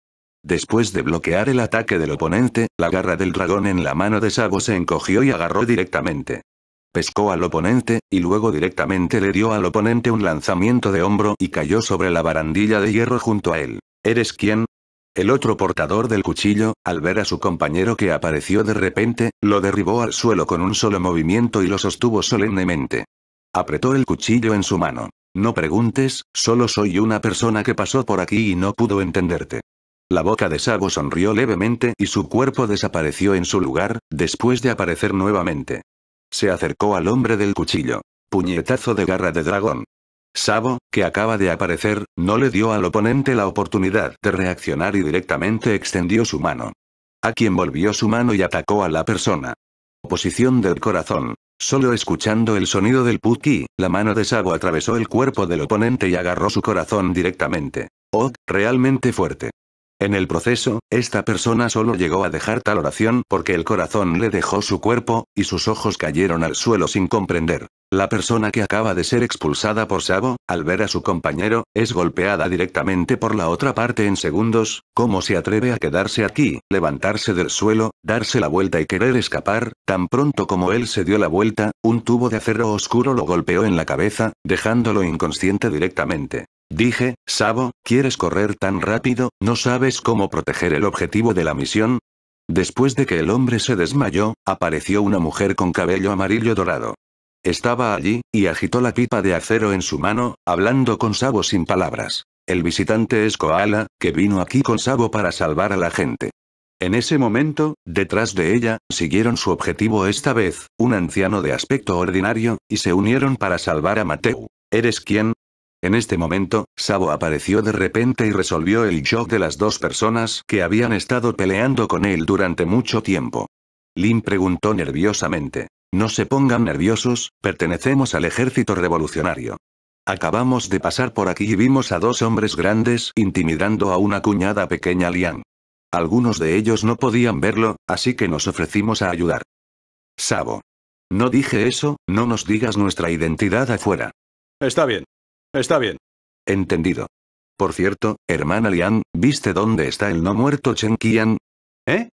Después de bloquear el ataque del oponente, la garra del dragón en la mano de Sabo se encogió y agarró directamente. Pescó al oponente, y luego directamente le dio al oponente un lanzamiento de hombro y cayó sobre la barandilla de hierro junto a él. ¿Eres quién? El otro portador del cuchillo, al ver a su compañero que apareció de repente, lo derribó al suelo con un solo movimiento y lo sostuvo solemnemente. Apretó el cuchillo en su mano. No preguntes, solo soy una persona que pasó por aquí y no pudo entenderte. La boca de Sago sonrió levemente y su cuerpo desapareció en su lugar, después de aparecer nuevamente. Se acercó al hombre del cuchillo. Puñetazo de garra de dragón. Sabo, que acaba de aparecer, no le dio al oponente la oportunidad de reaccionar y directamente extendió su mano. A quien volvió su mano y atacó a la persona. Oposición del corazón. Solo escuchando el sonido del putki, la mano de Sabo atravesó el cuerpo del oponente y agarró su corazón directamente. Oh, realmente fuerte. En el proceso, esta persona solo llegó a dejar tal oración porque el corazón le dejó su cuerpo, y sus ojos cayeron al suelo sin comprender. La persona que acaba de ser expulsada por Sabo, al ver a su compañero, es golpeada directamente por la otra parte en segundos, ¿cómo se atreve a quedarse aquí, levantarse del suelo, darse la vuelta y querer escapar? Tan pronto como él se dio la vuelta, un tubo de acero oscuro lo golpeó en la cabeza, dejándolo inconsciente directamente. Dije, Sabo, ¿quieres correr tan rápido? ¿No sabes cómo proteger el objetivo de la misión? Después de que el hombre se desmayó, apareció una mujer con cabello amarillo dorado. Estaba allí, y agitó la pipa de acero en su mano, hablando con Sabo sin palabras. El visitante es Koala, que vino aquí con Sabo para salvar a la gente. En ese momento, detrás de ella, siguieron su objetivo esta vez, un anciano de aspecto ordinario, y se unieron para salvar a Mateu. ¿Eres quién? En este momento, Sabo apareció de repente y resolvió el shock de las dos personas que habían estado peleando con él durante mucho tiempo. Lin preguntó nerviosamente. No se pongan nerviosos, pertenecemos al ejército revolucionario. Acabamos de pasar por aquí y vimos a dos hombres grandes intimidando a una cuñada pequeña Liang. Algunos de ellos no podían verlo, así que nos ofrecimos a ayudar. Sabo. No dije eso, no nos digas nuestra identidad afuera. Está bien. Está bien. Entendido. Por cierto, hermana Lian, ¿viste dónde está el no muerto Chen Qian? ¿Eh?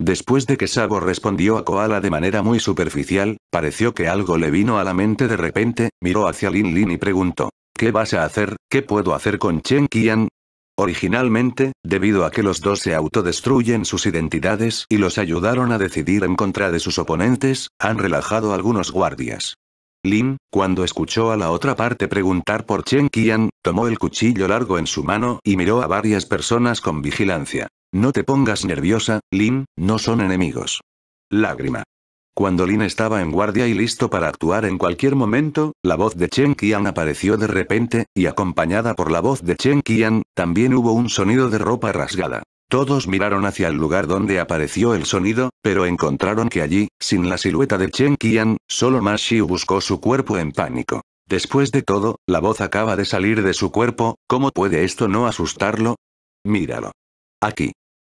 Después de que Sabo respondió a Koala de manera muy superficial, pareció que algo le vino a la mente de repente, miró hacia Lin Lin y preguntó, ¿qué vas a hacer, qué puedo hacer con Chen Qian? Originalmente, debido a que los dos se autodestruyen sus identidades y los ayudaron a decidir en contra de sus oponentes, han relajado algunos guardias. Lin, cuando escuchó a la otra parte preguntar por Chen Qian, tomó el cuchillo largo en su mano y miró a varias personas con vigilancia. No te pongas nerviosa, Lin, no son enemigos. Lágrima. Cuando Lin estaba en guardia y listo para actuar en cualquier momento, la voz de Chen Qian apareció de repente, y acompañada por la voz de Chen Qian, también hubo un sonido de ropa rasgada. Todos miraron hacia el lugar donde apareció el sonido, pero encontraron que allí, sin la silueta de Chen Qian, solo Ma Xiu buscó su cuerpo en pánico. Después de todo, la voz acaba de salir de su cuerpo, ¿cómo puede esto no asustarlo? Míralo. Aquí.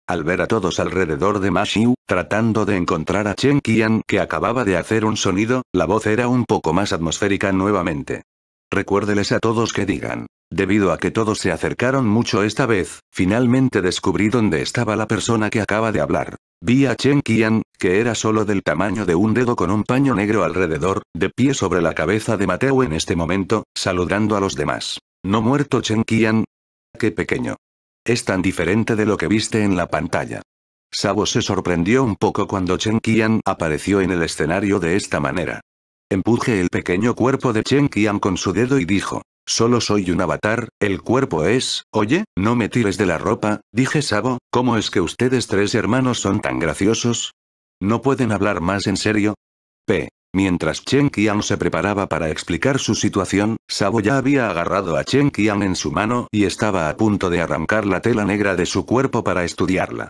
Al ver a todos alrededor de Ma Xiu, tratando de encontrar a Chen Qian que acababa de hacer un sonido, la voz era un poco más atmosférica nuevamente. Recuérdeles a todos que digan. Debido a que todos se acercaron mucho esta vez, finalmente descubrí dónde estaba la persona que acaba de hablar. Vi a Chen Qian, que era solo del tamaño de un dedo con un paño negro alrededor, de pie sobre la cabeza de Mateo en este momento, saludando a los demás. ¿No muerto Chen Qian? ¡Qué pequeño! Es tan diferente de lo que viste en la pantalla. Sabo se sorprendió un poco cuando Chen Qian apareció en el escenario de esta manera. Empuje el pequeño cuerpo de Chen Qian con su dedo y dijo, Solo soy un avatar, el cuerpo es, oye, no me tires de la ropa, dije Sabo, ¿cómo es que ustedes tres hermanos son tan graciosos? ¿No pueden hablar más en serio? P. Mientras Chen Qian se preparaba para explicar su situación, Sabo ya había agarrado a Chen Qian en su mano y estaba a punto de arrancar la tela negra de su cuerpo para estudiarla.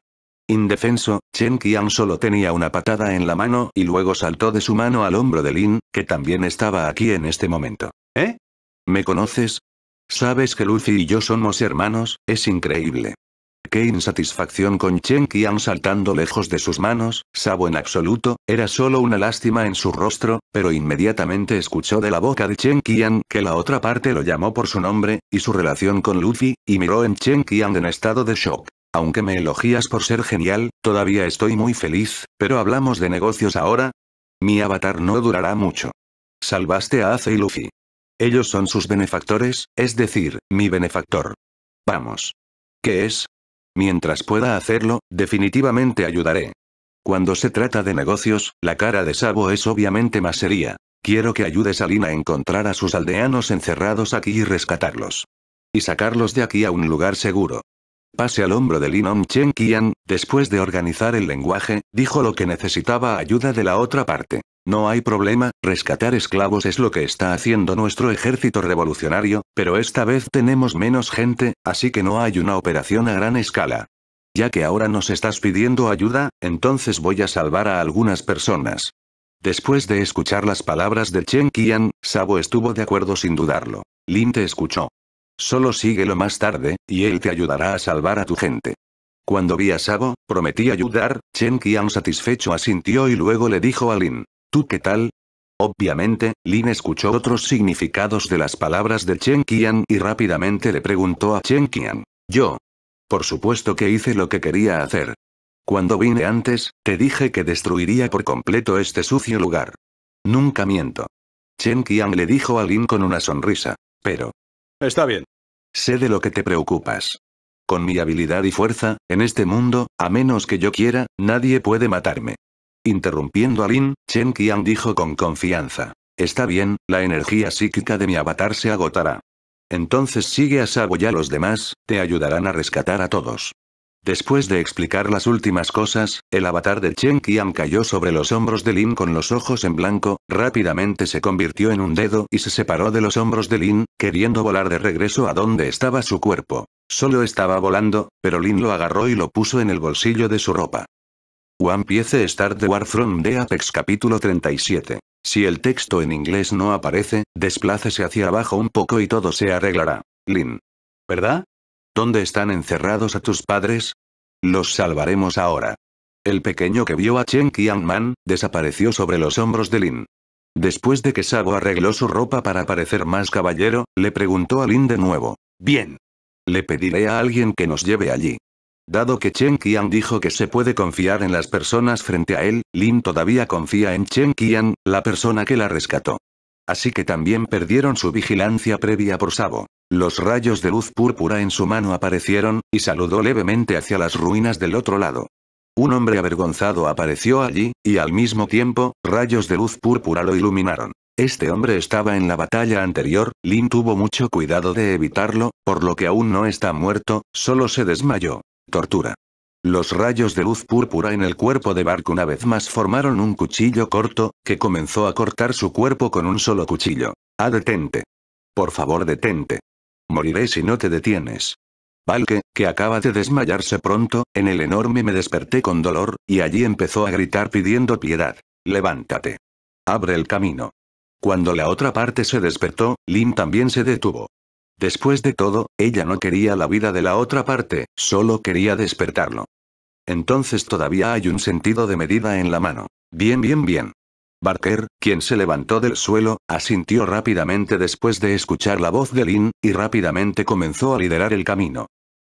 Indefenso, Chen Qian solo tenía una patada en la mano y luego saltó de su mano al hombro de Lin, que también estaba aquí en este momento. ¿Eh? ¿Me conoces? Sabes que Luffy y yo somos hermanos, es increíble. Qué insatisfacción con Chen Qian saltando lejos de sus manos, Sabo en absoluto, era solo una lástima en su rostro, pero inmediatamente escuchó de la boca de Chen Qian que la otra parte lo llamó por su nombre, y su relación con Luffy, y miró en Chen Qian en estado de shock. Aunque me elogías por ser genial, todavía estoy muy feliz, pero hablamos de negocios ahora. Mi avatar no durará mucho. Salvaste a Ace y Luffy. Ellos son sus benefactores, es decir, mi benefactor. Vamos. ¿Qué es? Mientras pueda hacerlo, definitivamente ayudaré. Cuando se trata de negocios, la cara de Sabo es obviamente más seria. Quiero que ayudes a Lina a encontrar a sus aldeanos encerrados aquí y rescatarlos. Y sacarlos de aquí a un lugar seguro. Pase al hombro de Lin Chen Qian, después de organizar el lenguaje, dijo lo que necesitaba ayuda de la otra parte. No hay problema, rescatar esclavos es lo que está haciendo nuestro ejército revolucionario, pero esta vez tenemos menos gente, así que no hay una operación a gran escala. Ya que ahora nos estás pidiendo ayuda, entonces voy a salvar a algunas personas. Después de escuchar las palabras de Chen Qian, Sabo estuvo de acuerdo sin dudarlo. Lin te escuchó. Solo síguelo más tarde, y él te ayudará a salvar a tu gente. Cuando vi a Sabo, prometí ayudar, Chen Qian satisfecho asintió y luego le dijo a Lin. ¿Tú qué tal? Obviamente, Lin escuchó otros significados de las palabras de Chen Qian y rápidamente le preguntó a Chen Qian. Yo. Por supuesto que hice lo que quería hacer. Cuando vine antes, te dije que destruiría por completo este sucio lugar. Nunca miento. Chen Qian le dijo a Lin con una sonrisa. Pero, Está bien. Sé de lo que te preocupas. Con mi habilidad y fuerza, en este mundo, a menos que yo quiera, nadie puede matarme. Interrumpiendo a Lin, Chen Qian dijo con confianza. Está bien, la energía psíquica de mi avatar se agotará. Entonces sigue a Sabo y a los demás, te ayudarán a rescatar a todos. Después de explicar las últimas cosas, el avatar de Chen Qian cayó sobre los hombros de Lin con los ojos en blanco, rápidamente se convirtió en un dedo y se separó de los hombros de Lin, queriendo volar de regreso a donde estaba su cuerpo. Solo estaba volando, pero Lin lo agarró y lo puso en el bolsillo de su ropa. One Piece Start the War from the Apex capítulo 37. Si el texto en inglés no aparece, desplácese hacia abajo un poco y todo se arreglará. Lin. ¿Verdad? ¿Dónde están encerrados a tus padres? Los salvaremos ahora. El pequeño que vio a Chen Man, desapareció sobre los hombros de Lin. Después de que Sabo arregló su ropa para parecer más caballero, le preguntó a Lin de nuevo. Bien. Le pediré a alguien que nos lleve allí. Dado que Chen Qian dijo que se puede confiar en las personas frente a él, Lin todavía confía en Chen Qian, la persona que la rescató. Así que también perdieron su vigilancia previa por Sabo. Los rayos de luz púrpura en su mano aparecieron, y saludó levemente hacia las ruinas del otro lado. Un hombre avergonzado apareció allí, y al mismo tiempo, rayos de luz púrpura lo iluminaron. Este hombre estaba en la batalla anterior, Lin tuvo mucho cuidado de evitarlo, por lo que aún no está muerto, solo se desmayó. Tortura. Los rayos de luz púrpura en el cuerpo de Bark una vez más formaron un cuchillo corto, que comenzó a cortar su cuerpo con un solo cuchillo. Ah, detente. Por favor, detente. Moriré si no te detienes. Valke, que acaba de desmayarse pronto, en el enorme me desperté con dolor, y allí empezó a gritar pidiendo piedad. Levántate. Abre el camino. Cuando la otra parte se despertó, Lin también se detuvo. Después de todo, ella no quería la vida de la otra parte, solo quería despertarlo. Entonces todavía hay un sentido de medida en la mano. Bien, bien, bien. Barker, quien se levantó del suelo, asintió rápidamente después de escuchar la voz de Lin y rápidamente comenzó a liderar el camino.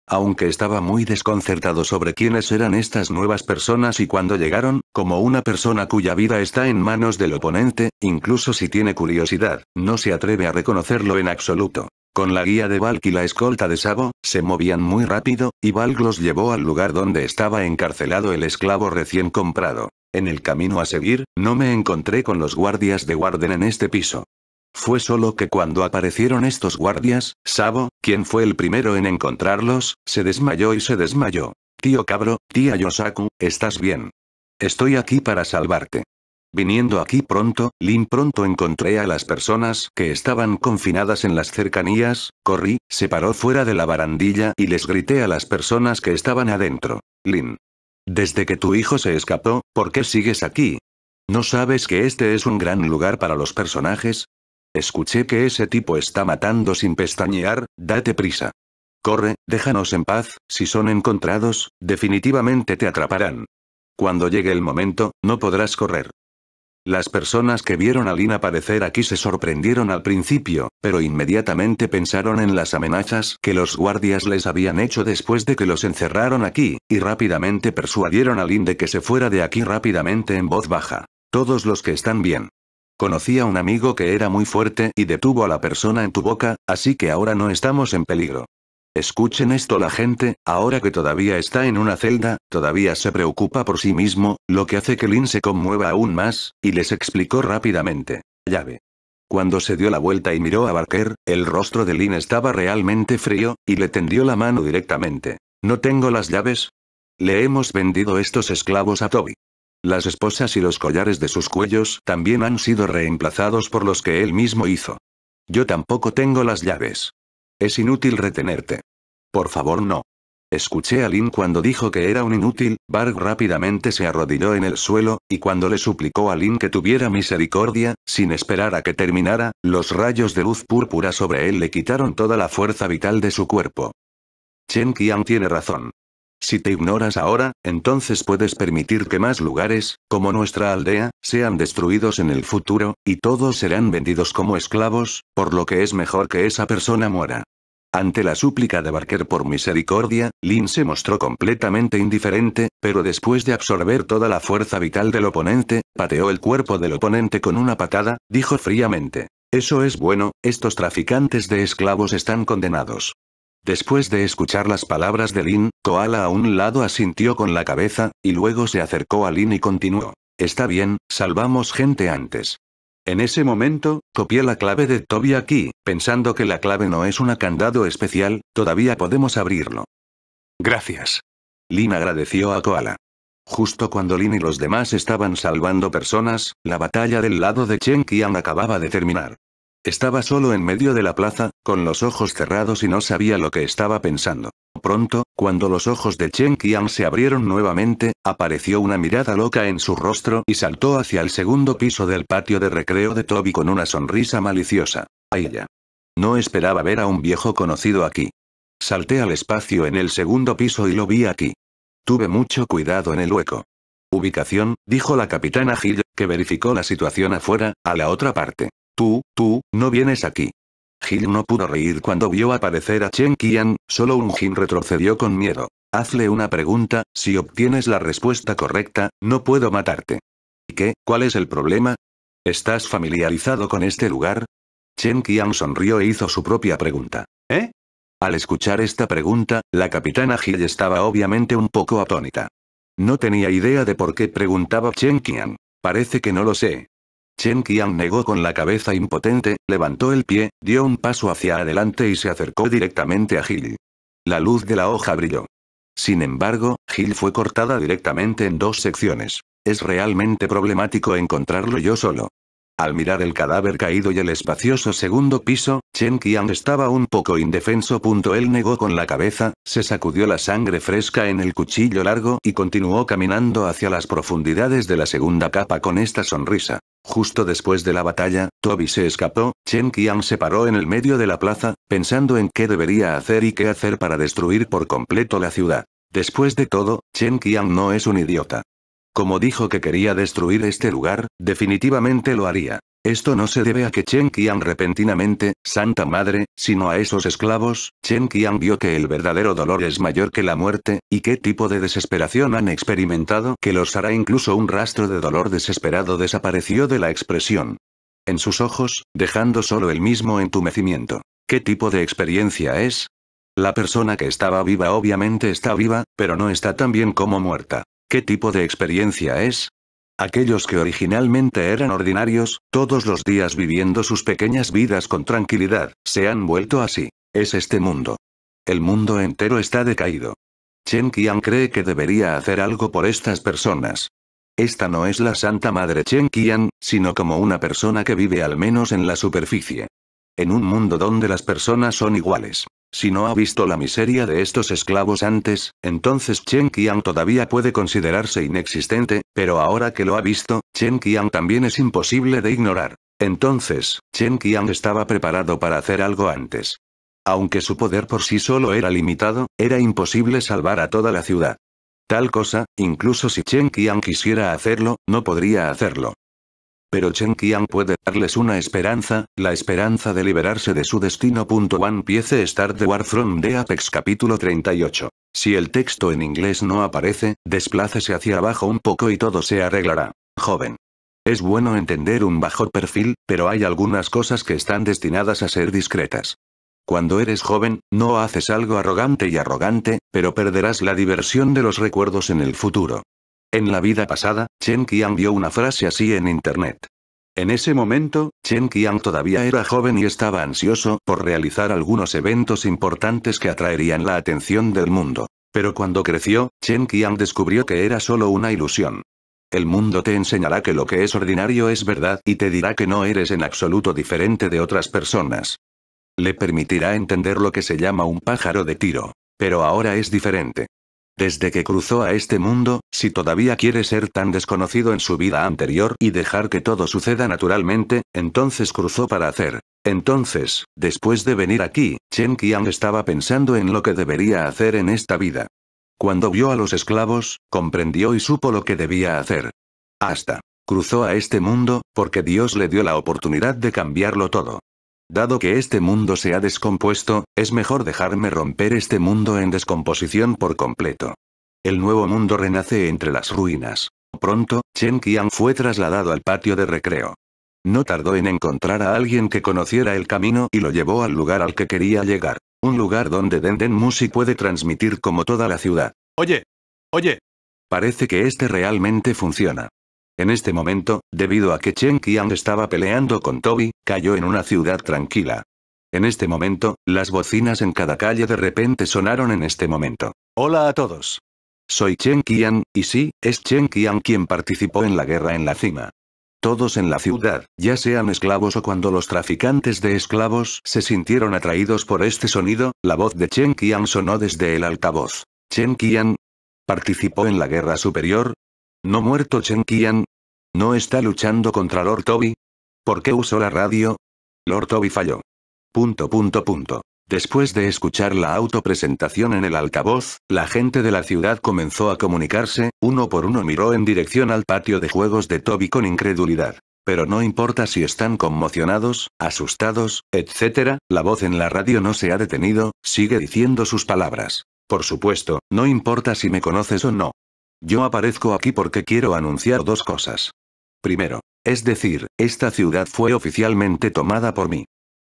Aunque estaba muy desconcertado sobre quiénes eran estas nuevas personas y cuando llegaron, como una persona cuya vida está en manos del oponente, incluso si tiene curiosidad, no se atreve a reconocerlo en absoluto. Con la guía de Valk y la escolta de Sabo, se movían muy rápido, y Valk los llevó al lugar donde estaba encarcelado el esclavo recién comprado. En el camino a seguir, no me encontré con los guardias de Warden en este piso. Fue solo que cuando aparecieron estos guardias, Sabo, quien fue el primero en encontrarlos, se desmayó y se desmayó. Tío cabro, tía Yosaku, ¿estás bien? Estoy aquí para salvarte. Viniendo aquí pronto, Lin pronto encontré a las personas que estaban confinadas en las cercanías, corrí, se paró fuera de la barandilla y les grité a las personas que estaban adentro. Lin. Desde que tu hijo se escapó, ¿por qué sigues aquí? ¿No sabes que este es un gran lugar para los personajes? Escuché que ese tipo está matando sin pestañear, date prisa. Corre, déjanos en paz, si son encontrados, definitivamente te atraparán. Cuando llegue el momento, no podrás correr. Las personas que vieron a Lin aparecer aquí se sorprendieron al principio, pero inmediatamente pensaron en las amenazas que los guardias les habían hecho después de que los encerraron aquí, y rápidamente persuadieron a Lin de que se fuera de aquí rápidamente en voz baja. Todos los que están bien. Conocí a un amigo que era muy fuerte y detuvo a la persona en tu boca, así que ahora no estamos en peligro. Escuchen esto la gente, ahora que todavía está en una celda, todavía se preocupa por sí mismo, lo que hace que Lin se conmueva aún más, y les explicó rápidamente. Llave. Cuando se dio la vuelta y miró a Barker, el rostro de Lin estaba realmente frío, y le tendió la mano directamente. ¿No tengo las llaves? Le hemos vendido estos esclavos a Toby. Las esposas y los collares de sus cuellos también han sido reemplazados por los que él mismo hizo. Yo tampoco tengo las llaves. Es inútil retenerte. Por favor no. Escuché a Lin cuando dijo que era un inútil, Barg rápidamente se arrodilló en el suelo, y cuando le suplicó a Lin que tuviera misericordia, sin esperar a que terminara, los rayos de luz púrpura sobre él le quitaron toda la fuerza vital de su cuerpo. Chen Qian tiene razón. Si te ignoras ahora, entonces puedes permitir que más lugares, como nuestra aldea, sean destruidos en el futuro, y todos serán vendidos como esclavos, por lo que es mejor que esa persona muera. Ante la súplica de Barker por misericordia, Lin se mostró completamente indiferente, pero después de absorber toda la fuerza vital del oponente, pateó el cuerpo del oponente con una patada, dijo fríamente. Eso es bueno, estos traficantes de esclavos están condenados. Después de escuchar las palabras de Lin, Koala a un lado asintió con la cabeza, y luego se acercó a Lin y continuó. Está bien, salvamos gente antes. En ese momento, copié la clave de Toby aquí, pensando que la clave no es un candado especial, todavía podemos abrirlo. Gracias. Lin agradeció a Koala. Justo cuando Lin y los demás estaban salvando personas, la batalla del lado de Chen Qian acababa de terminar. Estaba solo en medio de la plaza, con los ojos cerrados y no sabía lo que estaba pensando. Pronto, cuando los ojos de Chen Qian se abrieron nuevamente, apareció una mirada loca en su rostro y saltó hacia el segundo piso del patio de recreo de Toby con una sonrisa maliciosa. A ella. No esperaba ver a un viejo conocido aquí. Salté al espacio en el segundo piso y lo vi aquí. Tuve mucho cuidado en el hueco. Ubicación, dijo la capitana Hill, que verificó la situación afuera, a la otra parte. Tú, tú, no vienes aquí. Gil no pudo reír cuando vio aparecer a Chen Qian, solo un Jin retrocedió con miedo. Hazle una pregunta, si obtienes la respuesta correcta, no puedo matarte. ¿Y qué? ¿Cuál es el problema? ¿Estás familiarizado con este lugar? Chen Qian sonrió e hizo su propia pregunta. ¿Eh? Al escuchar esta pregunta, la capitana Hill estaba obviamente un poco atónita. No tenía idea de por qué preguntaba Chen Qian. Parece que no lo sé, Chen Qian negó con la cabeza impotente, levantó el pie, dio un paso hacia adelante y se acercó directamente a Gil. La luz de la hoja brilló. Sin embargo, Gil fue cortada directamente en dos secciones. Es realmente problemático encontrarlo yo solo. Al mirar el cadáver caído y el espacioso segundo piso, Chen Qian estaba un poco indefenso. Él negó con la cabeza, se sacudió la sangre fresca en el cuchillo largo y continuó caminando hacia las profundidades de la segunda capa con esta sonrisa. Justo después de la batalla, Toby se escapó, Chen Qian se paró en el medio de la plaza, pensando en qué debería hacer y qué hacer para destruir por completo la ciudad. Después de todo, Chen Qian no es un idiota. Como dijo que quería destruir este lugar, definitivamente lo haría. Esto no se debe a que Chen Qian repentinamente, Santa Madre, sino a esos esclavos, Chen Qian vio que el verdadero dolor es mayor que la muerte, y qué tipo de desesperación han experimentado que los hará incluso un rastro de dolor desesperado desapareció de la expresión. En sus ojos, dejando solo el mismo entumecimiento. ¿Qué tipo de experiencia es? La persona que estaba viva obviamente está viva, pero no está tan bien como muerta. ¿Qué tipo de experiencia es? Aquellos que originalmente eran ordinarios, todos los días viviendo sus pequeñas vidas con tranquilidad, se han vuelto así. Es este mundo. El mundo entero está decaído. Chen Qian cree que debería hacer algo por estas personas. Esta no es la Santa Madre Chen Qian, sino como una persona que vive al menos en la superficie. En un mundo donde las personas son iguales. Si no ha visto la miseria de estos esclavos antes, entonces Chen Qian todavía puede considerarse inexistente, pero ahora que lo ha visto, Chen Qian también es imposible de ignorar. Entonces, Chen Qian estaba preparado para hacer algo antes. Aunque su poder por sí solo era limitado, era imposible salvar a toda la ciudad. Tal cosa, incluso si Chen Qian quisiera hacerlo, no podría hacerlo. Pero Chen Qian puede darles una esperanza, la esperanza de liberarse de su destino. One Piece Star the War from the Apex capítulo 38. Si el texto en inglés no aparece, desplácese hacia abajo un poco y todo se arreglará. Joven. Es bueno entender un bajo perfil, pero hay algunas cosas que están destinadas a ser discretas. Cuando eres joven, no haces algo arrogante y arrogante, pero perderás la diversión de los recuerdos en el futuro. En la vida pasada, Chen Qiang vio una frase así en internet. En ese momento, Chen Qiang todavía era joven y estaba ansioso por realizar algunos eventos importantes que atraerían la atención del mundo. Pero cuando creció, Chen Qiang descubrió que era solo una ilusión. El mundo te enseñará que lo que es ordinario es verdad y te dirá que no eres en absoluto diferente de otras personas. Le permitirá entender lo que se llama un pájaro de tiro. Pero ahora es diferente. Desde que cruzó a este mundo, si todavía quiere ser tan desconocido en su vida anterior y dejar que todo suceda naturalmente, entonces cruzó para hacer. Entonces, después de venir aquí, Chen Qian estaba pensando en lo que debería hacer en esta vida. Cuando vio a los esclavos, comprendió y supo lo que debía hacer. Hasta. Cruzó a este mundo, porque Dios le dio la oportunidad de cambiarlo todo. Dado que este mundo se ha descompuesto, es mejor dejarme romper este mundo en descomposición por completo. El nuevo mundo renace entre las ruinas. Pronto, Chen Qian fue trasladado al patio de recreo. No tardó en encontrar a alguien que conociera el camino y lo llevó al lugar al que quería llegar. Un lugar donde Denden Musi puede transmitir como toda la ciudad. Oye. Oye. Parece que este realmente funciona. En este momento, debido a que Chen Qian estaba peleando con Toby, cayó en una ciudad tranquila. En este momento, las bocinas en cada calle de repente sonaron en este momento. Hola a todos. Soy Chen Qian, y sí, es Chen Qian quien participó en la guerra en la cima. Todos en la ciudad, ya sean esclavos o cuando los traficantes de esclavos se sintieron atraídos por este sonido, la voz de Chen Qian sonó desde el altavoz. Chen Qian participó en la guerra superior, ¿No muerto Chen Qian? ¿No está luchando contra Lord Toby? ¿Por qué usó la radio? Lord Toby falló. Punto punto punto. Después de escuchar la autopresentación en el altavoz, la gente de la ciudad comenzó a comunicarse, uno por uno miró en dirección al patio de juegos de Toby con incredulidad. Pero no importa si están conmocionados, asustados, etc., la voz en la radio no se ha detenido, sigue diciendo sus palabras. Por supuesto, no importa si me conoces o no. Yo aparezco aquí porque quiero anunciar dos cosas. Primero, es decir, esta ciudad fue oficialmente tomada por mí.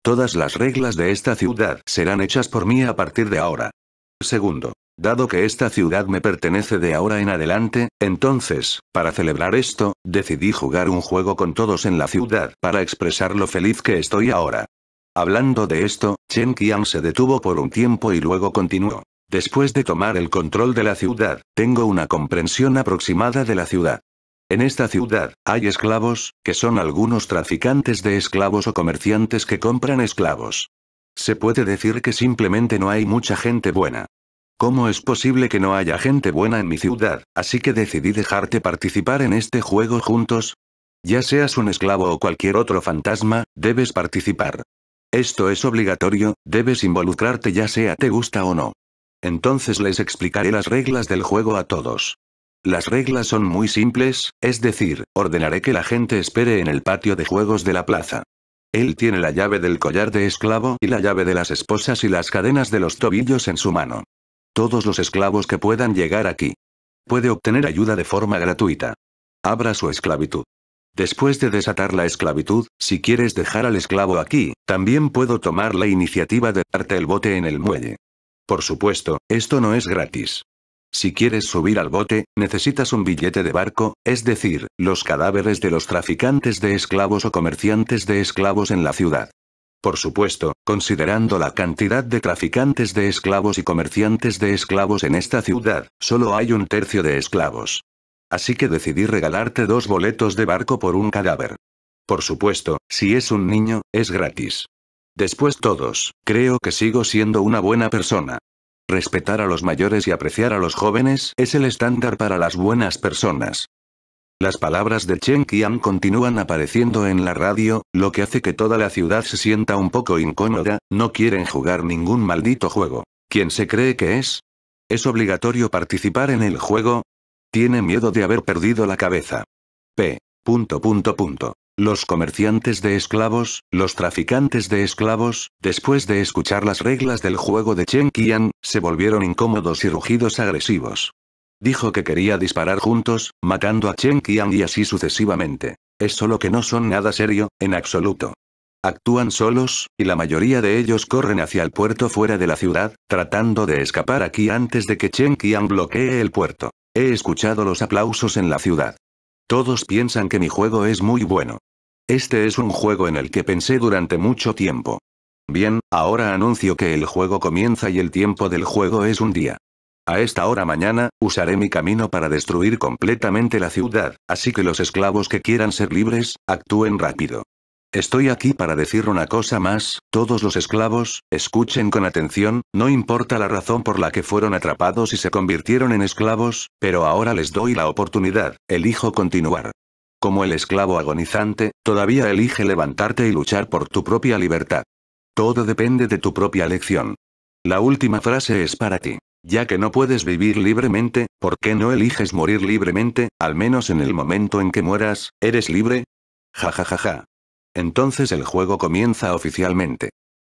Todas las reglas de esta ciudad serán hechas por mí a partir de ahora. Segundo, dado que esta ciudad me pertenece de ahora en adelante, entonces, para celebrar esto, decidí jugar un juego con todos en la ciudad para expresar lo feliz que estoy ahora. Hablando de esto, Chen Qian se detuvo por un tiempo y luego continuó. Después de tomar el control de la ciudad, tengo una comprensión aproximada de la ciudad. En esta ciudad, hay esclavos, que son algunos traficantes de esclavos o comerciantes que compran esclavos. Se puede decir que simplemente no hay mucha gente buena. ¿Cómo es posible que no haya gente buena en mi ciudad? Así que decidí dejarte participar en este juego juntos. Ya seas un esclavo o cualquier otro fantasma, debes participar. Esto es obligatorio, debes involucrarte ya sea te gusta o no. Entonces les explicaré las reglas del juego a todos. Las reglas son muy simples, es decir, ordenaré que la gente espere en el patio de juegos de la plaza. Él tiene la llave del collar de esclavo y la llave de las esposas y las cadenas de los tobillos en su mano. Todos los esclavos que puedan llegar aquí. Puede obtener ayuda de forma gratuita. Abra su esclavitud. Después de desatar la esclavitud, si quieres dejar al esclavo aquí, también puedo tomar la iniciativa de darte el bote en el muelle. Por supuesto, esto no es gratis. Si quieres subir al bote, necesitas un billete de barco, es decir, los cadáveres de los traficantes de esclavos o comerciantes de esclavos en la ciudad. Por supuesto, considerando la cantidad de traficantes de esclavos y comerciantes de esclavos en esta ciudad, solo hay un tercio de esclavos. Así que decidí regalarte dos boletos de barco por un cadáver. Por supuesto, si es un niño, es gratis. Después todos, creo que sigo siendo una buena persona. Respetar a los mayores y apreciar a los jóvenes es el estándar para las buenas personas. Las palabras de Chen Qian continúan apareciendo en la radio, lo que hace que toda la ciudad se sienta un poco incómoda, no quieren jugar ningún maldito juego. ¿Quién se cree que es? ¿Es obligatorio participar en el juego? Tiene miedo de haber perdido la cabeza. P. Punto punto punto. Los comerciantes de esclavos, los traficantes de esclavos, después de escuchar las reglas del juego de Chen Qian, se volvieron incómodos y rugidos agresivos. Dijo que quería disparar juntos, matando a Chen Qian y así sucesivamente. Es solo que no son nada serio, en absoluto. Actúan solos, y la mayoría de ellos corren hacia el puerto fuera de la ciudad, tratando de escapar aquí antes de que Chen Qian bloquee el puerto. He escuchado los aplausos en la ciudad. Todos piensan que mi juego es muy bueno. Este es un juego en el que pensé durante mucho tiempo. Bien, ahora anuncio que el juego comienza y el tiempo del juego es un día. A esta hora mañana, usaré mi camino para destruir completamente la ciudad, así que los esclavos que quieran ser libres, actúen rápido. Estoy aquí para decir una cosa más, todos los esclavos, escuchen con atención, no importa la razón por la que fueron atrapados y se convirtieron en esclavos, pero ahora les doy la oportunidad, elijo continuar. Como el esclavo agonizante, todavía elige levantarte y luchar por tu propia libertad. Todo depende de tu propia elección. La última frase es para ti. Ya que no puedes vivir libremente, ¿por qué no eliges morir libremente, al menos en el momento en que mueras, eres libre? Ja ja ja ja. Entonces el juego comienza oficialmente.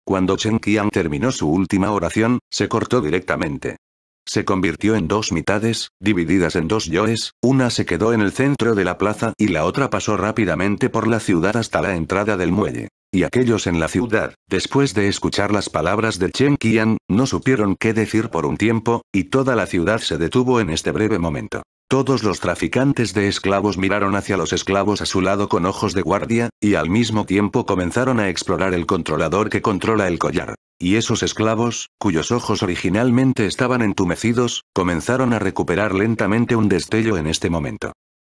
Cuando Chen Qian terminó su última oración, se cortó directamente. Se convirtió en dos mitades, divididas en dos yoes, una se quedó en el centro de la plaza y la otra pasó rápidamente por la ciudad hasta la entrada del muelle. Y aquellos en la ciudad, después de escuchar las palabras de Chen Qian, no supieron qué decir por un tiempo, y toda la ciudad se detuvo en este breve momento. Todos los traficantes de esclavos miraron hacia los esclavos a su lado con ojos de guardia, y al mismo tiempo comenzaron a explorar el controlador que controla el collar. Y esos esclavos, cuyos ojos originalmente estaban entumecidos, comenzaron a recuperar lentamente un destello en este momento.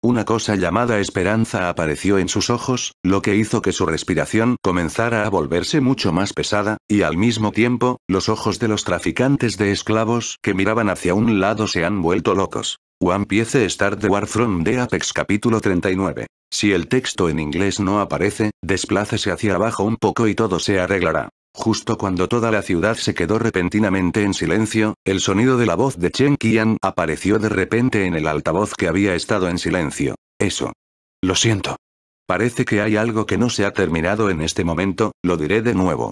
Una cosa llamada esperanza apareció en sus ojos, lo que hizo que su respiración comenzara a volverse mucho más pesada, y al mismo tiempo, los ojos de los traficantes de esclavos que miraban hacia un lado se han vuelto locos. One Piece Star the War from the Apex capítulo 39. Si el texto en inglés no aparece, desplácese hacia abajo un poco y todo se arreglará. Justo cuando toda la ciudad se quedó repentinamente en silencio, el sonido de la voz de Chen Qian apareció de repente en el altavoz que había estado en silencio. Eso. Lo siento. Parece que hay algo que no se ha terminado en este momento, lo diré de nuevo.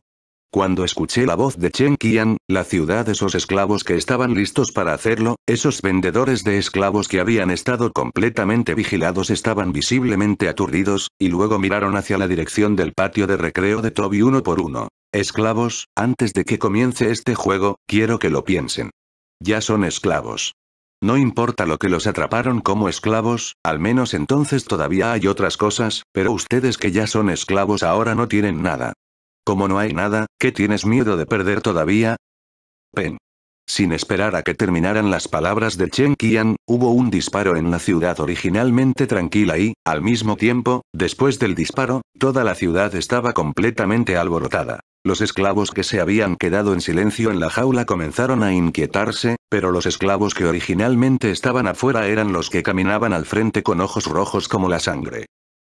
Cuando escuché la voz de Chen Qian, la ciudad de esos esclavos que estaban listos para hacerlo, esos vendedores de esclavos que habían estado completamente vigilados estaban visiblemente aturdidos, y luego miraron hacia la dirección del patio de recreo de Toby uno por uno. Esclavos, antes de que comience este juego, quiero que lo piensen. Ya son esclavos. No importa lo que los atraparon como esclavos, al menos entonces todavía hay otras cosas, pero ustedes que ya son esclavos ahora no tienen nada. Como no hay nada, ¿qué tienes miedo de perder todavía? Pen. Sin esperar a que terminaran las palabras de Chen Qian, hubo un disparo en la ciudad originalmente tranquila y, al mismo tiempo, después del disparo, toda la ciudad estaba completamente alborotada. Los esclavos que se habían quedado en silencio en la jaula comenzaron a inquietarse, pero los esclavos que originalmente estaban afuera eran los que caminaban al frente con ojos rojos como la sangre.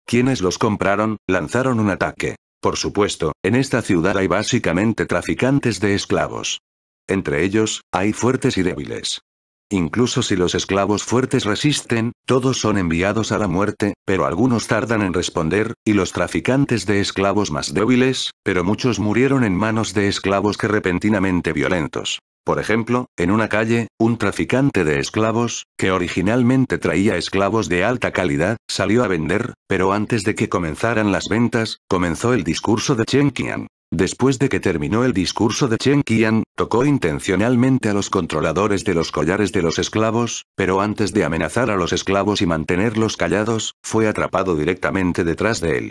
Quienes los compraron, lanzaron un ataque. Por supuesto, en esta ciudad hay básicamente traficantes de esclavos. Entre ellos, hay fuertes y débiles. Incluso si los esclavos fuertes resisten, todos son enviados a la muerte, pero algunos tardan en responder, y los traficantes de esclavos más débiles, pero muchos murieron en manos de esclavos que repentinamente violentos. Por ejemplo, en una calle, un traficante de esclavos, que originalmente traía esclavos de alta calidad, salió a vender, pero antes de que comenzaran las ventas, comenzó el discurso de Chen Qian. Después de que terminó el discurso de Chen Qian, tocó intencionalmente a los controladores de los collares de los esclavos, pero antes de amenazar a los esclavos y mantenerlos callados, fue atrapado directamente detrás de él.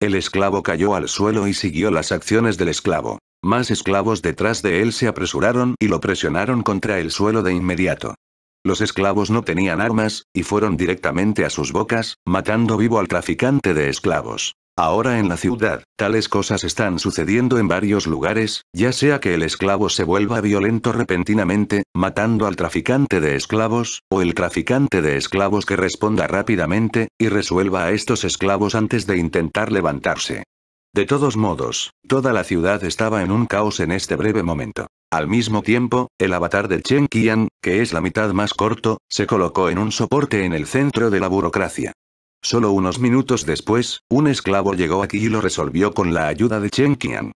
El esclavo cayó al suelo y siguió las acciones del esclavo. Más esclavos detrás de él se apresuraron y lo presionaron contra el suelo de inmediato. Los esclavos no tenían armas, y fueron directamente a sus bocas, matando vivo al traficante de esclavos. Ahora en la ciudad, tales cosas están sucediendo en varios lugares, ya sea que el esclavo se vuelva violento repentinamente, matando al traficante de esclavos, o el traficante de esclavos que responda rápidamente, y resuelva a estos esclavos antes de intentar levantarse. De todos modos, toda la ciudad estaba en un caos en este breve momento. Al mismo tiempo, el avatar de Chen Qian, que es la mitad más corto, se colocó en un soporte en el centro de la burocracia. Solo unos minutos después, un esclavo llegó aquí y lo resolvió con la ayuda de Chen Qian.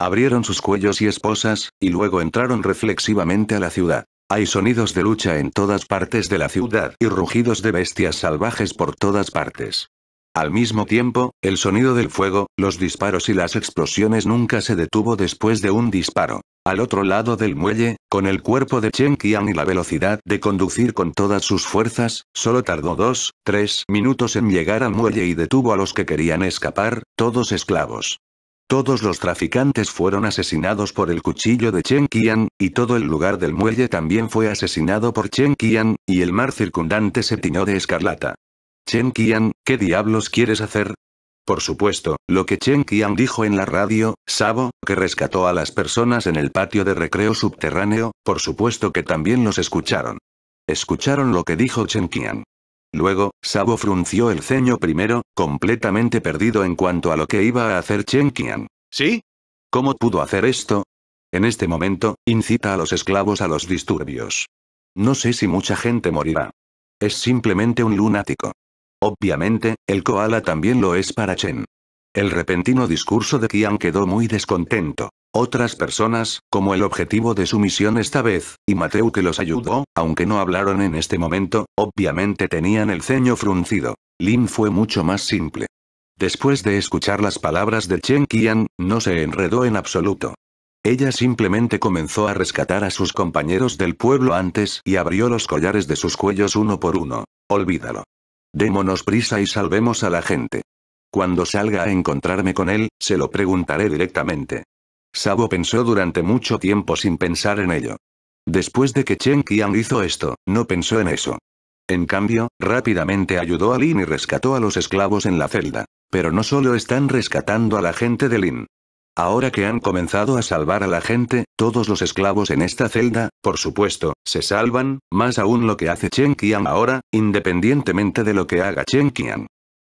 Abrieron sus cuellos y esposas, y luego entraron reflexivamente a la ciudad. Hay sonidos de lucha en todas partes de la ciudad y rugidos de bestias salvajes por todas partes. Al mismo tiempo, el sonido del fuego, los disparos y las explosiones nunca se detuvo después de un disparo. Al otro lado del muelle, con el cuerpo de Chen Qian y la velocidad de conducir con todas sus fuerzas, solo tardó dos, tres minutos en llegar al muelle y detuvo a los que querían escapar, todos esclavos. Todos los traficantes fueron asesinados por el cuchillo de Chen Qian, y todo el lugar del muelle también fue asesinado por Chen Qian, y el mar circundante se tiñó de escarlata. Chen Qian, ¿qué diablos quieres hacer? Por supuesto, lo que Chen Qian dijo en la radio, Sabo, que rescató a las personas en el patio de recreo subterráneo, por supuesto que también los escucharon. Escucharon lo que dijo Chen Qian. Luego, Sabo frunció el ceño primero, completamente perdido en cuanto a lo que iba a hacer Chen Qian. ¿Sí? ¿Cómo pudo hacer esto? En este momento, incita a los esclavos a los disturbios. No sé si mucha gente morirá. Es simplemente un lunático. Obviamente, el koala también lo es para Chen. El repentino discurso de Qian quedó muy descontento. Otras personas, como el objetivo de su misión esta vez, y Mateu que los ayudó, aunque no hablaron en este momento, obviamente tenían el ceño fruncido. Lin fue mucho más simple. Después de escuchar las palabras de Chen Qian, no se enredó en absoluto. Ella simplemente comenzó a rescatar a sus compañeros del pueblo antes y abrió los collares de sus cuellos uno por uno. Olvídalo. Démonos prisa y salvemos a la gente. Cuando salga a encontrarme con él, se lo preguntaré directamente. Sabo pensó durante mucho tiempo sin pensar en ello. Después de que Chen Qian hizo esto, no pensó en eso. En cambio, rápidamente ayudó a Lin y rescató a los esclavos en la celda. Pero no solo están rescatando a la gente de Lin. Ahora que han comenzado a salvar a la gente, todos los esclavos en esta celda, por supuesto, se salvan, más aún lo que hace Chen Qian ahora, independientemente de lo que haga Chen Qian.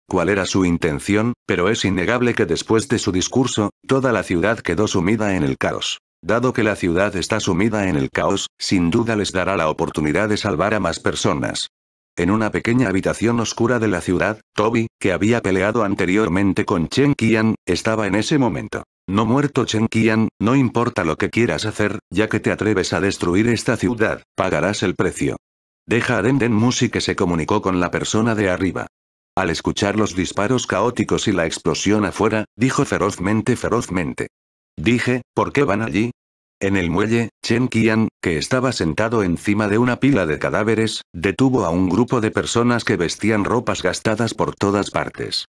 Cuál era su intención, pero es innegable que después de su discurso, toda la ciudad quedó sumida en el caos. Dado que la ciudad está sumida en el caos, sin duda les dará la oportunidad de salvar a más personas. En una pequeña habitación oscura de la ciudad, Toby, que había peleado anteriormente con Chen Qian, estaba en ese momento. No muerto Chen Qian, no importa lo que quieras hacer, ya que te atreves a destruir esta ciudad, pagarás el precio. Deja a Denden Musi que se comunicó con la persona de arriba. Al escuchar los disparos caóticos y la explosión afuera, dijo ferozmente ferozmente. Dije, ¿por qué van allí? En el muelle, Chen Qian, que estaba sentado encima de una pila de cadáveres, detuvo a un grupo de personas que vestían ropas gastadas por todas partes.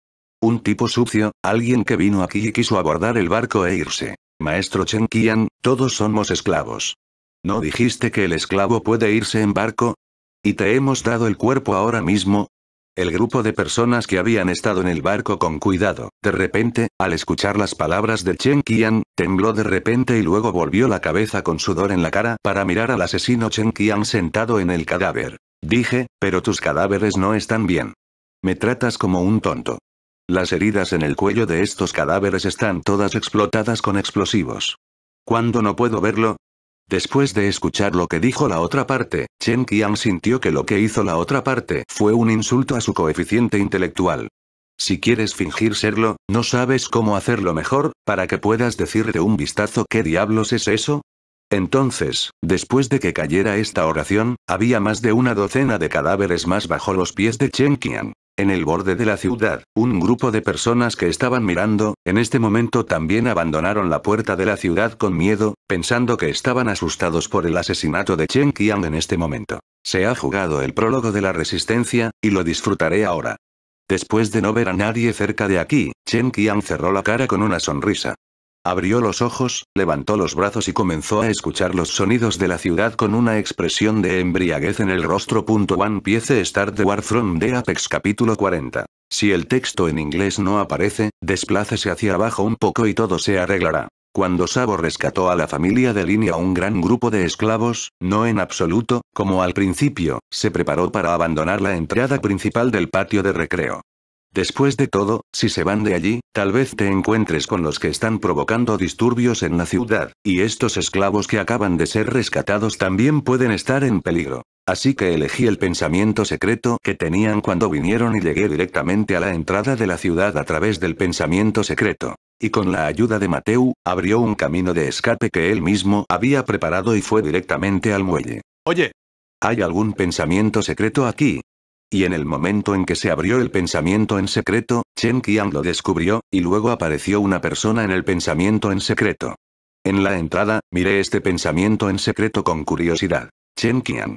Un tipo sucio, alguien que vino aquí y quiso abordar el barco e irse. Maestro Chen Qian, todos somos esclavos. ¿No dijiste que el esclavo puede irse en barco? ¿Y te hemos dado el cuerpo ahora mismo? El grupo de personas que habían estado en el barco con cuidado, de repente, al escuchar las palabras de Chen Qian, tembló de repente y luego volvió la cabeza con sudor en la cara para mirar al asesino Chen Qian sentado en el cadáver. Dije, pero tus cadáveres no están bien. Me tratas como un tonto. Las heridas en el cuello de estos cadáveres están todas explotadas con explosivos. ¿Cuándo no puedo verlo? Después de escuchar lo que dijo la otra parte, Chen Qian sintió que lo que hizo la otra parte fue un insulto a su coeficiente intelectual. Si quieres fingir serlo, ¿no sabes cómo hacerlo mejor, para que puedas decirte de un vistazo qué diablos es eso? Entonces, después de que cayera esta oración, había más de una docena de cadáveres más bajo los pies de Chen Qian en el borde de la ciudad, un grupo de personas que estaban mirando, en este momento también abandonaron la puerta de la ciudad con miedo, pensando que estaban asustados por el asesinato de Chen Qiang en este momento. Se ha jugado el prólogo de la resistencia, y lo disfrutaré ahora. Después de no ver a nadie cerca de aquí, Chen Qiang cerró la cara con una sonrisa. Abrió los ojos, levantó los brazos y comenzó a escuchar los sonidos de la ciudad con una expresión de embriaguez en el rostro. One Piece Star de from de Apex capítulo 40. Si el texto en inglés no aparece, desplácese hacia abajo un poco y todo se arreglará. Cuando Sabo rescató a la familia de línea a un gran grupo de esclavos, no en absoluto, como al principio, se preparó para abandonar la entrada principal del patio de recreo. Después de todo, si se van de allí, tal vez te encuentres con los que están provocando disturbios en la ciudad, y estos esclavos que acaban de ser rescatados también pueden estar en peligro. Así que elegí el pensamiento secreto que tenían cuando vinieron y llegué directamente a la entrada de la ciudad a través del pensamiento secreto. Y con la ayuda de Mateu, abrió un camino de escape que él mismo había preparado y fue directamente al muelle. Oye. ¿Hay algún pensamiento secreto aquí? Y en el momento en que se abrió el pensamiento en secreto, Chen Qian lo descubrió, y luego apareció una persona en el pensamiento en secreto. En la entrada, miré este pensamiento en secreto con curiosidad. Chen Qian.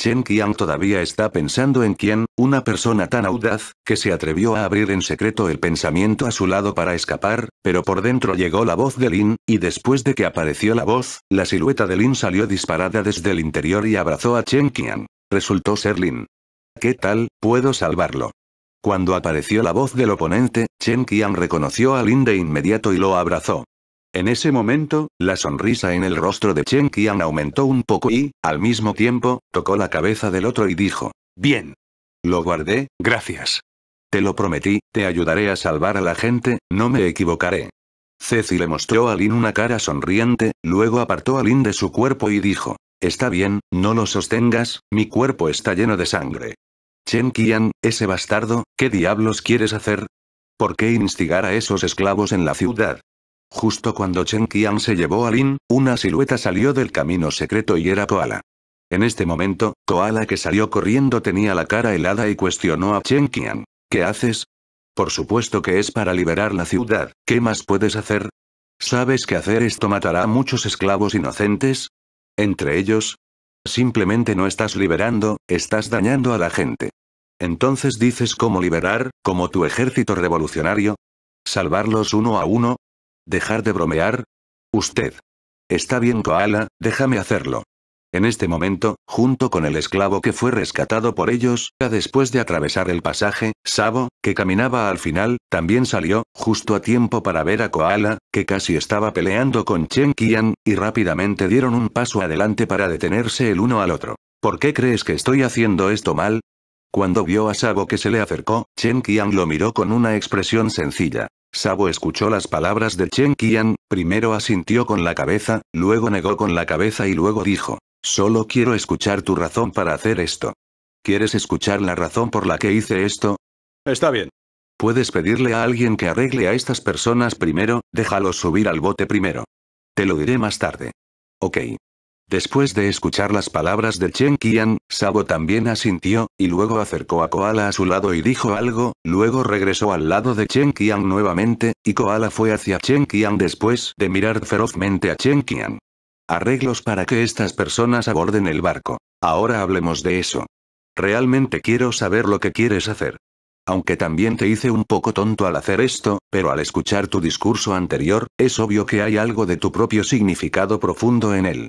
Chen Qian todavía está pensando en quién, una persona tan audaz, que se atrevió a abrir en secreto el pensamiento a su lado para escapar, pero por dentro llegó la voz de Lin, y después de que apareció la voz, la silueta de Lin salió disparada desde el interior y abrazó a Chen Qian. Resultó ser Lin. ¿Qué tal, puedo salvarlo? Cuando apareció la voz del oponente, Chen Qian reconoció a Lin de inmediato y lo abrazó. En ese momento, la sonrisa en el rostro de Chen Qian aumentó un poco y, al mismo tiempo, tocó la cabeza del otro y dijo, Bien. Lo guardé, gracias. Te lo prometí, te ayudaré a salvar a la gente, no me equivocaré. Ceci le mostró a Lin una cara sonriente, luego apartó a Lin de su cuerpo y dijo, Está bien, no lo sostengas, mi cuerpo está lleno de sangre. Chen Qian, ese bastardo, ¿qué diablos quieres hacer? ¿Por qué instigar a esos esclavos en la ciudad? Justo cuando Chen Qian se llevó a Lin, una silueta salió del camino secreto y era Koala. En este momento, Koala que salió corriendo tenía la cara helada y cuestionó a Chen Qian. ¿Qué haces? Por supuesto que es para liberar la ciudad, ¿qué más puedes hacer? ¿Sabes que hacer esto matará a muchos esclavos inocentes? entre ellos. Simplemente no estás liberando, estás dañando a la gente. Entonces dices cómo liberar, como tu ejército revolucionario. Salvarlos uno a uno. Dejar de bromear. Usted. Está bien, Koala, déjame hacerlo. En este momento, junto con el esclavo que fue rescatado por ellos, ya después de atravesar el pasaje, Sabo, que caminaba al final, también salió, justo a tiempo para ver a Koala, que casi estaba peleando con Chen Qian, y rápidamente dieron un paso adelante para detenerse el uno al otro. ¿Por qué crees que estoy haciendo esto mal? Cuando vio a Sabo que se le acercó, Chen Qian lo miró con una expresión sencilla. Sabo escuchó las palabras de Chen Qian, primero asintió con la cabeza, luego negó con la cabeza y luego dijo, Solo quiero escuchar tu razón para hacer esto. ¿Quieres escuchar la razón por la que hice esto? Está bien. Puedes pedirle a alguien que arregle a estas personas primero, déjalos subir al bote primero. Te lo diré más tarde. Ok. Después de escuchar las palabras de Chen Qian, Sabo también asintió, y luego acercó a Koala a su lado y dijo algo, luego regresó al lado de Chen Qian nuevamente, y Koala fue hacia Chen Qian después de mirar ferozmente a Chen Qian arreglos para que estas personas aborden el barco. Ahora hablemos de eso. Realmente quiero saber lo que quieres hacer. Aunque también te hice un poco tonto al hacer esto, pero al escuchar tu discurso anterior, es obvio que hay algo de tu propio significado profundo en él.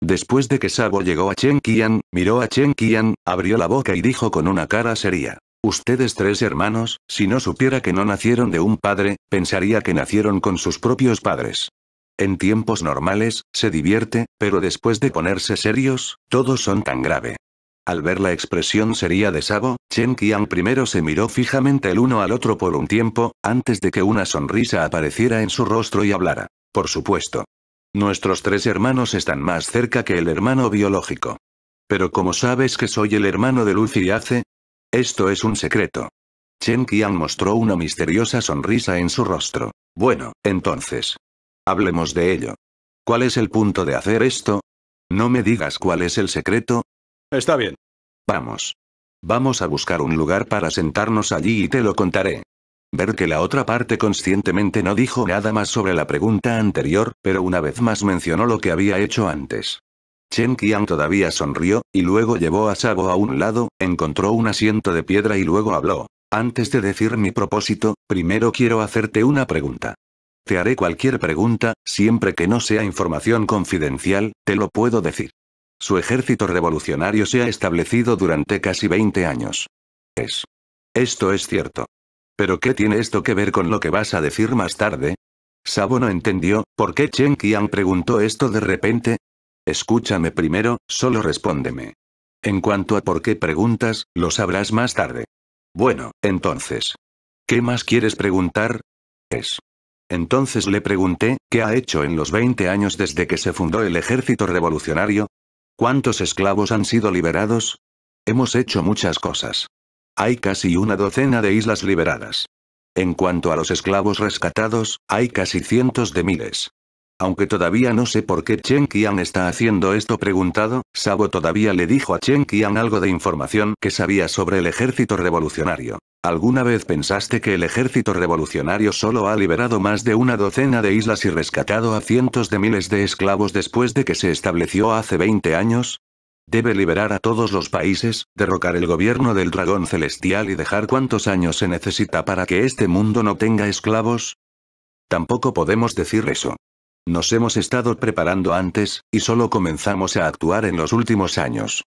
Después de que Sabo llegó a Chen Qian, miró a Chen Qian, abrió la boca y dijo con una cara seria. Ustedes tres hermanos, si no supiera que no nacieron de un padre, pensaría que nacieron con sus propios padres. En tiempos normales, se divierte, pero después de ponerse serios, todos son tan grave. Al ver la expresión seria de Sabo, Chen Qian primero se miró fijamente el uno al otro por un tiempo, antes de que una sonrisa apareciera en su rostro y hablara. Por supuesto. Nuestros tres hermanos están más cerca que el hermano biológico. Pero como sabes que soy el hermano de Lucy y hace? Esto es un secreto. Chen Qian mostró una misteriosa sonrisa en su rostro. Bueno, entonces, Hablemos de ello. ¿Cuál es el punto de hacer esto? No me digas cuál es el secreto. Está bien. Vamos. Vamos a buscar un lugar para sentarnos allí y te lo contaré. Ver que la otra parte conscientemente no dijo nada más sobre la pregunta anterior, pero una vez más mencionó lo que había hecho antes. Chen Qian todavía sonrió, y luego llevó a sago a un lado, encontró un asiento de piedra y luego habló. Antes de decir mi propósito, primero quiero hacerte una pregunta. Te haré cualquier pregunta, siempre que no sea información confidencial, te lo puedo decir. Su ejército revolucionario se ha establecido durante casi 20 años. Es. Esto es cierto. ¿Pero qué tiene esto que ver con lo que vas a decir más tarde? Sabo no entendió, ¿por qué Chen Qian preguntó esto de repente? Escúchame primero, solo respóndeme. En cuanto a por qué preguntas, lo sabrás más tarde. Bueno, entonces. ¿Qué más quieres preguntar? Es. Entonces le pregunté, ¿qué ha hecho en los 20 años desde que se fundó el ejército revolucionario? ¿Cuántos esclavos han sido liberados? Hemos hecho muchas cosas. Hay casi una docena de islas liberadas. En cuanto a los esclavos rescatados, hay casi cientos de miles. Aunque todavía no sé por qué Chen Qian está haciendo esto preguntado, Sabo todavía le dijo a Chen Qian algo de información que sabía sobre el ejército revolucionario. ¿Alguna vez pensaste que el ejército revolucionario solo ha liberado más de una docena de islas y rescatado a cientos de miles de esclavos después de que se estableció hace 20 años? Debe liberar a todos los países, derrocar el gobierno del dragón celestial y dejar cuántos años se necesita para que este mundo no tenga esclavos? Tampoco podemos decir eso. Nos hemos estado preparando antes, y solo comenzamos a actuar en los últimos años.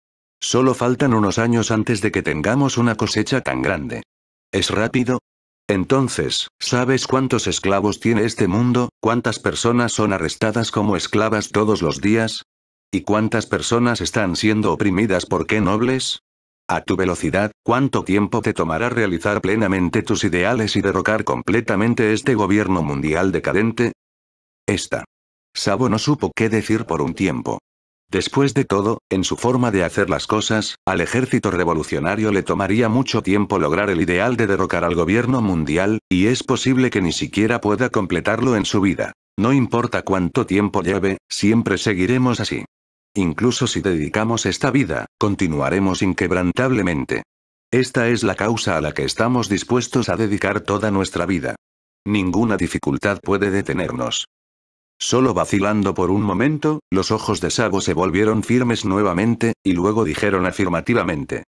Solo faltan unos años antes de que tengamos una cosecha tan grande. ¿Es rápido? Entonces, ¿sabes cuántos esclavos tiene este mundo? ¿Cuántas personas son arrestadas como esclavas todos los días? ¿Y cuántas personas están siendo oprimidas por qué nobles? A tu velocidad, ¿cuánto tiempo te tomará realizar plenamente tus ideales y derrocar completamente este gobierno mundial decadente? Esta. Sabo no supo qué decir por un tiempo. Después de todo, en su forma de hacer las cosas, al ejército revolucionario le tomaría mucho tiempo lograr el ideal de derrocar al gobierno mundial, y es posible que ni siquiera pueda completarlo en su vida. No importa cuánto tiempo lleve, siempre seguiremos así. Incluso si dedicamos esta vida, continuaremos inquebrantablemente. Esta es la causa a la que estamos dispuestos a dedicar toda nuestra vida. Ninguna dificultad puede detenernos. Solo vacilando por un momento, los ojos de Sago se volvieron firmes nuevamente, y luego dijeron afirmativamente.